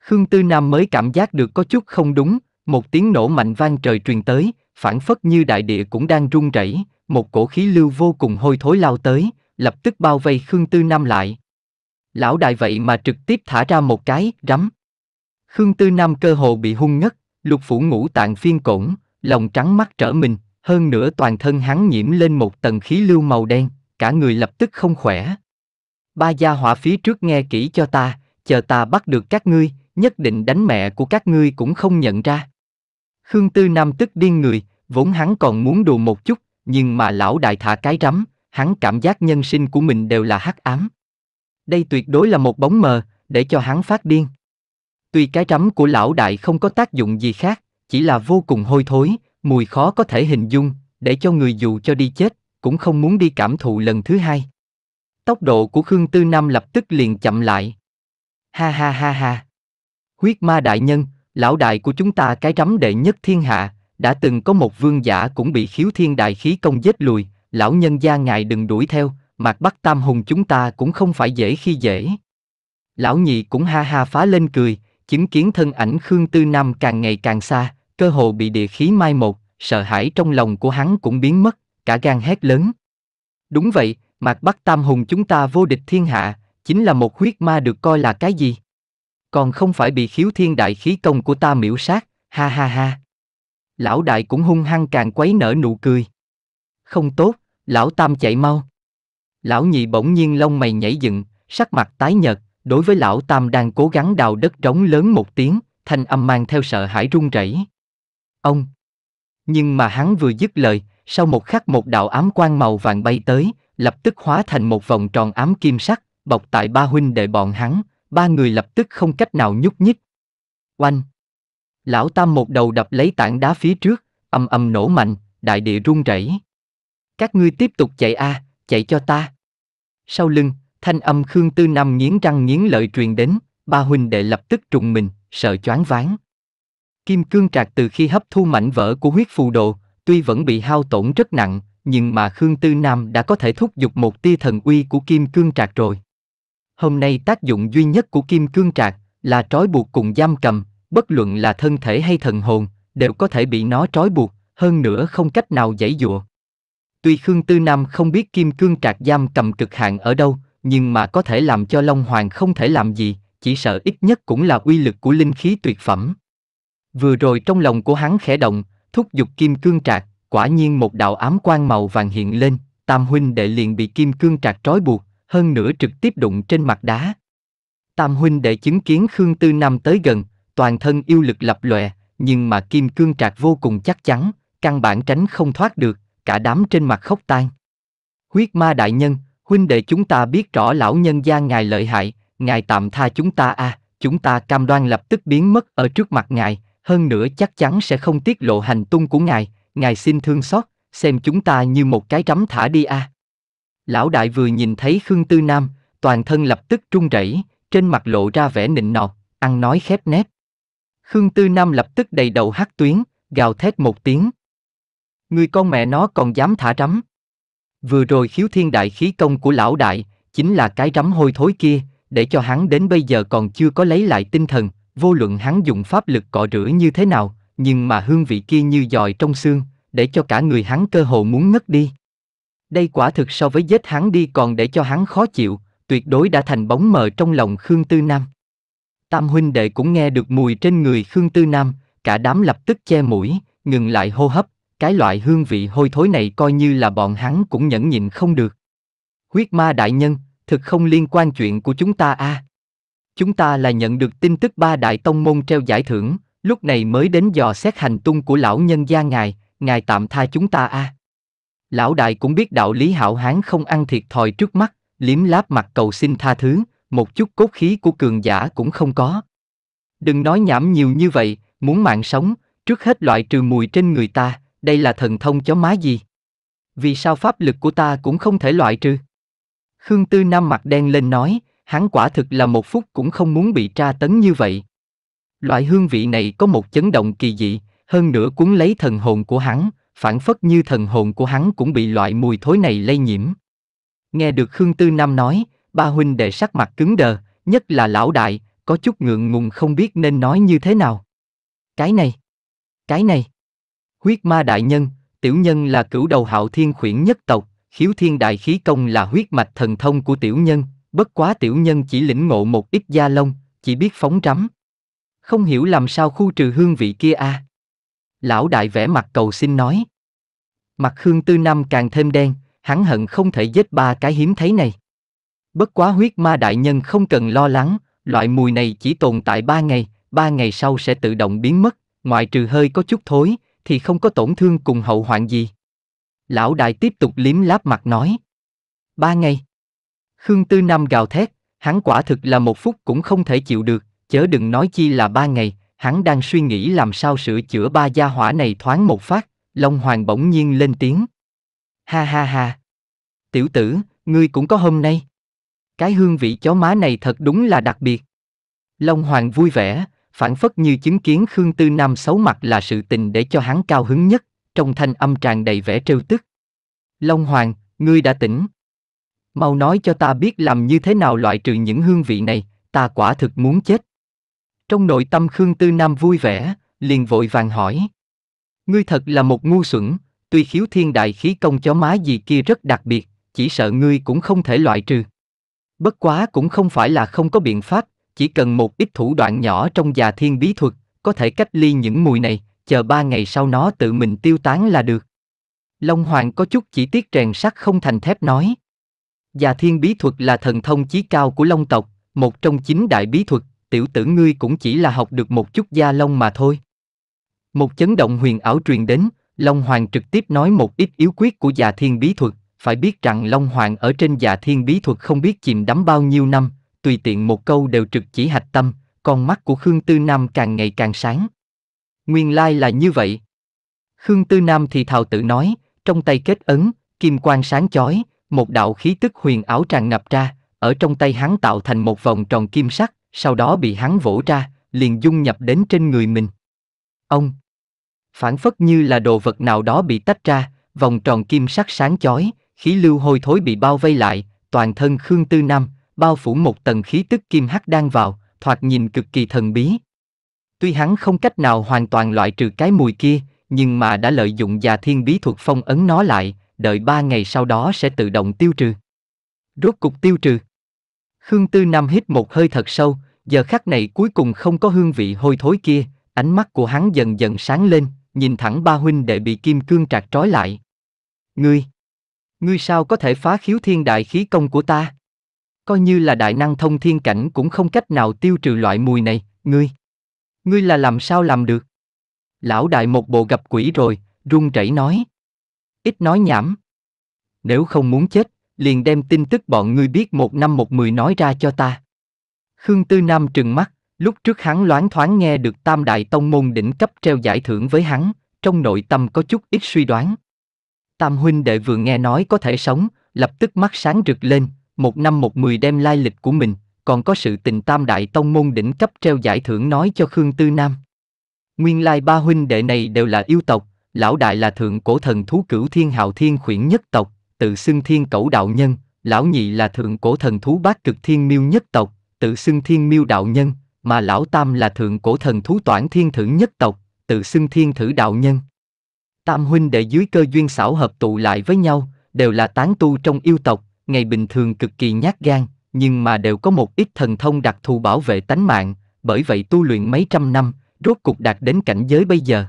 Khương Tư Nam mới cảm giác được có chút không đúng, một tiếng nổ mạnh vang trời truyền tới, phản phất như đại địa cũng đang rung rẩy, một cổ khí lưu vô cùng hôi thối lao tới, lập tức bao vây Khương Tư Nam lại. Lão đại vậy mà trực tiếp thả ra một cái, rắm. Khương Tư Nam cơ hồ bị hung ngất, lục phủ ngũ tạng phiên cổn, lòng trắng mắt trở mình, hơn nữa toàn thân hắn nhiễm lên một tầng khí lưu màu đen, cả người lập tức không khỏe. Ba gia hỏa phía trước nghe kỹ cho ta, chờ ta bắt được các ngươi, nhất định đánh mẹ của các ngươi cũng không nhận ra. Khương Tư Nam tức điên người, vốn hắn còn muốn đùa một chút, nhưng mà lão đại thả cái rắm, hắn cảm giác nhân sinh của mình đều là hắc ám. Đây tuyệt đối là một bóng mờ, để cho hắn phát điên. Tuy cái rắm của lão đại không có tác dụng gì khác, chỉ là vô cùng hôi thối, mùi khó có thể hình dung, để cho người dù cho đi chết, cũng không muốn đi cảm thụ lần thứ hai. Tốc độ của Khương Tư Nam lập tức liền chậm lại. Ha ha ha ha. Huyết ma đại nhân, lão đại của chúng ta cái rắm đệ nhất thiên hạ, đã từng có một vương giả cũng bị khiếu thiên đại khí công giết lùi, lão nhân gia ngài đừng đuổi theo, mạc bắc tam hùng chúng ta cũng không phải dễ khi dễ. Lão nhị cũng ha ha phá lên cười, chứng kiến thân ảnh Khương Tư Nam càng ngày càng xa, cơ hồ bị địa khí mai một, sợ hãi trong lòng của hắn cũng biến mất, cả gan hét lớn. Đúng vậy, Mạc Bắc Tam Hùng chúng ta vô địch thiên hạ, chính là một huyết ma được coi là cái gì? Còn không phải bị khiếu thiên đại khí công của ta miễu sát, ha ha ha. Lão đại cũng hung hăng càng quấy nở nụ cười. Không tốt, lão tam chạy mau. Lão nhị bỗng nhiên lông mày nhảy dựng, sắc mặt tái nhợt, đối với lão tam đang cố gắng đào đất trống lớn một tiếng, thanh âm mang theo sợ hãi run rẩy. Ông! Nhưng mà hắn vừa dứt lời, sau một khắc một đạo ám quan màu vàng bay tới, lập tức hóa thành một vòng tròn ám kim sắc, bọc tại ba huynh đệ bọn hắn, ba người lập tức không cách nào nhúc nhích. Oanh! Lão Tam một đầu đập lấy tảng đá phía trước, âm âm nổ mạnh, đại địa rung rẩy. Các ngươi tiếp tục chạy a, à, chạy cho ta. Sau lưng, thanh âm Khương Tư Năm nghiến răng nghiến lợi truyền đến, ba huynh đệ lập tức trùng mình, sợ choáng váng. Kim cương trạc từ khi hấp thu mảnh vỡ của huyết phù đồ, tuy vẫn bị hao tổn rất nặng, nhưng mà Khương Tư Nam đã có thể thúc giục một tia thần uy của Kim Cương Trạc rồi. Hôm nay tác dụng duy nhất của Kim Cương Trạc là trói buộc cùng giam cầm, bất luận là thân thể hay thần hồn, đều có thể bị nó trói buộc, hơn nữa không cách nào giải dụa. Tuy Khương Tư Nam không biết Kim Cương Trạc giam cầm cực hạn ở đâu, nhưng mà có thể làm cho Long Hoàng không thể làm gì, chỉ sợ ít nhất cũng là uy lực của linh khí tuyệt phẩm. Vừa rồi trong lòng của hắn khẽ động, thúc giục kim cương trạc, quả nhiên một đạo ám quang màu vàng hiện lên, tam huynh đệ liền bị kim cương trạc trói buộc, hơn nữa trực tiếp đụng trên mặt đá. Tam huynh đệ chứng kiến Khương Tư Nam tới gần, toàn thân yêu lực lập lòe, nhưng mà kim cương trạc vô cùng chắc chắn, căn bản tránh không thoát được, cả đám trên mặt khóc tan. Huyết ma đại nhân, huynh đệ chúng ta biết rõ lão nhân gia ngài lợi hại, ngài tạm tha chúng ta a, à, chúng ta cam đoan lập tức biến mất ở trước mặt ngài, hơn nữa chắc chắn sẽ không tiết lộ hành tung của ngài, ngài xin thương xót, xem chúng ta như một cái rắm thả đi a. À. Lão đại vừa nhìn thấy Khương Tư Nam, toàn thân lập tức trung rẩy, trên mặt lộ ra vẻ nịnh nọt, ăn nói khép nép. Khương Tư Nam lập tức đầy đầu hắt tuyến, gào thét một tiếng. Người con mẹ nó còn dám thả rắm. Vừa rồi khiếu thiên đại khí công của lão đại, chính là cái rắm hôi thối kia, để cho hắn đến bây giờ còn chưa có lấy lại tinh thần, Vô luận hắn dùng pháp lực cọ rửa như thế nào, nhưng mà hương vị kia như giòi trong xương, để cho cả người hắn cơ hồ muốn ngất đi. Đây quả thực so với giết hắn đi còn để cho hắn khó chịu, tuyệt đối đã thành bóng mờ trong lòng Khương Tư Nam. Tam huynh đệ cũng nghe được mùi trên người Khương Tư Nam, cả đám lập tức che mũi, ngừng lại hô hấp, cái loại hương vị hôi thối này coi như là bọn hắn cũng nhẫn nhịn không được. Huyết ma đại nhân, thực không liên quan chuyện của chúng ta a. À chúng ta là nhận được tin tức ba đại tông môn treo giải thưởng, lúc này mới đến dò xét hành tung của lão nhân gia ngài, ngài tạm tha chúng ta a. À. Lão đại cũng biết đạo lý hảo hán không ăn thiệt thòi trước mắt, liếm láp mặt cầu xin tha thứ, một chút cốt khí của cường giả cũng không có. Đừng nói nhảm nhiều như vậy, muốn mạng sống, trước hết loại trừ mùi trên người ta, đây là thần thông chó má gì? Vì sao pháp lực của ta cũng không thể loại trừ? Khương Tư Nam mặt đen lên nói, hắn quả thực là một phút cũng không muốn bị tra tấn như vậy. Loại hương vị này có một chấn động kỳ dị, hơn nữa cuốn lấy thần hồn của hắn, phản phất như thần hồn của hắn cũng bị loại mùi thối này lây nhiễm. Nghe được Khương Tư Nam nói, ba huynh đệ sắc mặt cứng đờ, nhất là lão đại, có chút ngượng ngùng không biết nên nói như thế nào. Cái này, cái này. Huyết ma đại nhân, tiểu nhân là cửu đầu hạo thiên khuyển nhất tộc, khiếu thiên đại khí công là huyết mạch thần thông của tiểu nhân, bất quá tiểu nhân chỉ lĩnh ngộ một ít da lông, chỉ biết phóng rắm. Không hiểu làm sao khu trừ hương vị kia a. À? Lão đại vẽ mặt cầu xin nói. Mặt Khương Tư Nam càng thêm đen, hắn hận không thể giết ba cái hiếm thấy này. Bất quá huyết ma đại nhân không cần lo lắng, loại mùi này chỉ tồn tại ba ngày, ba ngày sau sẽ tự động biến mất, ngoại trừ hơi có chút thối, thì không có tổn thương cùng hậu hoạn gì. Lão đại tiếp tục liếm láp mặt nói. Ba ngày. Khương Tư Nam gào thét, hắn quả thực là một phút cũng không thể chịu được, chớ đừng nói chi là ba ngày, hắn đang suy nghĩ làm sao sửa chữa ba gia hỏa này thoáng một phát, Long Hoàng bỗng nhiên lên tiếng. Ha ha ha. Tiểu tử, ngươi cũng có hôm nay. Cái hương vị chó má này thật đúng là đặc biệt. Long Hoàng vui vẻ, phản phất như chứng kiến Khương Tư Nam xấu mặt là sự tình để cho hắn cao hứng nhất, trong thanh âm tràn đầy vẻ trêu tức. Long Hoàng, ngươi đã tỉnh. Mau nói cho ta biết làm như thế nào loại trừ những hương vị này, ta quả thực muốn chết. Trong nội tâm Khương Tư Nam vui vẻ, liền vội vàng hỏi. Ngươi thật là một ngu xuẩn, tuy khiếu thiên đại khí công chó má gì kia rất đặc biệt, chỉ sợ ngươi cũng không thể loại trừ. Bất quá cũng không phải là không có biện pháp, chỉ cần một ít thủ đoạn nhỏ trong già thiên bí thuật, có thể cách ly những mùi này, chờ ba ngày sau nó tự mình tiêu tán là được. Long Hoàng có chút chỉ tiết rèn sắt không thành thép nói. Già thiên bí thuật là thần thông chí cao của Long tộc, một trong chín đại bí thuật, tiểu tử ngươi cũng chỉ là học được một chút gia long mà thôi. Một chấn động huyền ảo truyền đến, Long Hoàng trực tiếp nói một ít yếu quyết của già thiên bí thuật, phải biết rằng Long Hoàng ở trên già thiên bí thuật không biết chìm đắm bao nhiêu năm, tùy tiện một câu đều trực chỉ hạch tâm, con mắt của Khương Tư Nam càng ngày càng sáng. Nguyên lai là như vậy. Khương Tư Nam thì thào tự nói, trong tay kết ấn, kim quang sáng chói, một đạo khí tức huyền ảo tràn ngập ra, ở trong tay hắn tạo thành một vòng tròn kim sắc, sau đó bị hắn vỗ ra, liền dung nhập đến trên người mình. Ông, phản phất như là đồ vật nào đó bị tách ra, vòng tròn kim sắc sáng chói, khí lưu hôi thối bị bao vây lại, toàn thân Khương Tư Nam, bao phủ một tầng khí tức kim hắc đang vào, thoạt nhìn cực kỳ thần bí. Tuy hắn không cách nào hoàn toàn loại trừ cái mùi kia, nhưng mà đã lợi dụng già thiên bí thuật phong ấn nó lại, đợi ba ngày sau đó sẽ tự động tiêu trừ. Rốt cục tiêu trừ. Khương Tư Nam hít một hơi thật sâu, giờ khắc này cuối cùng không có hương vị hôi thối kia, ánh mắt của hắn dần dần sáng lên, nhìn thẳng ba huynh đệ bị kim cương trạc trói lại. Ngươi! Ngươi sao có thể phá khiếu thiên đại khí công của ta? Coi như là đại năng thông thiên cảnh cũng không cách nào tiêu trừ loại mùi này, ngươi! Ngươi là làm sao làm được? Lão đại một bộ gặp quỷ rồi, run rẩy nói ít nói nhảm. Nếu không muốn chết, liền đem tin tức bọn ngươi biết một năm một mười nói ra cho ta. Khương Tư Nam trừng mắt, lúc trước hắn loáng thoáng nghe được Tam Đại Tông Môn đỉnh cấp treo giải thưởng với hắn, trong nội tâm có chút ít suy đoán. Tam huynh đệ vừa nghe nói có thể sống, lập tức mắt sáng rực lên, một năm một mười đem lai lịch của mình, còn có sự tình Tam Đại Tông Môn đỉnh cấp treo giải thưởng nói cho Khương Tư Nam. Nguyên lai ba huynh đệ này đều là yêu tộc, lão đại là thượng cổ thần thú cửu thiên hạo thiên khuyển nhất tộc, tự xưng thiên cẩu đạo nhân, lão nhị là thượng cổ thần thú bát cực thiên miêu nhất tộc, tự xưng thiên miêu đạo nhân, mà lão tam là thượng cổ thần thú toản thiên thử nhất tộc, tự xưng thiên thử đạo nhân. Tam huynh đệ dưới cơ duyên xảo hợp tụ lại với nhau, đều là tán tu trong yêu tộc, ngày bình thường cực kỳ nhát gan, nhưng mà đều có một ít thần thông đặc thù bảo vệ tánh mạng, bởi vậy tu luyện mấy trăm năm, rốt cục đạt đến cảnh giới bây giờ.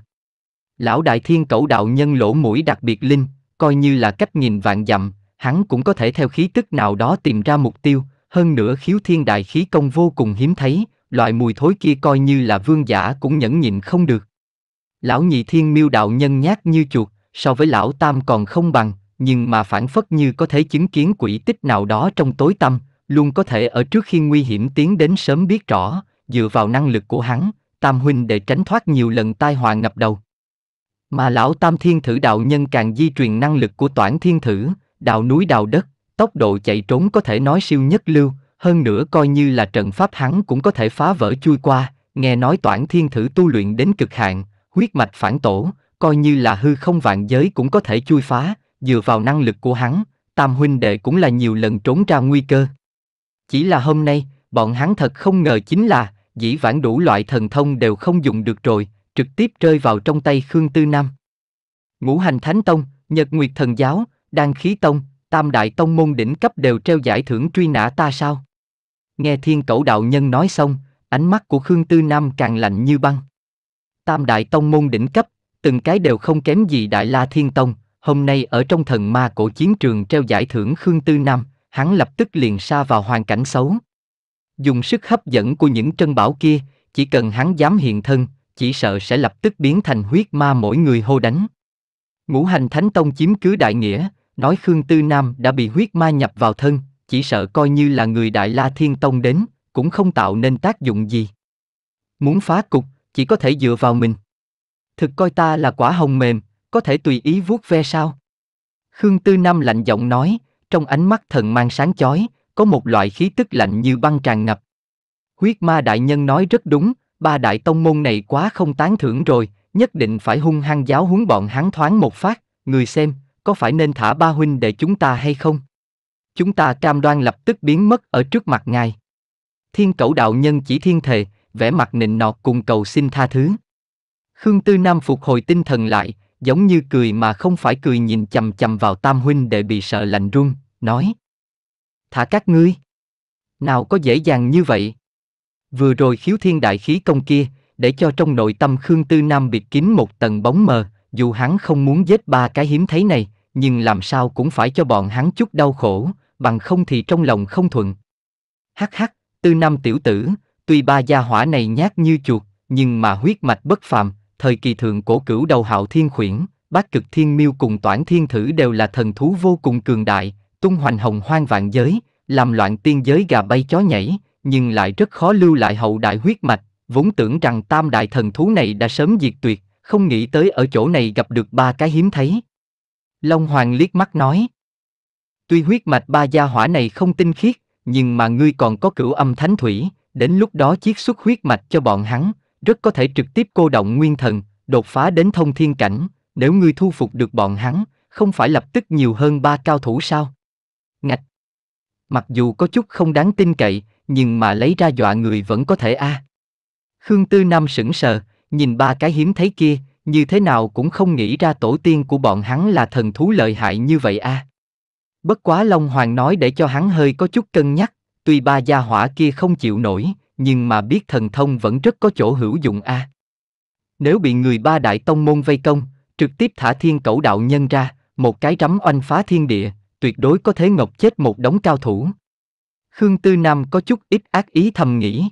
Lão đại thiên cẩu đạo nhân lỗ mũi đặc biệt linh, coi như là cách nghìn vạn dặm, hắn cũng có thể theo khí tức nào đó tìm ra mục tiêu, hơn nữa khiếu thiên đại khí công vô cùng hiếm thấy, loại mùi thối kia coi như là vương giả cũng nhẫn nhịn không được. Lão nhị thiên miêu đạo nhân nhát như chuột, so với lão tam còn không bằng, nhưng mà phản phất như có thể chứng kiến quỷ tích nào đó trong tối tâm, luôn có thể ở trước khi nguy hiểm tiến đến sớm biết rõ, dựa vào năng lực của hắn, tam huynh để tránh thoát nhiều lần tai họa ngập đầu. Mà lão tam thiên thử đạo nhân càng di truyền năng lực của toản thiên thử, đào núi đào đất, tốc độ chạy trốn có thể nói siêu nhất lưu, hơn nữa coi như là trận pháp hắn cũng có thể phá vỡ chui qua, nghe nói toản thiên thử tu luyện đến cực hạn, huyết mạch phản tổ, coi như là hư không vạn giới cũng có thể chui phá, dựa vào năng lực của hắn, tam huynh đệ cũng là nhiều lần trốn ra nguy cơ. Chỉ là hôm nay, bọn hắn thật không ngờ chính là, dĩ vãn đủ loại thần thông đều không dùng được rồi, trực tiếp rơi vào trong tay Khương Tư Nam. Ngũ hành Thánh Tông, Nhật Nguyệt Thần Giáo, Đan Khí Tông, Tam Đại Tông môn đỉnh cấp đều treo giải thưởng truy nã ta sao? Nghe thiên cẩu đạo nhân nói xong, ánh mắt của Khương Tư Nam càng lạnh như băng. Tam Đại Tông môn đỉnh cấp, từng cái đều không kém gì Đại La Thiên Tông, hôm nay ở trong thần ma cổ chiến trường treo giải thưởng Khương Tư Nam, hắn lập tức liền sa vào hoàn cảnh xấu. Dùng sức hấp dẫn của những trân bảo kia, chỉ cần hắn dám hiện thân, chỉ sợ sẽ lập tức biến thành huyết ma mỗi người hô đánh. Ngũ hành thánh tông chiếm cứ đại nghĩa, nói Khương Tư Nam đã bị huyết ma nhập vào thân, chỉ sợ coi như là người đại la thiên tông đến, cũng không tạo nên tác dụng gì. Muốn phá cục, chỉ có thể dựa vào mình. Thực coi ta là quả hồng mềm, có thể tùy ý vuốt ve sao? Khương Tư Nam lạnh giọng nói, trong ánh mắt thần mang sáng chói, có một loại khí tức lạnh như băng tràn ngập. Huyết ma đại nhân nói rất đúng, ba đại tông môn này quá không tán thưởng rồi, nhất định phải hung hăng giáo huấn bọn hắn thoáng một phát, người xem, có phải nên thả ba huynh để chúng ta hay không? Chúng ta cam đoan lập tức biến mất ở trước mặt ngài. Thiên cẩu đạo nhân chỉ thiên thề, vẻ mặt nịnh nọt cùng cầu xin tha thứ. Khương Tư Nam phục hồi tinh thần lại, giống như cười mà không phải cười nhìn chầm chầm vào tam huynh để bị sợ lạnh run, nói. Thả các ngươi. Nào có dễ dàng như vậy? Vừa rồi khiếu thiên đại khí công kia, để cho trong nội tâm Khương Tư Nam bịt kín một tầng bóng mờ, dù hắn không muốn giết ba cái hiếm thấy này, nhưng làm sao cũng phải cho bọn hắn chút đau khổ, bằng không thì trong lòng không thuận. Hắc hắc, Tư Nam tiểu tử, tuy ba gia hỏa này nhát như chuột, nhưng mà huyết mạch bất phàm, thời kỳ thượng cổ cửu đầu hạo thiên khuyển, bát cực thiên miêu cùng toản thiên thử đều là thần thú vô cùng cường đại, tung hoành hồng hoang vạn giới, làm loạn tiên giới gà bay chó nhảy, nhưng lại rất khó lưu lại hậu đại huyết mạch, vốn tưởng rằng tam đại thần thú này đã sớm diệt tuyệt, không nghĩ tới ở chỗ này gặp được ba cái hiếm thấy. Long Hoàng liếc mắt nói. Tuy huyết mạch ba gia hỏa này không tinh khiết, nhưng mà ngươi còn có cửu âm thánh thủy, đến lúc đó chiết xuất huyết mạch cho bọn hắn, rất có thể trực tiếp cô động nguyên thần, đột phá đến thông thiên cảnh, nếu ngươi thu phục được bọn hắn, không phải lập tức nhiều hơn ba cao thủ sao? Ngạch! Mặc dù có chút không đáng tin cậy, nhưng mà lấy ra dọa người vẫn có thể a à. khương tư nam sững sờ nhìn ba cái hiếm thấy kia như thế nào cũng không nghĩ ra tổ tiên của bọn hắn là thần thú lợi hại như vậy a à. bất quá long hoàng nói để cho hắn hơi có chút cân nhắc tuy ba gia hỏa kia không chịu nổi nhưng mà biết thần thông vẫn rất có chỗ hữu dụng a à. nếu bị người ba đại tông môn vây công trực tiếp thả thiên cẩu đạo nhân ra một cái rắm oanh phá thiên địa tuyệt đối có thế ngọc chết một đống cao thủ Khương Tư Nam có chút ít ác ý thầm nghĩ.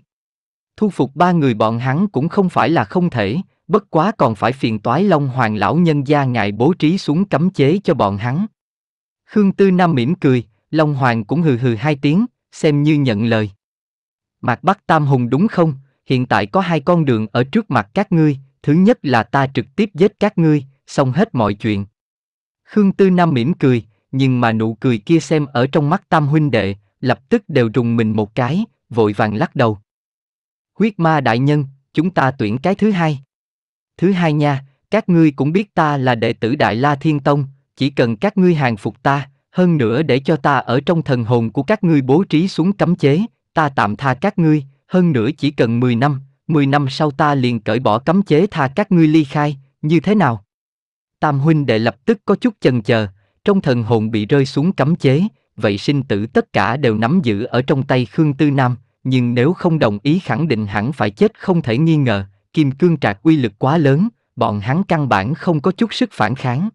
Thu phục ba người bọn hắn cũng không phải là không thể, bất quá còn phải phiền toái Long Hoàng lão nhân gia ngài bố trí xuống cấm chế cho bọn hắn. Khương Tư Nam mỉm cười, Long Hoàng cũng hừ hừ hai tiếng, xem như nhận lời. Mạc Bắc Tam Hùng đúng không, hiện tại có hai con đường ở trước mặt các ngươi, thứ nhất là ta trực tiếp giết các ngươi, xong hết mọi chuyện. Khương Tư Nam mỉm cười, nhưng mà nụ cười kia xem ở trong mắt Tam huynh đệ, lập tức đều rùng mình một cái, vội vàng lắc đầu. Huyết ma đại nhân, chúng ta tuyển cái thứ hai. Thứ hai nha, các ngươi cũng biết ta là đệ tử Đại La Thiên Tông, chỉ cần các ngươi hàng phục ta, hơn nữa để cho ta ở trong thần hồn của các ngươi bố trí xuống cấm chế, ta tạm tha các ngươi, hơn nữa chỉ cần 10 năm, 10 năm sau ta liền cởi bỏ cấm chế tha các ngươi ly khai, như thế nào? Tam huynh đệ lập tức có chút chần chờ, trong thần hồn bị rơi xuống cấm chế, vậy sinh tử tất cả đều nắm giữ ở trong tay Khương Tư Nam, nhưng nếu không đồng ý khẳng định hẳn phải chết không thể nghi ngờ, kim cương trạc uy lực quá lớn, bọn hắn căn bản không có chút sức phản kháng.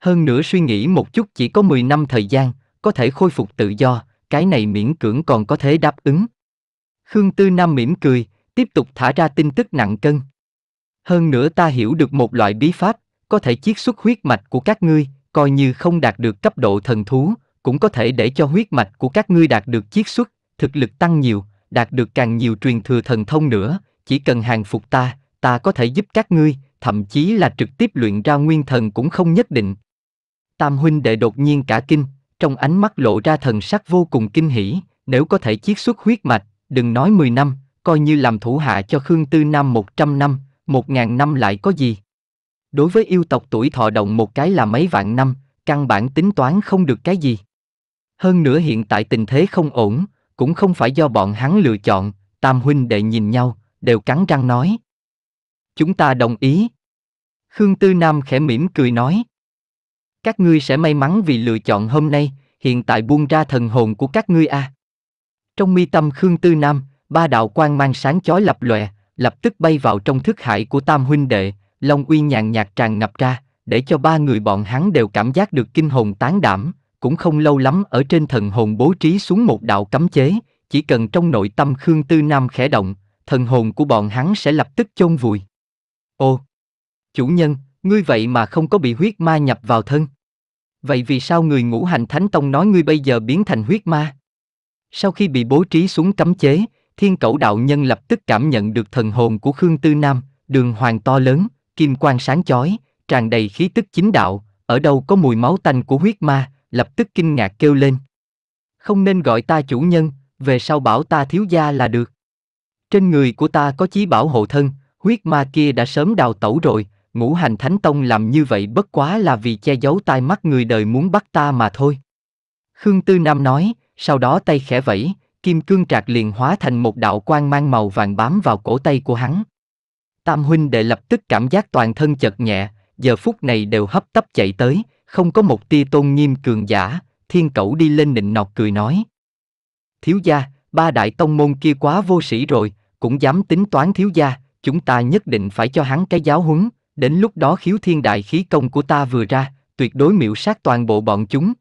Hơn nữa suy nghĩ một chút chỉ có 10 năm thời gian, có thể khôi phục tự do, cái này miễn cưỡng còn có thể đáp ứng. Khương Tư Nam mỉm cười, tiếp tục thả ra tin tức nặng cân. Hơn nữa ta hiểu được một loại bí pháp, có thể chiết xuất huyết mạch của các ngươi, coi như không đạt được cấp độ thần thú, cũng có thể để cho huyết mạch của các ngươi đạt được chiết xuất, thực lực tăng nhiều, đạt được càng nhiều truyền thừa thần thông nữa, chỉ cần hàng phục ta, ta có thể giúp các ngươi, thậm chí là trực tiếp luyện ra nguyên thần cũng không nhất định. Tam huynh đệ đột nhiên cả kinh, trong ánh mắt lộ ra thần sắc vô cùng kinh hỉ, nếu có thể chiết xuất huyết mạch, đừng nói 10 năm, coi như làm thủ hạ cho Khương Tư Nam 100 năm, 1000 năm lại có gì. Đối với yêu tộc tuổi thọ động một cái là mấy vạn năm, căn bản tính toán không được cái gì. Hơn nữa hiện tại tình thế không ổn, cũng không phải do bọn hắn lựa chọn, tam huynh đệ nhìn nhau, đều cắn răng nói. Chúng ta đồng ý. Khương Tư Nam khẽ mỉm cười nói. Các ngươi sẽ may mắn vì lựa chọn hôm nay, hiện tại buông ra thần hồn của các ngươi a. À. Trong mi tâm Khương Tư Nam, ba đạo quan mang sáng chói lập lòe, lập tức bay vào trong thức hải của tam huynh đệ, long uy nhàn nhạt tràn ngập ra, để cho ba người bọn hắn đều cảm giác được kinh hồn tán đảm, cũng không lâu lắm ở trên thần hồn bố trí xuống một đạo cấm chế, chỉ cần trong nội tâm Khương Tư Nam khẽ động, thần hồn của bọn hắn sẽ lập tức chôn vùi. Ô, chủ nhân, ngươi vậy mà không có bị huyết ma nhập vào thân. Vậy vì sao người ngũ hành thánh tông nói ngươi bây giờ biến thành huyết ma? Sau khi bị bố trí xuống cấm chế, thiên cẩu đạo nhân lập tức cảm nhận được thần hồn của Khương Tư Nam, đường hoàng to lớn, kim quang sáng chói, tràn đầy khí tức chính đạo, ở đâu có mùi máu tanh của huyết ma, lập tức kinh ngạc kêu lên. Không nên gọi ta chủ nhân, về sau bảo ta thiếu gia là được. Trên người của ta có chí bảo hộ thân, huyết ma kia đã sớm đào tẩu rồi, ngũ hành thánh tông làm như vậy bất quá là vì che giấu tai mắt người đời muốn bắt ta mà thôi. Khương Tư Nam nói, sau đó tay khẽ vẫy, kim cương trạc liền hóa thành một đạo quang mang màu vàng bám vào cổ tay của hắn. Tam huynh đệ lập tức cảm giác toàn thân chật nhẹ, giờ phút này đều hấp tấp chạy tới, không có một tia tôn nghiêm cường giả, thiên cẩu đi lên nịnh nọt cười nói. Thiếu gia, ba đại tông môn kia quá vô sĩ rồi, cũng dám tính toán thiếu gia, chúng ta nhất định phải cho hắn cái giáo huấn, đến lúc đó khiếu thiên đại khí công của ta vừa ra, tuyệt đối miễu sát toàn bộ bọn chúng.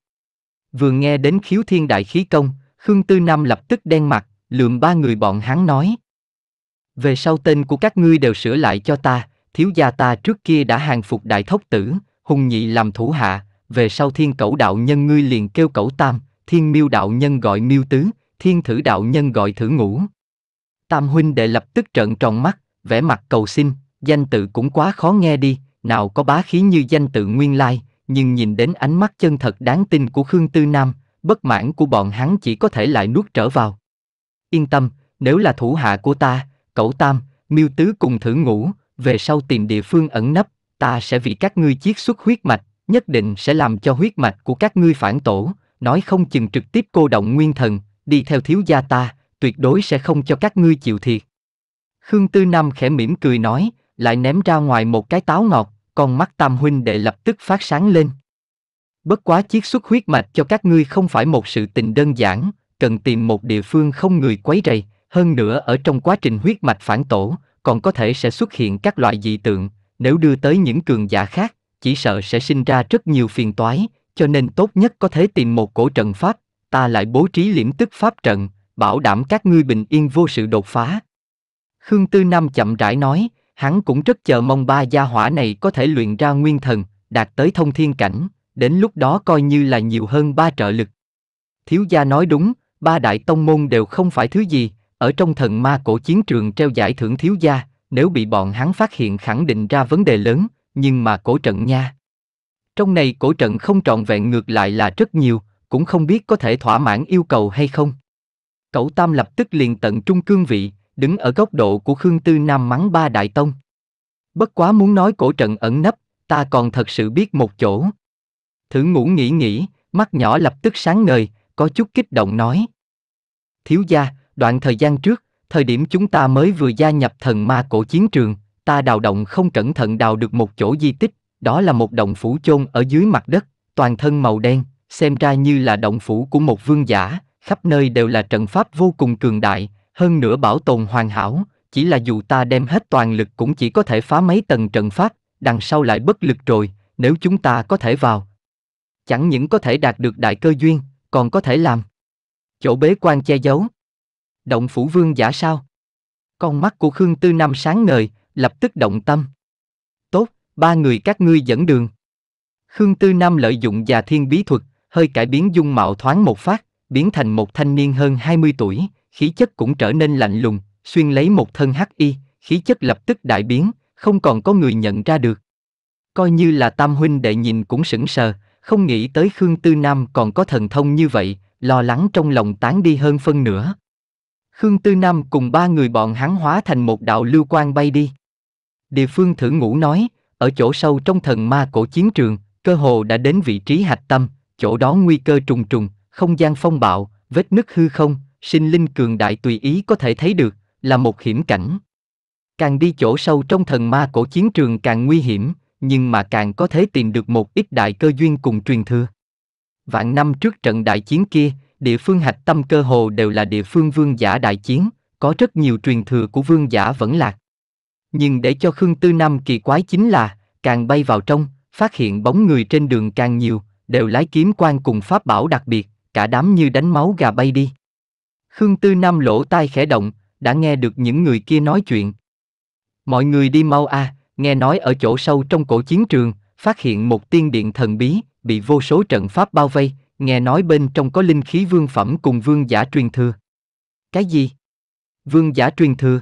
Vừa nghe đến khiếu thiên đại khí công, Khương Tư Nam lập tức đen mặt, lườm ba người bọn hắn nói. Về sau tên của các ngươi đều sửa lại cho ta, thiếu gia ta trước kia đã hàng phục đại thốc tử, Hùng nhị làm thủ hạ, về sau thiên cẩu đạo nhân ngươi liền kêu cẩu tam, thiên miêu đạo nhân gọi miêu tứ, thiên thử đạo nhân gọi thử ngũ. Tam huynh đệ lập tức trợn tròn mắt, vẻ mặt cầu xin, danh tự cũng quá khó nghe đi, nào có bá khí như danh tự nguyên lai, nhưng nhìn đến ánh mắt chân thật đáng tin của Khương Tư Nam, bất mãn của bọn hắn chỉ có thể lại nuốt trở vào. Yên tâm, nếu là thủ hạ của ta, cẩu Tam, miêu Tứ cùng thử ngũ, về sau tìm địa phương ẩn nấp, ta sẽ vì các ngươi chiết xuất huyết mạch, nhất định sẽ làm cho huyết mạch của các ngươi phản tổ, nói không chừng trực tiếp cô động nguyên thần, đi theo thiếu gia ta, tuyệt đối sẽ không cho các ngươi chịu thiệt. Khương Tư Nam khẽ mỉm cười nói, lại ném ra ngoài một cái táo ngọt, con mắt tam huynh đệ lập tức phát sáng lên. Bất quá chiết xuất huyết mạch cho các ngươi không phải một sự tình đơn giản, cần tìm một địa phương không người quấy rầy, hơn nữa ở trong quá trình huyết mạch phản tổ, còn có thể sẽ xuất hiện các loại dị tượng, nếu đưa tới những cường giả khác, chỉ sợ sẽ sinh ra rất nhiều phiền toái, cho nên tốt nhất có thể tìm một cổ trận pháp, ta lại bố trí liễm tức pháp trận, bảo đảm các ngươi bình yên vô sự đột phá. Khương Tư Nam chậm rãi nói, hắn cũng rất chờ mong ba gia hỏa này có thể luyện ra nguyên thần, đạt tới thông thiên cảnh, đến lúc đó coi như là nhiều hơn ba trợ lực. Thiếu gia nói đúng, ba đại tông môn đều không phải thứ gì, ở trong thần ma cổ chiến trường treo giải thưởng thiếu gia, nếu bị bọn hắn phát hiện khẳng định ra vấn đề lớn, nhưng mà cổ trận nha. Trong này cổ trận không trọn vẹn ngược lại là rất nhiều, cũng không biết có thể thỏa mãn yêu cầu hay không. Cậu Tam lập tức liền tận trung cương vị, đứng ở góc độ của Khương Tư Nam mắng ba đại tông. Bất quá muốn nói cổ trận ẩn nấp, ta còn thật sự biết một chỗ. Thử ngủ nghĩ nghĩ, mắt nhỏ lập tức sáng ngời, có chút kích động nói. Thiếu gia, đoạn thời gian trước, thời điểm chúng ta mới vừa gia nhập thần ma cổ chiến trường, ta đào động không cẩn thận đào được một chỗ di tích, đó là một động phủ chôn ở dưới mặt đất, toàn thân màu đen, xem ra như là động phủ của một vương giả, khắp nơi đều là trận pháp vô cùng cường đại, hơn nữa bảo tồn hoàn hảo, chỉ là dù ta đem hết toàn lực cũng chỉ có thể phá mấy tầng trận pháp, đằng sau lại bất lực rồi, nếu chúng ta có thể vào. Chẳng những có thể đạt được đại cơ duyên, còn có thể làm. Chỗ bế quan che giấu. Động phủ vương giả sao? Con mắt của Khương Tư Nam sáng ngời, lập tức động tâm. Tốt, ba người các ngươi dẫn đường. Khương Tư Nam lợi dụng già thiên bí thuật, hơi cải biến dung mạo thoáng một phát, biến thành một thanh niên hơn 20 tuổi, khí chất cũng trở nên lạnh lùng, xuyên lấy một thân hắc y, khí chất lập tức đại biến, không còn có người nhận ra được. Coi như là tam huynh đệ nhìn cũng sững sờ, không nghĩ tới Khương Tư Nam còn có thần thông như vậy, lo lắng trong lòng tán đi hơn phân nửa. Khương Tư Nam cùng ba người bọn hắn hóa thành một đạo lưu quan bay đi. Địa phương thử ngủ nói, ở chỗ sâu trong thần ma cổ chiến trường, cơ hồ đã đến vị trí hạch tâm, chỗ đó nguy cơ trùng trùng, không gian phong bạo, vết nứt hư không, sinh linh cường đại tùy ý có thể thấy được, là một hiểm cảnh. Càng đi chỗ sâu trong thần ma cổ chiến trường càng nguy hiểm, nhưng mà càng có thể tìm được một ít đại cơ duyên cùng truyền thừa. Vạn năm trước trận đại chiến kia, địa phương hạch tâm cơ hồ đều là địa phương vương giả đại chiến, có rất nhiều truyền thừa của vương giả vẫn lạc. Nhưng để cho Khương Tư Nam kỳ quái chính là, càng bay vào trong, phát hiện bóng người trên đường càng nhiều, đều lái kiếm quan cùng pháp bảo đặc biệt, cả đám như đánh máu gà bay đi. Khương Tư Nam lỗ tai khẽ động, đã nghe được những người kia nói chuyện. Mọi người đi mau a, à, nghe nói ở chỗ sâu trong cổ chiến trường, phát hiện một tiên điện thần bí, bị vô số trận pháp bao vây, nghe nói bên trong có linh khí vương phẩm cùng vương giả truyền thừa. Cái gì? Vương giả truyền thừa?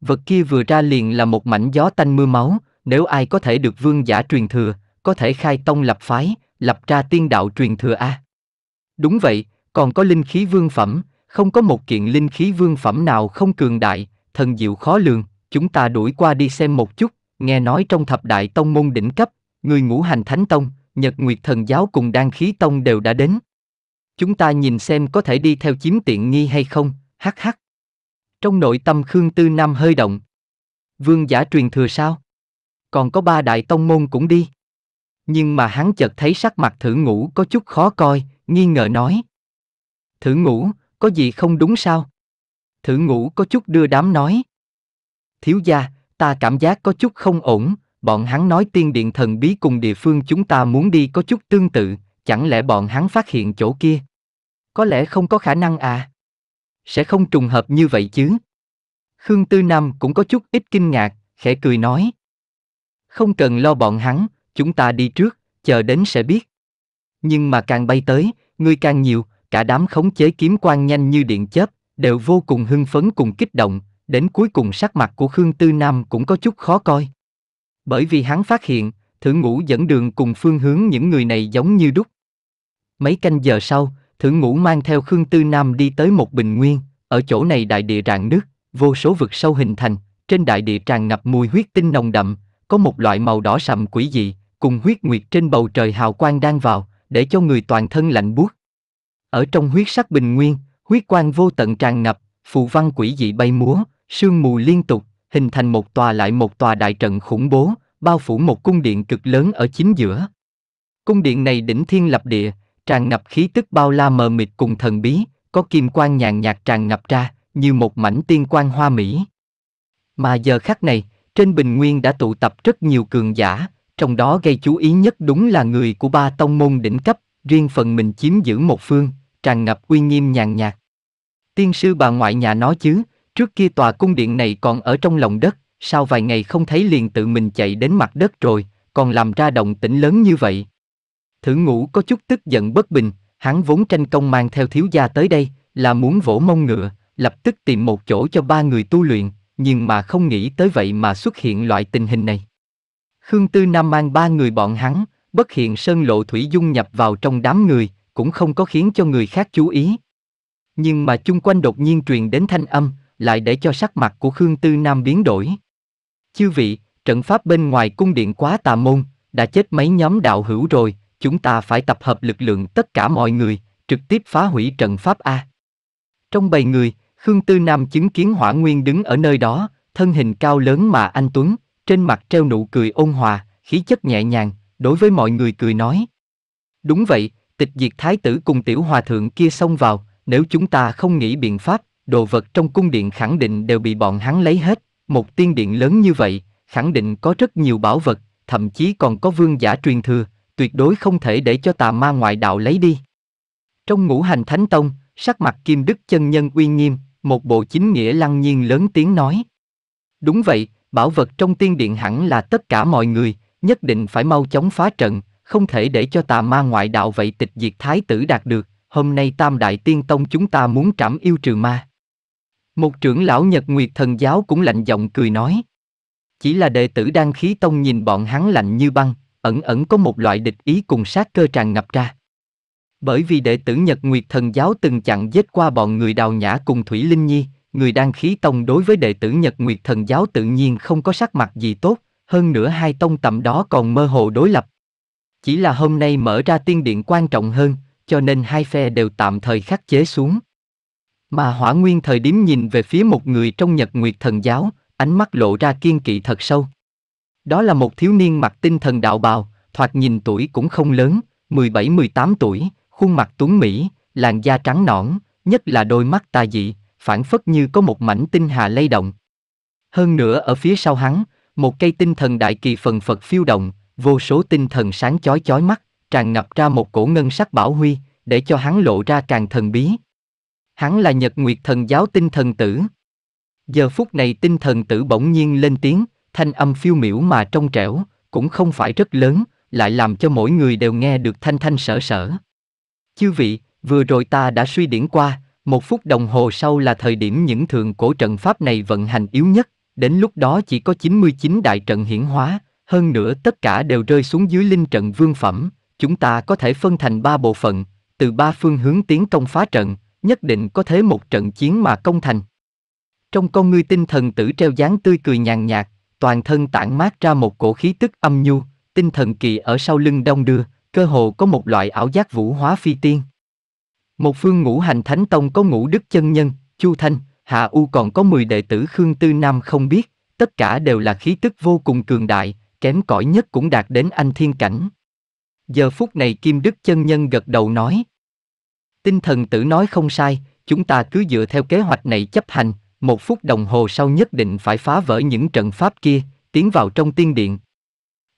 Vật kia vừa ra liền là một mảnh gió tanh mưa máu, nếu ai có thể được vương giả truyền thừa, có thể khai tông lập phái, lập ra tiên đạo truyền thừa a. Đúng vậy, còn có linh khí vương phẩm, không có một kiện linh khí vương phẩm nào không cường đại, thần diệu khó lường, chúng ta đuổi qua đi xem một chút, nghe nói trong thập đại tông môn đỉnh cấp, người ngũ hành thánh tông, Nhật Nguyệt Thần Giáo cùng Đan Khí Tông đều đã đến. Chúng ta nhìn xem có thể đi theo chiếm tiện nghi hay không, hắc hắc. Trong nội tâm Khương Tư Nam hơi động. Vương giả truyền thừa sao? Còn có ba đại tông môn cũng đi. Nhưng mà hắn chợt thấy sắc mặt thử ngủ có chút khó coi, nghi ngờ nói. Thử ngủ, có gì không đúng sao? Thử ngủ có chút đưa đám nói. Thiếu gia, ta cảm giác có chút không ổn, bọn hắn nói tiên điện thần bí cùng địa phương chúng ta muốn đi có chút tương tự, chẳng lẽ bọn hắn phát hiện chỗ kia? Có lẽ không có khả năng à? Sẽ không trùng hợp như vậy chứ? Khương Tư Nam cũng có chút ít kinh ngạc, khẽ cười nói. Không cần lo bọn hắn, chúng ta đi trước, chờ đến sẽ biết. Nhưng mà càng bay tới, người càng nhiều, cả đám khống chế kiếm quan nhanh như điện chớp, đều vô cùng hưng phấn cùng kích động, đến cuối cùng sắc mặt của Khương Tư Nam cũng có chút khó coi bởi vì hắn phát hiện, thử ngũ dẫn đường cùng phương hướng những người này giống như đúc. Mấy canh giờ sau, thử ngũ mang theo Khương Tư Nam đi tới một bình nguyên, ở chỗ này đại địa rạn nước, vô số vực sâu hình thành, trên đại địa tràn ngập mùi huyết tinh nồng đậm, có một loại màu đỏ sậm quỷ dị, cùng huyết nguyệt trên bầu trời hào quang đang vào, để cho người toàn thân lạnh buốt. Ở trong huyết sắc bình nguyên, huyết quang vô tận tràn ngập, phù văn quỷ dị bay múa, sương mù liên tục, hình thành một tòa lại một tòa đại trận khủng bố, bao phủ một cung điện cực lớn ở chính giữa. Cung điện này đỉnh thiên lập địa, tràn ngập khí tức bao la mờ mịt cùng thần bí, có kim quang nhàn nhạt tràn ngập ra, như một mảnh tiên quang hoa mỹ. Mà giờ khắc này, trên bình nguyên đã tụ tập rất nhiều cường giả, trong đó gây chú ý nhất đúng là người của ba tông môn đỉnh cấp, riêng phần mình chiếm giữ một phương, tràn ngập uy nghiêm nhàn nhạt. Tiên sư bà ngoại nhà nó chứ, Trước kia tòa cung điện này còn ở trong lòng đất, sau vài ngày không thấy liền tự mình chạy đến mặt đất rồi, còn làm ra động tĩnh lớn như vậy. Thử ngũ có chút tức giận bất bình, hắn vốn tranh công mang theo thiếu gia tới đây, là muốn vỗ mông ngựa, lập tức tìm một chỗ cho ba người tu luyện, nhưng mà không nghĩ tới vậy mà xuất hiện loại tình hình này. Khương Tư Nam mang ba người bọn hắn, bất hiện sơn lộ thủy dung nhập vào trong đám người, cũng không có khiến cho người khác chú ý. Nhưng mà chung quanh đột nhiên truyền đến thanh âm, lại để cho sắc mặt của Khương Tư Nam biến đổi. Chư vị, trận pháp bên ngoài cung điện quá tà môn, đã chết mấy nhóm đạo hữu rồi, chúng ta phải tập hợp lực lượng tất cả mọi người, trực tiếp phá hủy trận pháp A. Trong bầy người, Khương Tư Nam chứng kiến Hỏa Nguyên đứng ở nơi đó, thân hình cao lớn mà anh Tuấn, trên mặt treo nụ cười ôn hòa, khí chất nhẹ nhàng, đối với mọi người cười nói. Đúng vậy, tịch diệt thái tử cùng tiểu hòa thượng kia xông vào, nếu chúng ta không nghĩ biện pháp, đồ vật trong cung điện khẳng định đều bị bọn hắn lấy hết, một tiên điện lớn như vậy, khẳng định có rất nhiều bảo vật, thậm chí còn có vương giả truyền thừa, tuyệt đối không thể để cho tà ma ngoại đạo lấy đi. Trong ngũ hành thánh tông, sắc mặt kim đức chân nhân uy nghiêm, một bộ chính nghĩa lăng nhiên lớn tiếng nói. Đúng vậy, bảo vật trong tiên điện hẳn là tất cả mọi người, nhất định phải mau chóng phá trận, không thể để cho tà ma ngoại đạo vậy tịch diệt thái tử đạt được, hôm nay tam đại tiên tông chúng ta muốn trảm yêu trừ ma. Một trưởng lão Nhật Nguyệt thần giáo cũng lạnh giọng cười nói. Chỉ là đệ tử đang khí tông nhìn bọn hắn lạnh như băng, ẩn ẩn có một loại địch ý cùng sát cơ tràn ngập ra. Bởi vì đệ tử Nhật Nguyệt thần giáo từng chặn giết qua bọn người đào nhã cùng Thủy Linh Nhi, người đang khí tông đối với đệ tử Nhật Nguyệt thần giáo tự nhiên không có sắc mặt gì tốt, hơn nữa hai tông tầm đó còn mơ hồ đối lập. Chỉ là hôm nay mở ra tiên điện quan trọng hơn, cho nên hai phe đều tạm thời khắc chế xuống. Mà hỏa nguyên thời điểm nhìn về phía một người trong nhật nguyệt thần giáo, ánh mắt lộ ra kiên kỵ thật sâu. Đó là một thiếu niên mặc tinh thần đạo bào, thoạt nhìn tuổi cũng không lớn, 17-18 tuổi, khuôn mặt tuấn mỹ, làn da trắng nõn, nhất là đôi mắt tà dị, phản phất như có một mảnh tinh hà lay động. Hơn nữa ở phía sau hắn, một cây tinh thần đại kỳ phần phật phiêu động, vô số tinh thần sáng chói chói mắt, tràn ngập ra một cổ ngân sắc bảo huy, để cho hắn lộ ra càng thần bí, Hắn là Nhật Nguyệt Thần Giáo tinh thần tử. Giờ phút này tinh thần tử bỗng nhiên lên tiếng, thanh âm phiêu miểu mà trong trẻo, cũng không phải rất lớn, lại làm cho mỗi người đều nghe được thanh thanh sở sở. Chư vị, vừa rồi ta đã suy điển qua, một phút đồng hồ sau là thời điểm những thường cổ trận pháp này vận hành yếu nhất, đến lúc đó chỉ có 99 đại trận hiển hóa, hơn nữa tất cả đều rơi xuống dưới linh trận vương phẩm, chúng ta có thể phân thành ba bộ phận, từ ba phương hướng tiến công phá trận, nhất định có thế một trận chiến mà công thành. Trong con ngươi tinh thần tử treo dáng tươi cười nhàn nhạt, toàn thân tản mát ra một cổ khí tức âm nhu, tinh thần kỳ ở sau lưng đông đưa, cơ hồ có một loại ảo giác vũ hóa phi tiên. Một phương ngũ hành thánh tông có ngũ đức chân nhân, Chu Thanh, Hạ U còn có 10 đệ tử Khương Tư Nam không biết, tất cả đều là khí tức vô cùng cường đại, kém cỏi nhất cũng đạt đến anh thiên cảnh. Giờ phút này Kim Đức chân nhân gật đầu nói, Tinh thần tử nói không sai, chúng ta cứ dựa theo kế hoạch này chấp hành, một phút đồng hồ sau nhất định phải phá vỡ những trận pháp kia, tiến vào trong tiên điện.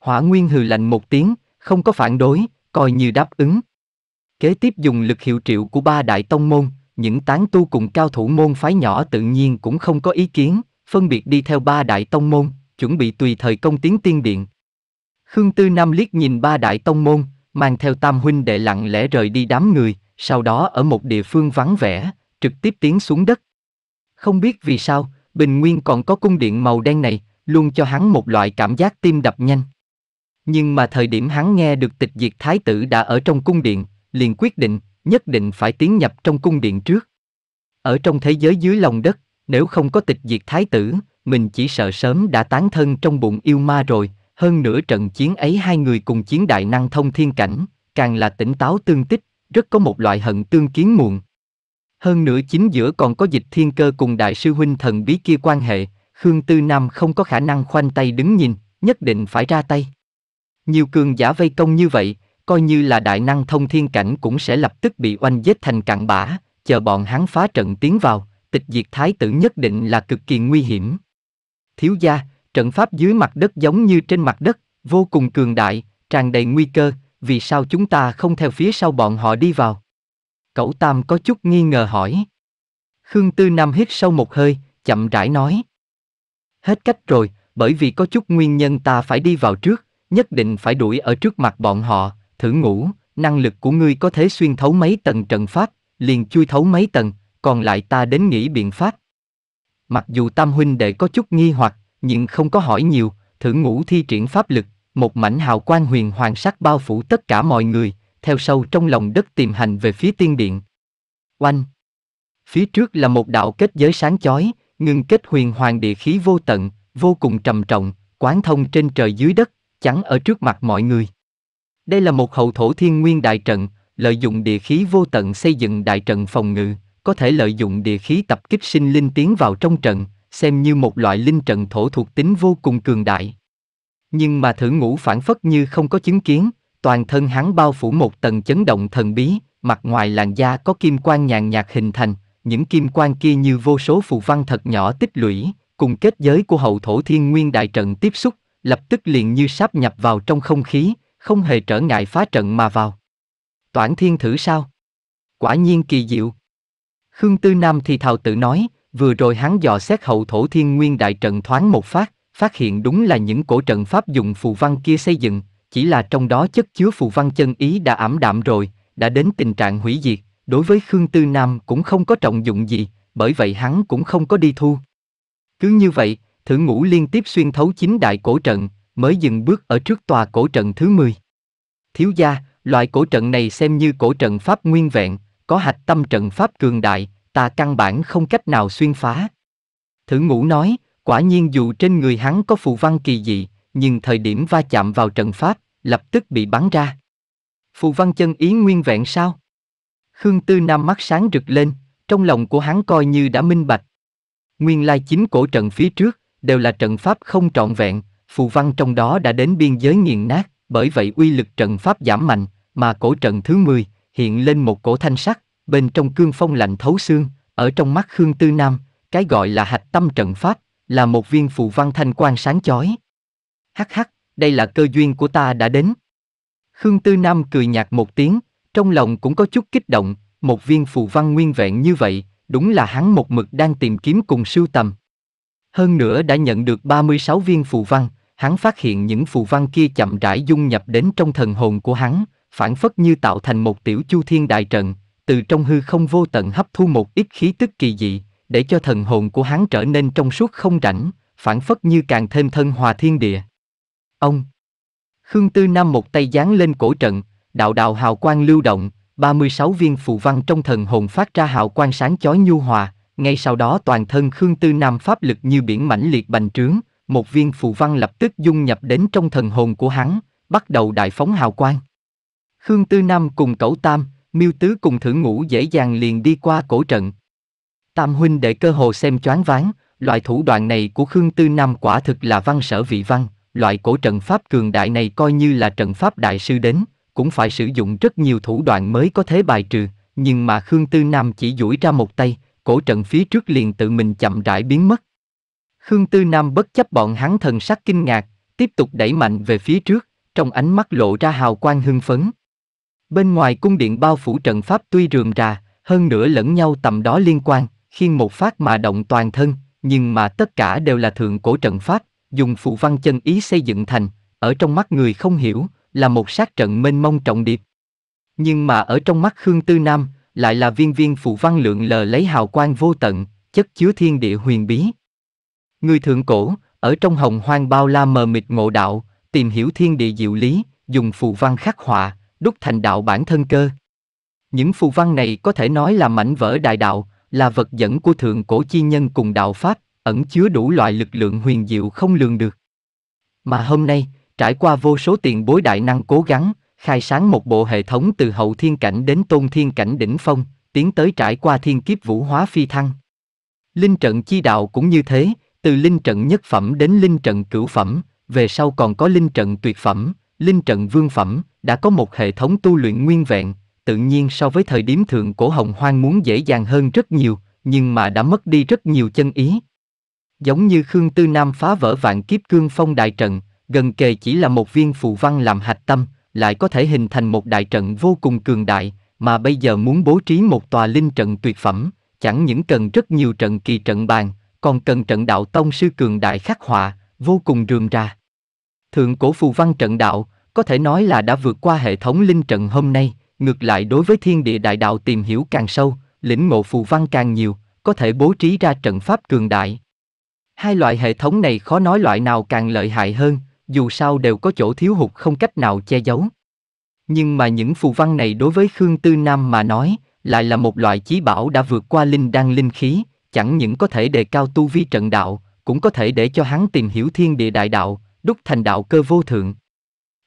Hỏa Nguyên hừ lạnh một tiếng, không có phản đối, coi như đáp ứng. Kế tiếp dùng lực hiệu triệu của ba đại tông môn, những tán tu cùng cao thủ môn phái nhỏ tự nhiên cũng không có ý kiến, phân biệt đi theo ba đại tông môn, chuẩn bị tùy thời công tiến tiên điện. Khương Tư Nam liếc nhìn ba đại tông môn, mang theo tam huynh đệ lặng lẽ rời đi đám người, sau đó ở một địa phương vắng vẻ, trực tiếp tiến xuống đất. Không biết vì sao, Bình Nguyên còn có cung điện màu đen này, luôn cho hắn một loại cảm giác tim đập nhanh. Nhưng mà thời điểm hắn nghe được tịch diệt thái tử đã ở trong cung điện, liền quyết định, nhất định phải tiến nhập trong cung điện trước. Ở trong thế giới dưới lòng đất, nếu không có tịch diệt thái tử, mình chỉ sợ sớm đã tán thân trong bụng yêu ma rồi, hơn nửa trận chiến ấy hai người cùng chiến đại năng thông thiên cảnh, càng là tỉnh táo tương tích, rất có một loại hận tương kiến muộn. Hơn nữa chính giữa còn có dịch thiên cơ cùng đại sư huynh thần bí kia quan hệ, Khương Tư Nam không có khả năng khoanh tay đứng nhìn, nhất định phải ra tay. Nhiều cường giả vây công như vậy, coi như là đại năng thông thiên cảnh cũng sẽ lập tức bị oanh giết thành cặn bã, chờ bọn hắn phá trận tiến vào, tịch diệt thái tử nhất định là cực kỳ nguy hiểm. Thiếu gia, trận pháp dưới mặt đất giống như trên mặt đất, vô cùng cường đại, tràn đầy nguy cơ, vì sao chúng ta không theo phía sau bọn họ đi vào? Cẩu Tam có chút nghi ngờ hỏi. Khương Tư Nam hít sâu một hơi, chậm rãi nói. Hết cách rồi, bởi vì có chút nguyên nhân ta phải đi vào trước, nhất định phải đuổi ở trước mặt bọn họ, thử ngủ, năng lực của ngươi có thể xuyên thấu mấy tầng trận pháp, liền chui thấu mấy tầng, còn lại ta đến nghĩ biện pháp. Mặc dù Tam huynh đệ có chút nghi hoặc, nhưng không có hỏi nhiều, thử ngủ thi triển pháp lực, một mảnh hào quang huyền hoàng sắc bao phủ tất cả mọi người, theo sâu trong lòng đất tìm hành về phía tiên điện. Oanh! Phía trước là một đạo kết giới sáng chói, ngưng kết huyền hoàng địa khí vô tận, vô cùng trầm trọng, quán thông trên trời dưới đất, chắn ở trước mặt mọi người. Đây là một hậu thổ thiên nguyên đại trận, lợi dụng địa khí vô tận xây dựng đại trận phòng ngự, có thể lợi dụng địa khí tập kích sinh linh tiến vào trong trận, xem như một loại linh trận thổ thuộc tính vô cùng cường đại. Nhưng mà thử ngủ phản phất như không có chứng kiến, toàn thân hắn bao phủ một tầng chấn động thần bí, mặt ngoài làn da có kim quang nhàn nhạt hình thành, những kim quang kia như vô số phù văn thật nhỏ tích lũy, cùng kết giới của hậu thổ thiên nguyên đại trận tiếp xúc, lập tức liền như sáp nhập vào trong không khí, không hề trở ngại phá trận mà vào. Toản thiên thử sao? Quả nhiên kỳ diệu. Khương Tư Nam thì thào tự nói, vừa rồi hắn dò xét hậu thổ thiên nguyên đại trận thoáng một phát, phát hiện đúng là những cổ trận pháp dùng phù văn kia xây dựng, chỉ là trong đó chất chứa phù văn chân ý đã ảm đạm rồi, đã đến tình trạng hủy diệt, đối với Khương Tư Nam cũng không có trọng dụng gì, bởi vậy hắn cũng không có đi thu. Cứ như vậy, thử ngũ liên tiếp xuyên thấu chính đại cổ trận, mới dừng bước ở trước tòa cổ trận thứ 10. Thiếu gia, loại cổ trận này xem như cổ trận pháp nguyên vẹn, có hạch tâm trận pháp cường đại, ta căn bản không cách nào xuyên phá. Thử ngũ nói, Quả nhiên dù trên người hắn có phù văn kỳ dị, nhưng thời điểm va chạm vào trận pháp, lập tức bị bắn ra. Phù văn chân ý nguyên vẹn sao? Khương Tư Nam mắt sáng rực lên, trong lòng của hắn coi như đã minh bạch. Nguyên lai chính cổ trận phía trước, đều là trận pháp không trọn vẹn, phù văn trong đó đã đến biên giới nghiền nát, bởi vậy uy lực trận pháp giảm mạnh, mà cổ trận thứ 10 hiện lên một cổ thanh sắc, bên trong cương phong lạnh thấu xương, ở trong mắt Khương Tư Nam, cái gọi là hạch tâm trận pháp là một viên phù văn thanh quan sáng chói. Hắc hắc, đây là cơ duyên của ta đã đến. Khương Tư Nam cười nhạt một tiếng, trong lòng cũng có chút kích động, một viên phù văn nguyên vẹn như vậy, đúng là hắn một mực đang tìm kiếm cùng sưu tầm. Hơn nữa đã nhận được 36 viên phù văn, hắn phát hiện những phù văn kia chậm rãi dung nhập đến trong thần hồn của hắn, phản phất như tạo thành một tiểu chu thiên đại trận, từ trong hư không vô tận hấp thu một ít khí tức kỳ dị, để cho thần hồn của hắn trở nên trong suốt không rảnh, phản phất như càng thêm thân hòa thiên địa. Ông Khương Tư Nam một tay giáng lên cổ trận, đạo đạo hào quang lưu động, 36 viên phù văn trong thần hồn phát ra hào quang sáng chói nhu hòa, ngay sau đó toàn thân Khương Tư Nam pháp lực như biển mãnh liệt bành trướng, một viên phù văn lập tức dung nhập đến trong thần hồn của hắn, bắt đầu đại phóng hào quang. Khương Tư Nam cùng Cẩu Tam, Miêu Tứ cùng Thử Ngũ dễ dàng liền đi qua cổ trận. Tam huynh để cơ hồ xem choáng váng, loại thủ đoạn này của Khương Tư Nam quả thực là văn sở vị văn, loại cổ trận pháp cường đại này coi như là trận pháp đại sư đến, cũng phải sử dụng rất nhiều thủ đoạn mới có thể bài trừ, nhưng mà Khương Tư Nam chỉ duỗi ra một tay, cổ trận phía trước liền tự mình chậm rãi biến mất. Khương Tư Nam bất chấp bọn hắn thần sắc kinh ngạc, tiếp tục đẩy mạnh về phía trước, trong ánh mắt lộ ra hào quang hưng phấn. Bên ngoài cung điện bao phủ trận pháp tuy rườm rà, hơn nữa lẫn nhau tầm đó liên quan, khiên một phát mà động toàn thân, nhưng mà tất cả đều là thượng cổ trận pháp, dùng phụ văn chân ý xây dựng thành, ở trong mắt người không hiểu, là một sát trận mênh mông trọng điệp. Nhưng mà ở trong mắt Khương Tư Nam, lại là viên viên phụ văn lượng lờ lấy hào quang vô tận, chất chứa thiên địa huyền bí. Người thượng cổ, ở trong hồng hoang bao la mờ mịt ngộ đạo, tìm hiểu thiên địa diệu lý, dùng phù văn khắc họa, đúc thành đạo bản thân cơ. Những phù văn này có thể nói là mảnh vỡ đại đạo, là vật dẫn của thượng cổ chi nhân cùng đạo Pháp, ẩn chứa đủ loại lực lượng huyền diệu không lường được. Mà hôm nay, trải qua vô số tiền bối đại năng cố gắng, khai sáng một bộ hệ thống từ hậu thiên cảnh đến tôn thiên cảnh đỉnh phong, tiến tới trải qua thiên kiếp vũ hóa phi thăng. Linh trận chi đạo cũng như thế, từ linh trận nhất phẩm đến linh trận cửu phẩm, về sau còn có linh trận tuyệt phẩm, linh trận vương phẩm, đã có một hệ thống tu luyện nguyên vẹn, tự nhiên so với thời điểm thượng cổ hồng hoang muốn dễ dàng hơn rất nhiều, nhưng mà đã mất đi rất nhiều chân ý. Giống như Khương Tư Nam phá vỡ vạn kiếp cương phong đại trận, gần kề chỉ là một viên phù văn làm hạch tâm, lại có thể hình thành một đại trận vô cùng cường đại, mà bây giờ muốn bố trí một tòa linh trận tuyệt phẩm, chẳng những cần rất nhiều trận kỳ trận bàn, còn cần trận đạo tông sư cường đại khắc họa, vô cùng rườm ra. Thượng cổ phù văn trận đạo, có thể nói là đã vượt qua hệ thống linh trận hôm nay, Ngược lại đối với thiên địa đại đạo tìm hiểu càng sâu, lĩnh ngộ phù văn càng nhiều, có thể bố trí ra trận pháp cường đại. Hai loại hệ thống này khó nói loại nào càng lợi hại hơn, dù sao đều có chỗ thiếu hụt không cách nào che giấu. Nhưng mà những phù văn này đối với Khương Tư Nam mà nói, lại là một loại chí bảo đã vượt qua linh đan linh khí, chẳng những có thể đề cao tu vi trận đạo, cũng có thể để cho hắn tìm hiểu thiên địa đại đạo, đúc thành đạo cơ vô thượng.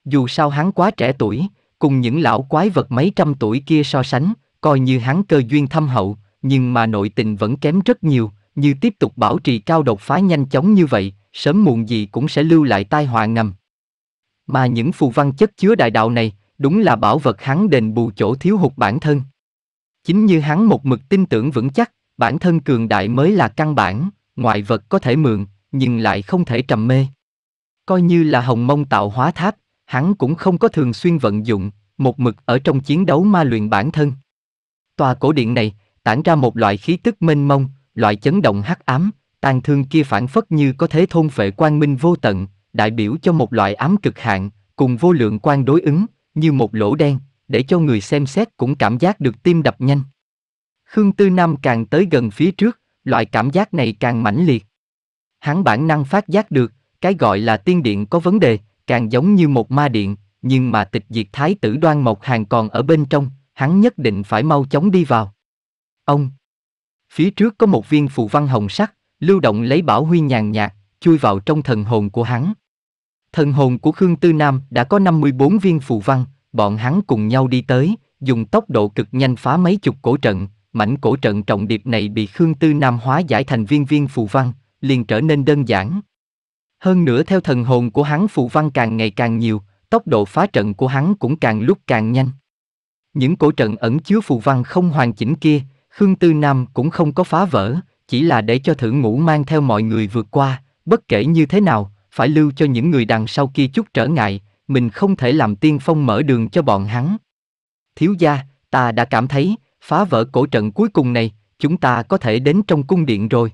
Dù sao hắn quá trẻ tuổi, cùng những lão quái vật mấy trăm tuổi kia so sánh, coi như hắn cơ duyên thâm hậu, nhưng mà nội tình vẫn kém rất nhiều, như tiếp tục bảo trì cao đột phá nhanh chóng như vậy, sớm muộn gì cũng sẽ lưu lại tai họa ngầm. Mà những phù văn chất chứa đại đạo này, đúng là bảo vật hắn đền bù chỗ thiếu hụt bản thân. Chính như hắn một mực tin tưởng vững chắc, bản thân cường đại mới là căn bản, ngoại vật có thể mượn, nhưng lại không thể trầm mê. Coi như là hồng mông tạo hóa tháp, hắn cũng không có thường xuyên vận dụng, một mực ở trong chiến đấu ma luyện bản thân. Tòa cổ điện này, tản ra một loại khí tức mênh mông, loại chấn động hắc ám, tàn thương kia phản phất như có thế thôn phệ quang minh vô tận, đại biểu cho một loại ám cực hạn, cùng vô lượng quang đối ứng, như một lỗ đen, để cho người xem xét cũng cảm giác được tim đập nhanh. Khương Tư Nam càng tới gần phía trước, loại cảm giác này càng mãnh liệt. Hắn bản năng phát giác được, cái gọi là tiên điện có vấn đề, càng giống như một ma điện, nhưng mà tịch diệt thái tử đoan mộc hàng còn ở bên trong, hắn nhất định phải mau chóng đi vào. Ông! Phía trước có một viên phù văn hồng sắc, lưu động lấy bảo huy nhàn nhạt, chui vào trong thần hồn của hắn. Thần hồn của Khương Tư Nam đã có 54 viên phù văn, bọn hắn cùng nhau đi tới, dùng tốc độ cực nhanh phá mấy chục cổ trận, mảnh cổ trận trọng điệp này bị Khương Tư Nam hóa giải thành viên viên phù văn, liền trở nên đơn giản, hơn nữa theo thần hồn của hắn phù văn càng ngày càng nhiều, tốc độ phá trận của hắn cũng càng lúc càng nhanh. Những cổ trận ẩn chứa phù văn không hoàn chỉnh kia, Khương Tư Nam cũng không có phá vỡ, chỉ là để cho thử ngủ mang theo mọi người vượt qua, bất kể như thế nào, phải lưu cho những người đằng sau kia chút trở ngại, mình không thể làm tiên phong mở đường cho bọn hắn. Thiếu gia, ta đã cảm thấy, phá vỡ cổ trận cuối cùng này, chúng ta có thể đến trong cung điện rồi.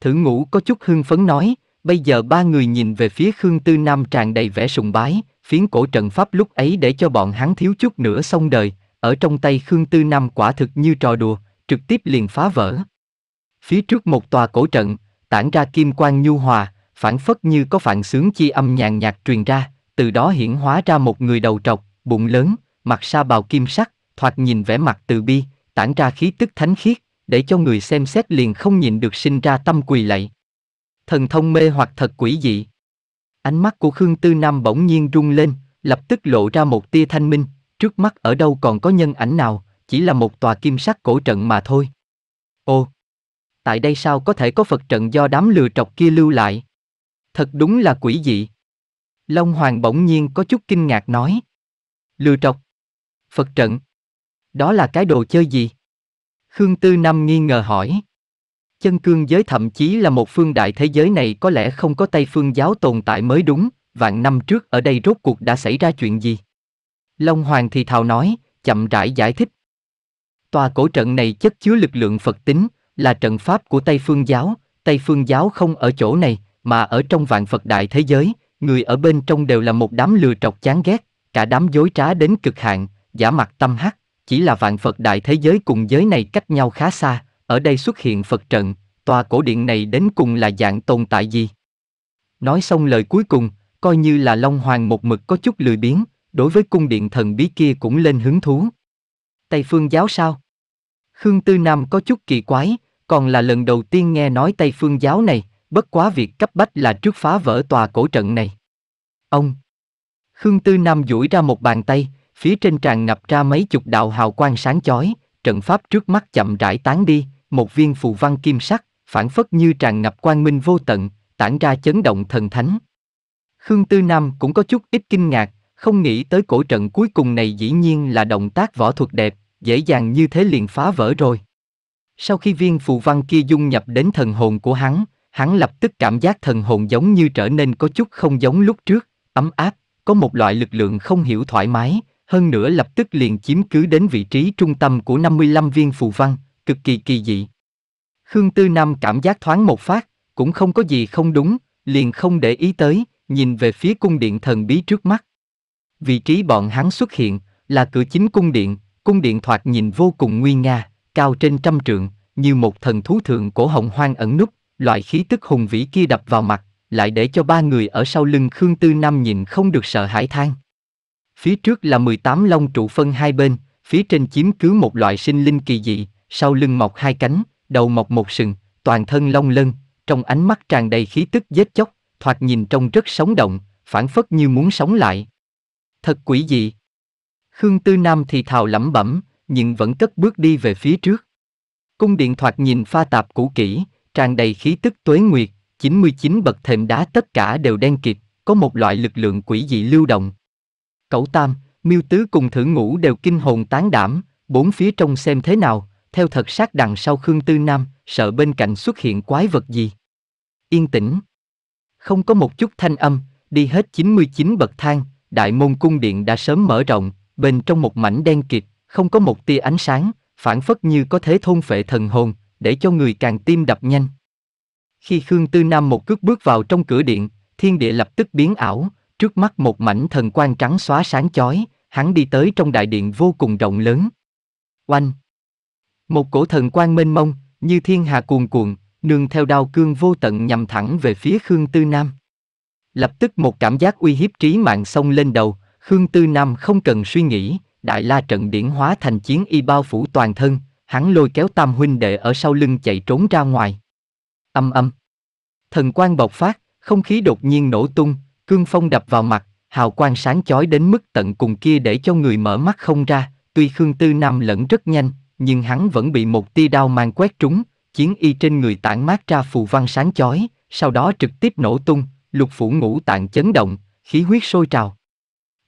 thử ngủ có chút hưng phấn nói, Bây giờ ba người nhìn về phía Khương Tư Nam tràn đầy vẻ sùng bái, phiến cổ trận pháp lúc ấy để cho bọn hắn thiếu chút nữa xong đời, ở trong tay Khương Tư Nam quả thực như trò đùa, trực tiếp liền phá vỡ. Phía trước một tòa cổ trận, tản ra kim quang nhu hòa, phản phất như có phản sướng chi âm nhàn nhạt truyền ra, từ đó hiển hóa ra một người đầu trọc, bụng lớn, mặt sa bào kim sắc, thoạt nhìn vẻ mặt từ bi, tản ra khí tức thánh khiết, để cho người xem xét liền không nhìn được sinh ra tâm quỳ lạy thần thông mê hoặc thật quỷ dị. Ánh mắt của Khương Tư Nam bỗng nhiên rung lên, lập tức lộ ra một tia thanh minh, trước mắt ở đâu còn có nhân ảnh nào, chỉ là một tòa kim sắc cổ trận mà thôi. ô, tại đây sao có thể có Phật trận do đám lừa trọc kia lưu lại? Thật đúng là quỷ dị. Long Hoàng bỗng nhiên có chút kinh ngạc nói. Lừa trọc. Phật trận. Đó là cái đồ chơi gì? Khương Tư Nam nghi ngờ hỏi. Chân cương giới thậm chí là một phương đại thế giới này có lẽ không có Tây Phương giáo tồn tại mới đúng, vạn năm trước ở đây rốt cuộc đã xảy ra chuyện gì? Long Hoàng thì thào nói, chậm rãi giải thích. Tòa cổ trận này chất chứa lực lượng Phật tính, là trận pháp của Tây Phương giáo, Tây Phương giáo không ở chỗ này, mà ở trong vạn Phật đại thế giới, người ở bên trong đều là một đám lừa trọc chán ghét, cả đám dối trá đến cực hạn, giả mặt tâm hắc, chỉ là vạn Phật đại thế giới cùng giới này cách nhau khá xa, ở đây xuất hiện Phật trận, tòa cổ điện này đến cùng là dạng tồn tại gì? Nói xong lời cuối cùng, coi như là Long Hoàng một mực có chút lười biếng, đối với cung điện thần bí kia cũng lên hứng thú. Tây phương giáo sao? Khương Tư Nam có chút kỳ quái, còn là lần đầu tiên nghe nói Tây phương giáo này, bất quá việc cấp bách là trước phá vỡ tòa cổ trận này. Ông! Khương Tư Nam duỗi ra một bàn tay, phía trên tràn ngập ra mấy chục đạo hào quang sáng chói, trận pháp trước mắt chậm rãi tán đi, một viên phù văn kim sắc, phản phất như tràn ngập quang minh vô tận, tản ra chấn động thần thánh. Khương Tư Nam cũng có chút ít kinh ngạc, không nghĩ tới cổ trận cuối cùng này dĩ nhiên là động tác võ thuật đẹp, dễ dàng như thế liền phá vỡ rồi. Sau khi viên phù văn kia dung nhập đến thần hồn của hắn, hắn lập tức cảm giác thần hồn giống như trở nên có chút không giống lúc trước, ấm áp, có một loại lực lượng không hiểu thoải mái, hơn nữa lập tức liền chiếm cứ đến vị trí trung tâm của 55 viên phù văn, cực kỳ kỳ dị. Khương Tư Nam cảm giác thoáng một phát, cũng không có gì không đúng, liền không để ý tới, nhìn về phía cung điện thần bí trước mắt. Vị trí bọn hắn xuất hiện là cửa chính cung điện, cung điện thoạt nhìn vô cùng nguy nga, cao trên trăm trượng, như một thần thú thượng cổ hồng hoang ẩn núp, loại khí tức hùng vĩ kia đập vào mặt, lại để cho ba người ở sau lưng Khương Tư Nam nhìn không được sợ hãi than. Phía trước là 18 long trụ phân hai bên, phía trên chiếm cứ một loại sinh linh kỳ dị, sau lưng mọc hai cánh, đầu mọc một sừng, toàn thân long lân, trong ánh mắt tràn đầy khí tức giết chóc, thoạt nhìn trông rất sống động, phản phất như muốn sống lại. Thật quỷ dị. Khương Tư Nam thì thào lẩm bẩm, nhưng vẫn cất bước đi về phía trước. Cung điện thoạt nhìn pha tạp cũ kỹ, tràn đầy khí tức tuế nguyệt, 99 bậc thềm đá tất cả đều đen kịt, có một loại lực lượng quỷ dị lưu động. Cẩu Tam, Miêu Tứ cùng Thử ngủ đều kinh hồn tán đảm, bốn phía trông xem thế nào, theo thật sát đằng sau Khương Tư Nam, sợ bên cạnh xuất hiện quái vật gì. Yên tĩnh. Không có một chút thanh âm, đi hết 99 bậc thang, đại môn cung điện đã sớm mở rộng, bên trong một mảnh đen kịt, không có một tia ánh sáng, phản phất như có thế thôn phệ thần hồn, để cho người càng tim đập nhanh. Khi Khương Tư Nam một cước bước vào trong cửa điện, thiên địa lập tức biến ảo, trước mắt một mảnh thần quang trắng xóa sáng chói, hắn đi tới trong đại điện vô cùng rộng lớn. Oanh! Một cổ thần quang mênh mông, như thiên hà cuồn cuộn, nương theo đao cương vô tận nhằm thẳng về phía Khương Tư Nam. Lập tức một cảm giác uy hiếp trí mạng xông lên đầu, Khương Tư Nam không cần suy nghĩ, đại la trận điển hóa thành chiến y bao phủ toàn thân, hắn lôi kéo tam huynh đệ ở sau lưng chạy trốn ra ngoài. Âm âm. Thần quang bộc phát, không khí đột nhiên nổ tung, cương phong đập vào mặt, hào quang sáng chói đến mức tận cùng kia để cho người mở mắt không ra, tuy Khương Tư Nam lẫn rất nhanh, nhưng hắn vẫn bị một tia đao mang quét trúng, chiến y trên người tản mát ra phù văn sáng chói, sau đó trực tiếp nổ tung, lục phủ ngũ tạng chấn động, khí huyết sôi trào.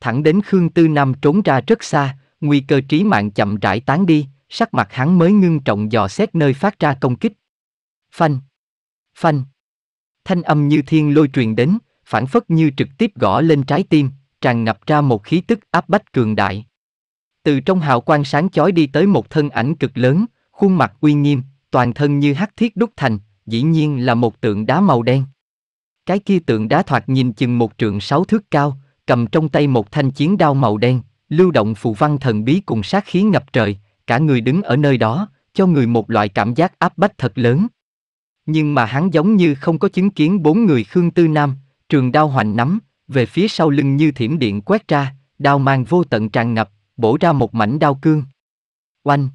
Thẳng đến Khương Tư Nam trốn ra rất xa, nguy cơ trí mạng chậm rãi tán đi, sắc mặt hắn mới ngưng trọng dò xét nơi phát ra công kích. Phanh! Phanh! Thanh âm như thiên lôi truyền đến, phản phất như trực tiếp gõ lên trái tim, tràn ngập ra một khí tức áp bách cường đại. Từ trong hào quang sáng chói đi tới một thân ảnh cực lớn, khuôn mặt uy nghiêm, toàn thân như hắc thiết đúc thành, dĩ nhiên là một tượng đá màu đen. Cái kia tượng đá thoạt nhìn chừng một trượng sáu thước cao, cầm trong tay một thanh chiến đao màu đen, lưu động phù văn thần bí cùng sát khí ngập trời, cả người đứng ở nơi đó, cho người một loại cảm giác áp bách thật lớn. Nhưng mà hắn giống như không có chứng kiến bốn người Khương Tư Nam, trường đao hoành nắm, về phía sau lưng như thiểm điện quét ra, đao mang vô tận tràn ngập, bổ ra một mảnh đao cương. Oanh!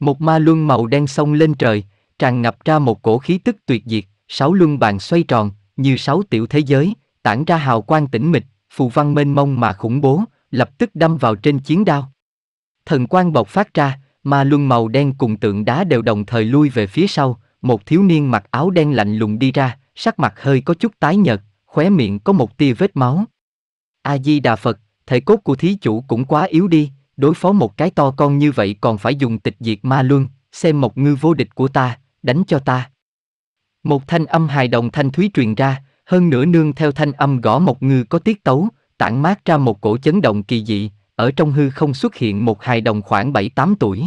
Một ma luân màu đen sông lên trời, tràn ngập ra một cổ khí tức tuyệt diệt, sáu luân bàn xoay tròn, như sáu tiểu thế giới, tản ra hào quang tĩnh mịch, phù văn mênh mông mà khủng bố, lập tức đâm vào trên chiến đao. Thần quang bộc phát ra, ma luân màu đen cùng tượng đá đều đồng thời lui về phía sau, một thiếu niên mặc áo đen lạnh lùng đi ra, sắc mặt hơi có chút tái nhợt, khóe miệng có một tia vết máu. A Di Đà Phật, thể cốt của thí chủ cũng quá yếu đi, đối phó một cái to con như vậy còn phải dùng tịch diệt ma luân, xem một ngư vô địch của ta, đánh cho ta. Một thanh âm hài đồng thanh thúy truyền ra, hơn nửa nương theo thanh âm gõ một ngư có tiết tấu, tản mát ra một cổ chấn động kỳ dị, ở trong hư không xuất hiện một hài đồng khoảng 7-8 tuổi.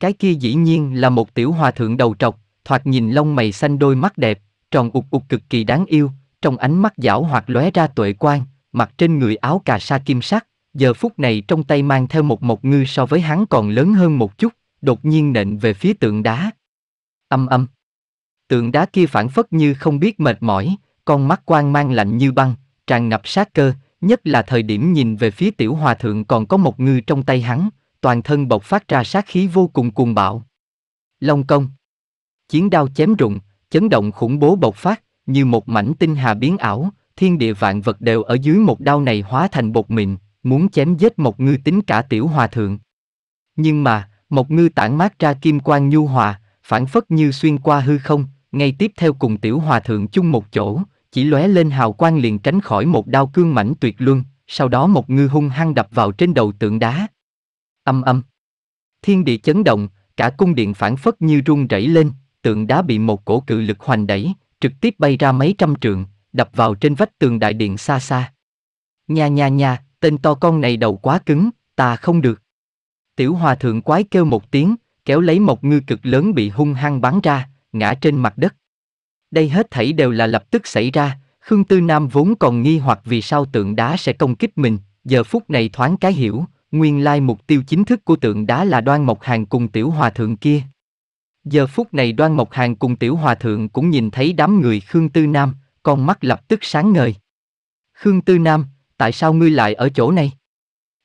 Cái kia dĩ nhiên là một tiểu hòa thượng đầu trọc, thoạt nhìn lông mày xanh đôi mắt đẹp, tròn ục ục cực kỳ đáng yêu, trong ánh mắt giảo hoặc lóe ra tuệ quang, mặc trên người áo cà sa kim sắc, giờ phút này trong tay mang theo một mộc ngư so với hắn còn lớn hơn một chút, đột nhiên nện về phía tượng đá. Âm âm. Tượng đá kia phản phất như không biết mệt mỏi, con mắt quang mang lạnh như băng, tràn ngập sát cơ, nhất là thời điểm nhìn về phía tiểu hòa thượng còn có một ngư trong tay hắn, toàn thân bộc phát ra sát khí vô cùng cuồng bạo. Long công. Chiến đao chém rụng, chấn động khủng bố bộc phát, như một mảnh tinh hà biến ảo, thiên địa vạn vật đều ở dưới một đao này hóa thành bột mịn, muốn chém giết một ngư tính cả tiểu hòa thượng. Nhưng mà, một ngư tản mát ra kim quang nhu hòa, phản phất như xuyên qua hư không, ngay tiếp theo cùng tiểu hòa thượng chung một chỗ, chỉ lóe lên hào quang liền tránh khỏi một đao cương mảnh tuyệt luân, sau đó một ngư hung hăng đập vào trên đầu tượng đá. Âm âm. Thiên địa chấn động, cả cung điện phản phất như rung rẩy lên, tượng đá bị một cổ cự lực hoành đẩy, trực tiếp bay ra mấy trăm trượng, đập vào trên vách tường đại điện xa xa. Nhà nhà nhà, tên to con này đầu quá cứng, ta không được. Tiểu hòa thượng quái kêu một tiếng, kéo lấy một ngư cực lớn bị hung hăng bắn ra, ngã trên mặt đất. Đây hết thảy đều là lập tức xảy ra, Khương Tư Nam vốn còn nghi hoặc vì sao tượng đá sẽ công kích mình, giờ phút này thoáng cái hiểu, nguyên lai mục tiêu chính thức của tượng đá là đoan mộc hàng cùng tiểu hòa thượng kia. Giờ phút này đoan mộc hàng cùng tiểu hòa thượng cũng nhìn thấy đám người Khương Tư Nam, con mắt lập tức sáng ngời. Khương Tư Nam, tại sao ngươi lại ở chỗ này?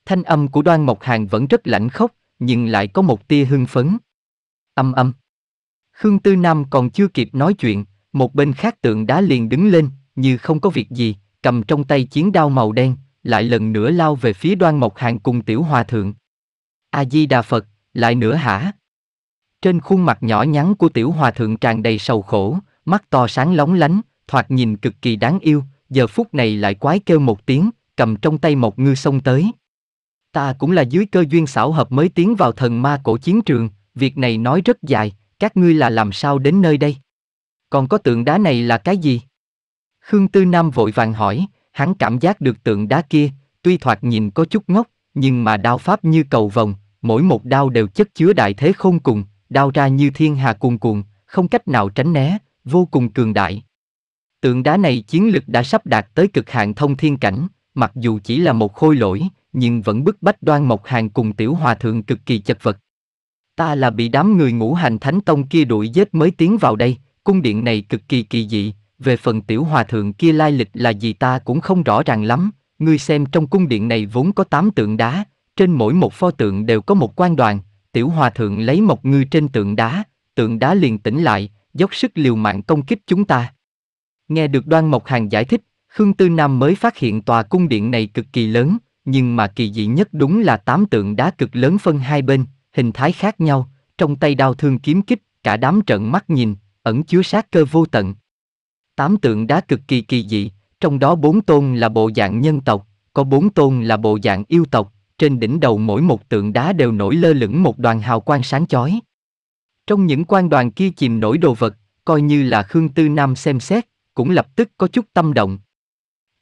Thanh âm của Đoan Mộc Hàn vẫn rất lạnh khốc, nhưng lại có một tia hưng phấn. Âm âm. Khương Tư Nam còn chưa kịp nói chuyện, một bên khác tượng đá liền đứng lên, như không có việc gì, cầm trong tay chiến đao màu đen, lại lần nữa lao về phía Đoan Mộc Hàn cùng tiểu hòa thượng. A Di Đà Phật, lại nữa hả? Trên khuôn mặt nhỏ nhắn của tiểu hòa thượng tràn đầy sầu khổ, mắt to sáng lóng lánh, Thoạt nhìn cực kỳ đáng yêu, giờ phút này lại quái kêu một tiếng, cầm trong tay một ngư sông tới. Ta cũng là dưới cơ duyên xảo hợp mới tiến vào thần ma cổ chiến trường, việc này nói rất dài, các ngươi là làm sao đến nơi đây? Còn có tượng đá này là cái gì? Khương Tư Nam vội vàng hỏi, hắn cảm giác được tượng đá kia, tuy thoạt nhìn có chút ngốc, nhưng mà đao pháp như cầu vồng, mỗi một đao đều chất chứa đại thế không cùng, đao ra như thiên hà cuồn cuộn, không cách nào tránh né, vô cùng cường đại. Tượng đá này chiến lực đã sắp đạt tới cực hạn thông thiên cảnh, mặc dù chỉ là một khôi lỗi, nhưng vẫn bức bách đoan mộc hàng cùng tiểu hòa thượng cực kỳ chật vật. Ta là bị đám người ngũ hành thánh tông kia đuổi giết mới tiến vào đây, cung điện này cực kỳ kỳ dị, về phần tiểu hòa thượng kia lai lịch là gì ta cũng không rõ ràng lắm, ngươi xem trong cung điện này vốn có 8 tượng đá, trên mỗi một pho tượng đều có một quan đoàn, tiểu hòa thượng lấy một ngư trên tượng đá, tượng đá liền tỉnh lại, dốc sức liều mạng công kích chúng ta. Nghe được Đoan Mộc Hàng giải thích, Khương Tư Nam mới phát hiện tòa cung điện này cực kỳ lớn, nhưng mà kỳ dị nhất đúng là tám tượng đá cực lớn phân hai bên, hình thái khác nhau, trong tay đao thương kiếm kích, cả đám trợn mắt nhìn, ẩn chứa sát cơ vô tận. Tám tượng đá cực kỳ kỳ dị, trong đó bốn tôn là bộ dạng nhân tộc, có bốn tôn là bộ dạng yêu tộc, trên đỉnh đầu mỗi một tượng đá đều nổi lơ lửng một đoàn hào quang sáng chói. Trong những quan đoàn kia chìm nổi đồ vật, coi như là Khương Tư Nam xem xét, cũng lập tức có chút tâm động.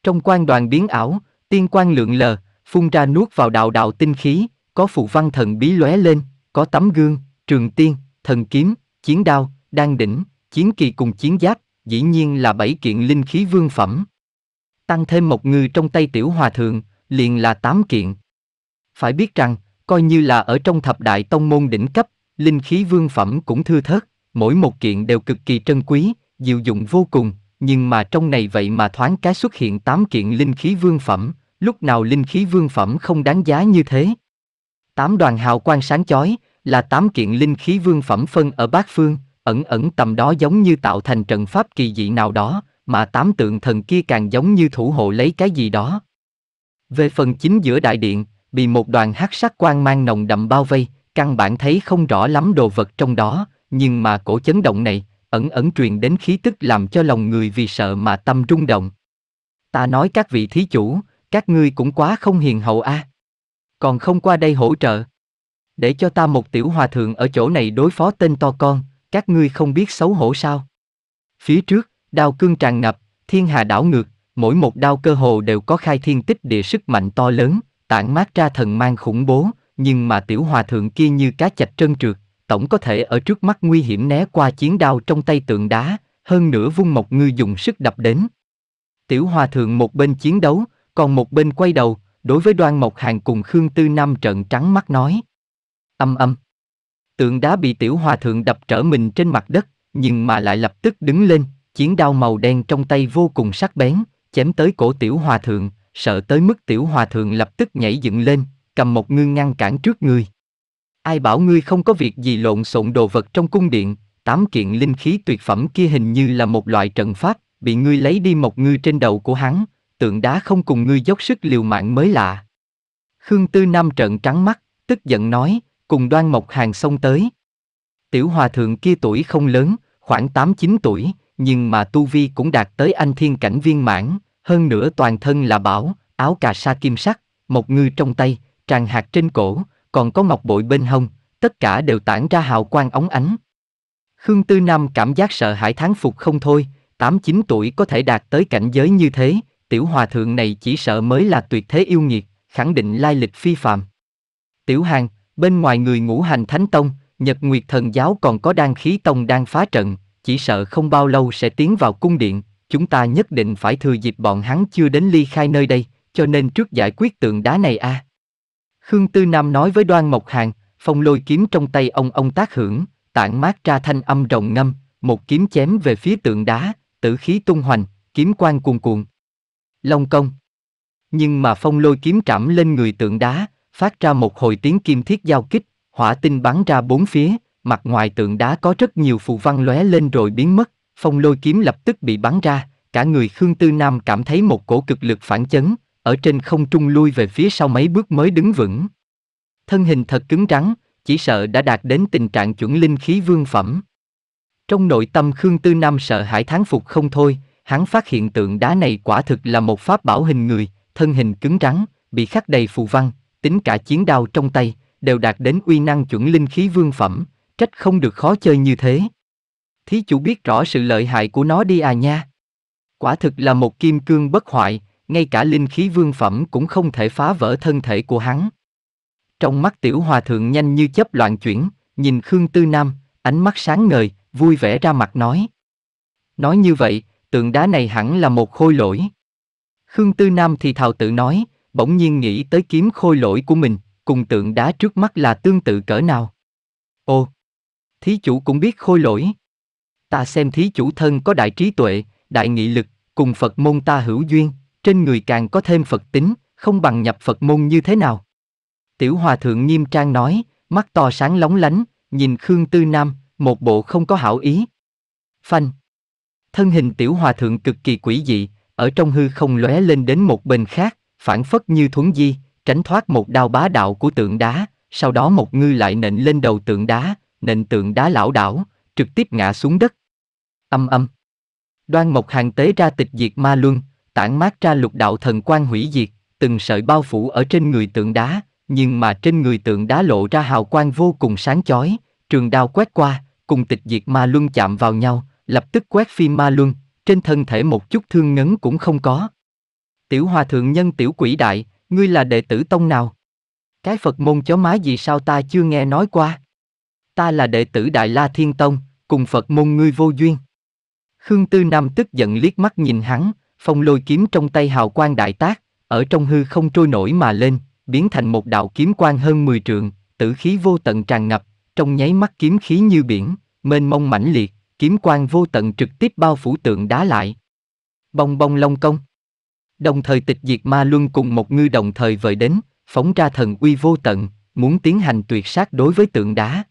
Trong quan đoàn biến ảo, tiên quan lượng lờ, phun ra nuốt vào đạo đạo tinh khí, có phụ văn thần bí lóe lên, có tấm gương, trường tiên, thần kiếm, chiến đao, đan đỉnh, chiến kỳ cùng chiến giáp, dĩ nhiên là bảy kiện linh khí vương phẩm. Tăng thêm một ngư trong tay tiểu hòa thượng, liền là tám kiện. Phải biết rằng, coi như là ở trong thập đại tông môn đỉnh cấp, linh khí vương phẩm cũng thưa thớt, mỗi một kiện đều cực kỳ trân quý, diệu dụng vô cùng, nhưng mà trong này vậy mà thoáng cái xuất hiện tám kiện linh khí vương phẩm, lúc nào linh khí vương phẩm không đáng giá như thế. Tám đoàn hào quang sáng chói, là tám kiện linh khí vương phẩm phân ở bát phương, ẩn ẩn tầm đó giống như tạo thành trận pháp kỳ dị nào đó, mà tám tượng thần kia càng giống như thủ hộ lấy cái gì đó. Về phần chính giữa đại điện, bị một đoàn hắc sắc quang mang nồng đậm bao vây, căn bản thấy không rõ lắm đồ vật trong đó, nhưng mà cổ chấn động này, ẩn ẩn truyền đến khí tức làm cho lòng người vì sợ mà tâm rung động. Ta nói các vị thí chủ, các ngươi cũng quá không hiền hậu a. À. Còn không qua đây hỗ trợ. Để cho ta một tiểu hòa thượng ở chỗ này đối phó tên to con, các ngươi không biết xấu hổ sao. Phía trước, đao cương tràn ngập, thiên hà đảo ngược, mỗi một đao cơ hồ đều có khai thiên tích địa sức mạnh to lớn, tản mát ra thần mang khủng bố, nhưng mà tiểu hòa thượng kia như cá chạch trơn trượt, tổng có thể ở trước mắt nguy hiểm né qua chiến đao trong tay tượng đá, hơn nữa vung mộc ngư dùng sức đập đến. Tiểu hòa thượng một bên chiến đấu, còn một bên quay đầu, đối với đoan mộc hàng cùng Khương Tư Nam trợn trắng mắt nói. Âm âm. Tượng đá bị tiểu hòa thượng đập trở mình trên mặt đất, nhưng mà lại lập tức đứng lên, chiến đao màu đen trong tay vô cùng sắc bén, chém tới cổ tiểu hòa thượng, sợ tới mức tiểu hòa thượng lập tức nhảy dựng lên, cầm một ngư ngăn cản trước người. Ai bảo ngươi không có việc gì lộn xộn đồ vật trong cung điện, tám kiện linh khí tuyệt phẩm kia hình như là một loại trận pháp, bị ngươi lấy đi một ngư trên đầu của hắn, tượng đá không cùng ngươi dốc sức liều mạng mới lạ. Khương Tư Nam trợn trắng mắt, tức giận nói, cùng đoan mộc hàng xông tới. Tiểu hòa thượng kia tuổi không lớn, khoảng tám chín tuổi, nhưng mà tu vi cũng đạt tới anh thiên cảnh viên mãn, hơn nữa toàn thân là bảo, áo cà sa kim sắc, một ngư trong tay, tràn hạt trên cổ, còn có ngọc bội bên hông, tất cả đều tản ra hào quang óng ánh. Khương Tư Nam cảm giác sợ hãi thán phục không thôi, 8-9 tuổi có thể đạt tới cảnh giới như thế, tiểu hòa thượng này chỉ sợ mới là tuyệt thế yêu nghiệt, khẳng định lai lịch phi phạm. Tiểu Hàng, bên ngoài người ngũ hành thánh tông, Nhật Nguyệt Thần Giáo còn có đan khí tông đang phá trận, chỉ sợ không bao lâu sẽ tiến vào cung điện, chúng ta nhất định phải thừa dịp bọn hắn chưa đến ly khai nơi đây, cho nên trước giải quyết tượng đá này a. À. Khương Tư Nam nói với Đoan Mộc Hàn, phong lôi kiếm trong tay ông ông tác hưởng, tản mát ra thanh âm rồng ngâm, một kiếm chém về phía tượng đá, tử khí tung hoành, kiếm quang cuồn cuộn. Long công. Nhưng mà phong lôi kiếm trảm lên người tượng đá, phát ra một hồi tiếng kim thiết giao kích, hỏa tinh bắn ra bốn phía, mặt ngoài tượng đá có rất nhiều phù văn lóe lên rồi biến mất, phong lôi kiếm lập tức bị bắn ra, cả người Khương Tư Nam cảm thấy một cổ cực lực phản chấn, ở trên không trung lui về phía sau mấy bước mới đứng vững. Thân hình thật cứng rắn, chỉ sợ đã đạt đến tình trạng chuẩn linh khí vương phẩm. Trong nội tâm Khương Tư Nam sợ hãi thán phục không thôi, hắn phát hiện tượng đá này quả thực là một pháp bảo hình người, thân hình cứng rắn, bị khắc đầy phù văn, tính cả chiến đao trong tay, đều đạt đến uy năng chuẩn linh khí vương phẩm, trách không được khó chơi như thế. Thí chủ biết rõ sự lợi hại của nó đi à nha. Quả thực là một kim cương bất hoại, ngay cả linh khí vương phẩm cũng không thể phá vỡ thân thể của hắn. Trong mắt tiểu hòa thượng nhanh như chớp loạn chuyển, nhìn Khương Tư Nam, ánh mắt sáng ngời, vui vẻ ra mặt nói. Nói như vậy, tượng đá này hẳn là một khôi lỗi. Khương Tư Nam thì thào tự nói, bỗng nhiên nghĩ tới kiếm khôi lỗi của mình, cùng tượng đá trước mắt là tương tự cỡ nào. ô thí chủ cũng biết khôi lỗi. Ta xem thí chủ thân có đại trí tuệ, đại nghị lực, cùng Phật môn ta hữu duyên, trên người càng có thêm Phật tính, không bằng nhập Phật môn như thế nào. Tiểu Hòa Thượng nghiêm trang nói, mắt to sáng lóng lánh, nhìn Khương Tư Nam, một bộ không có hảo ý. Phanh. Thân hình Tiểu Hòa Thượng cực kỳ quỷ dị, ở trong hư không lóe lên đến một bên khác, phản phất như thuấn di, tránh thoát một đao bá đạo của tượng đá, sau đó một ngư lại nện lên đầu tượng đá, nện tượng đá lão đảo, trực tiếp ngã xuống đất. Âm âm. Đoan Mộc Hàng tế ra tịch diệt ma luân, tản mát ra lục đạo thần quan hủy diệt, từng sợi bao phủ ở trên người tượng đá, nhưng mà trên người tượng đá lộ ra hào quang vô cùng sáng chói, trường đao quét qua, cùng tịch diệt ma luân chạm vào nhau, lập tức quét phi ma luân, trên thân thể một chút thương ngấn cũng không có. Tiểu hòa thượng nhân tiểu quỷ đại, ngươi là đệ tử tông nào? Cái Phật môn chó má gì sao ta chưa nghe nói qua? Ta là đệ tử Đại La Thiên Tông, cùng Phật môn ngươi vô duyên. Khương Tư Nam tức giận liếc mắt nhìn hắn, Phong lôi kiếm trong tay hào quang đại tác, ở trong hư không trôi nổi mà lên, biến thành một đạo kiếm quang hơn 10 trượng, tử khí vô tận tràn ngập, trong nháy mắt kiếm khí như biển, mênh mông mãnh liệt, kiếm quang vô tận trực tiếp bao phủ tượng đá lại. Bong bong long công. Đồng thời tịch diệt ma luân cùng một ngư đồng thời vời đến, phóng ra thần uy vô tận, muốn tiến hành tuyệt sát đối với tượng đá.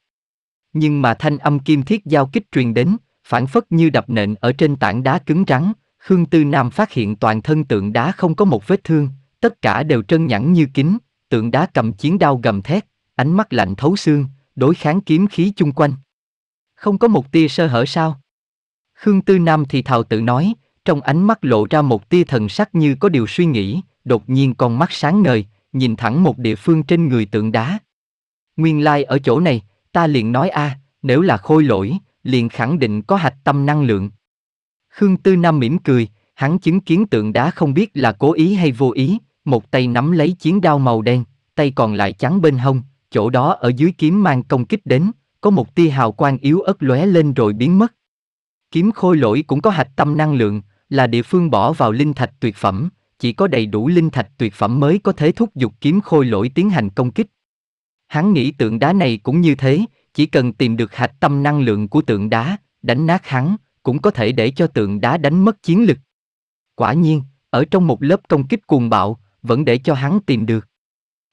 Nhưng mà thanh âm kim thiết giao kích truyền đến, phản phất như đập nện ở trên tảng đá cứng trắng Khương Tư Nam phát hiện toàn thân tượng đá không có một vết thương, tất cả đều trơn nhẵn như kính, tượng đá cầm chiến đao gầm thét, ánh mắt lạnh thấu xương, đối kháng kiếm khí chung quanh. Không có một tia sơ hở sao? Khương Tư Nam thì thào tự nói, trong ánh mắt lộ ra một tia thần sắc như có điều suy nghĩ, đột nhiên con mắt sáng ngời, nhìn thẳng một địa phương trên người tượng đá. Nguyên lai like ở chỗ này, ta liền nói a, à, nếu là khôi lỗi, liền khẳng định có hạch tâm năng lượng, Khương Tư Nam mỉm cười, hắn chứng kiến tượng đá không biết là cố ý hay vô ý, một tay nắm lấy chiến đao màu đen, tay còn lại chắn bên hông, chỗ đó ở dưới kiếm mang công kích đến, có một tia hào quang yếu ớt lóe lên rồi biến mất. Kiếm khôi lỗi cũng có hạch tâm năng lượng, là địa phương bỏ vào linh thạch tuyệt phẩm, chỉ có đầy đủ linh thạch tuyệt phẩm mới có thể thúc giục kiếm khôi lỗi tiến hành công kích. Hắn nghĩ tượng đá này cũng như thế, chỉ cần tìm được hạch tâm năng lượng của tượng đá, đánh nát hắn, cũng có thể để cho tượng đá đánh mất chiến lực. Quả nhiên, ở trong một lớp công kích cuồng bạo, vẫn để cho hắn tìm được.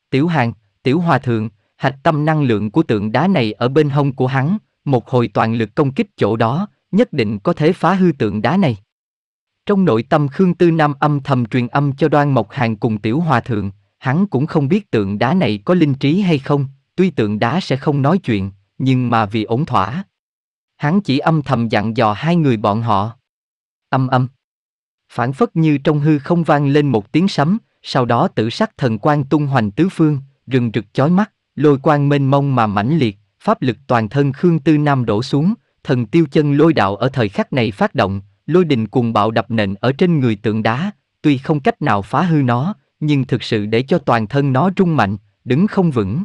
Tiểu hàng, tiểu hòa thượng, hạch tâm năng lượng của tượng đá này ở bên hông của hắn, một hồi toàn lực công kích chỗ đó, nhất định có thể phá hư tượng đá này. Trong nội tâm Khương Tư Nam âm thầm truyền âm cho đoan mộc hàng cùng tiểu hòa thượng, hắn cũng không biết tượng đá này có linh trí hay không, tuy tượng đá sẽ không nói chuyện, nhưng mà vì ổn thỏa, hắn chỉ âm thầm dặn dò hai người bọn họ. Âm âm. Phản phất như trong hư không vang lên một tiếng sấm, sau đó tử sắc thần quang tung hoành tứ phương, rừng rực chói mắt, lôi quang mênh mông mà mãnh liệt, pháp lực toàn thân Khương Tư Nam đổ xuống, thần tiêu chân lôi đạo ở thời khắc này phát động, lôi đình cùng bạo đập nện ở trên người tượng đá, tuy không cách nào phá hư nó, nhưng thực sự để cho toàn thân nó rung mạnh, đứng không vững.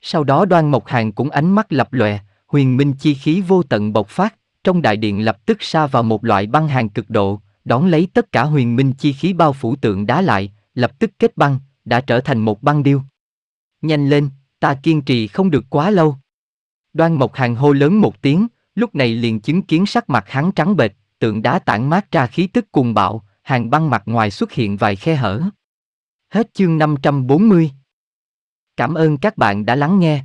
Sau đó đoan mộc hàng cũng ánh mắt lập lòe, huyền minh chi khí vô tận bộc phát, trong đại điện lập tức sa vào một loại băng hàng cực độ, đón lấy tất cả huyền minh chi khí bao phủ tượng đá lại, lập tức kết băng, đã trở thành một băng điêu. Nhanh lên, ta kiên trì không được quá lâu. Đoan Mộc Hàng hô lớn một tiếng, lúc này liền chứng kiến sắc mặt hắn trắng bệch, tượng đá tản mát ra khí tức cuồng bạo, hàng băng mặt ngoài xuất hiện vài khe hở. Hết chương 540. Cảm ơn các bạn đã lắng nghe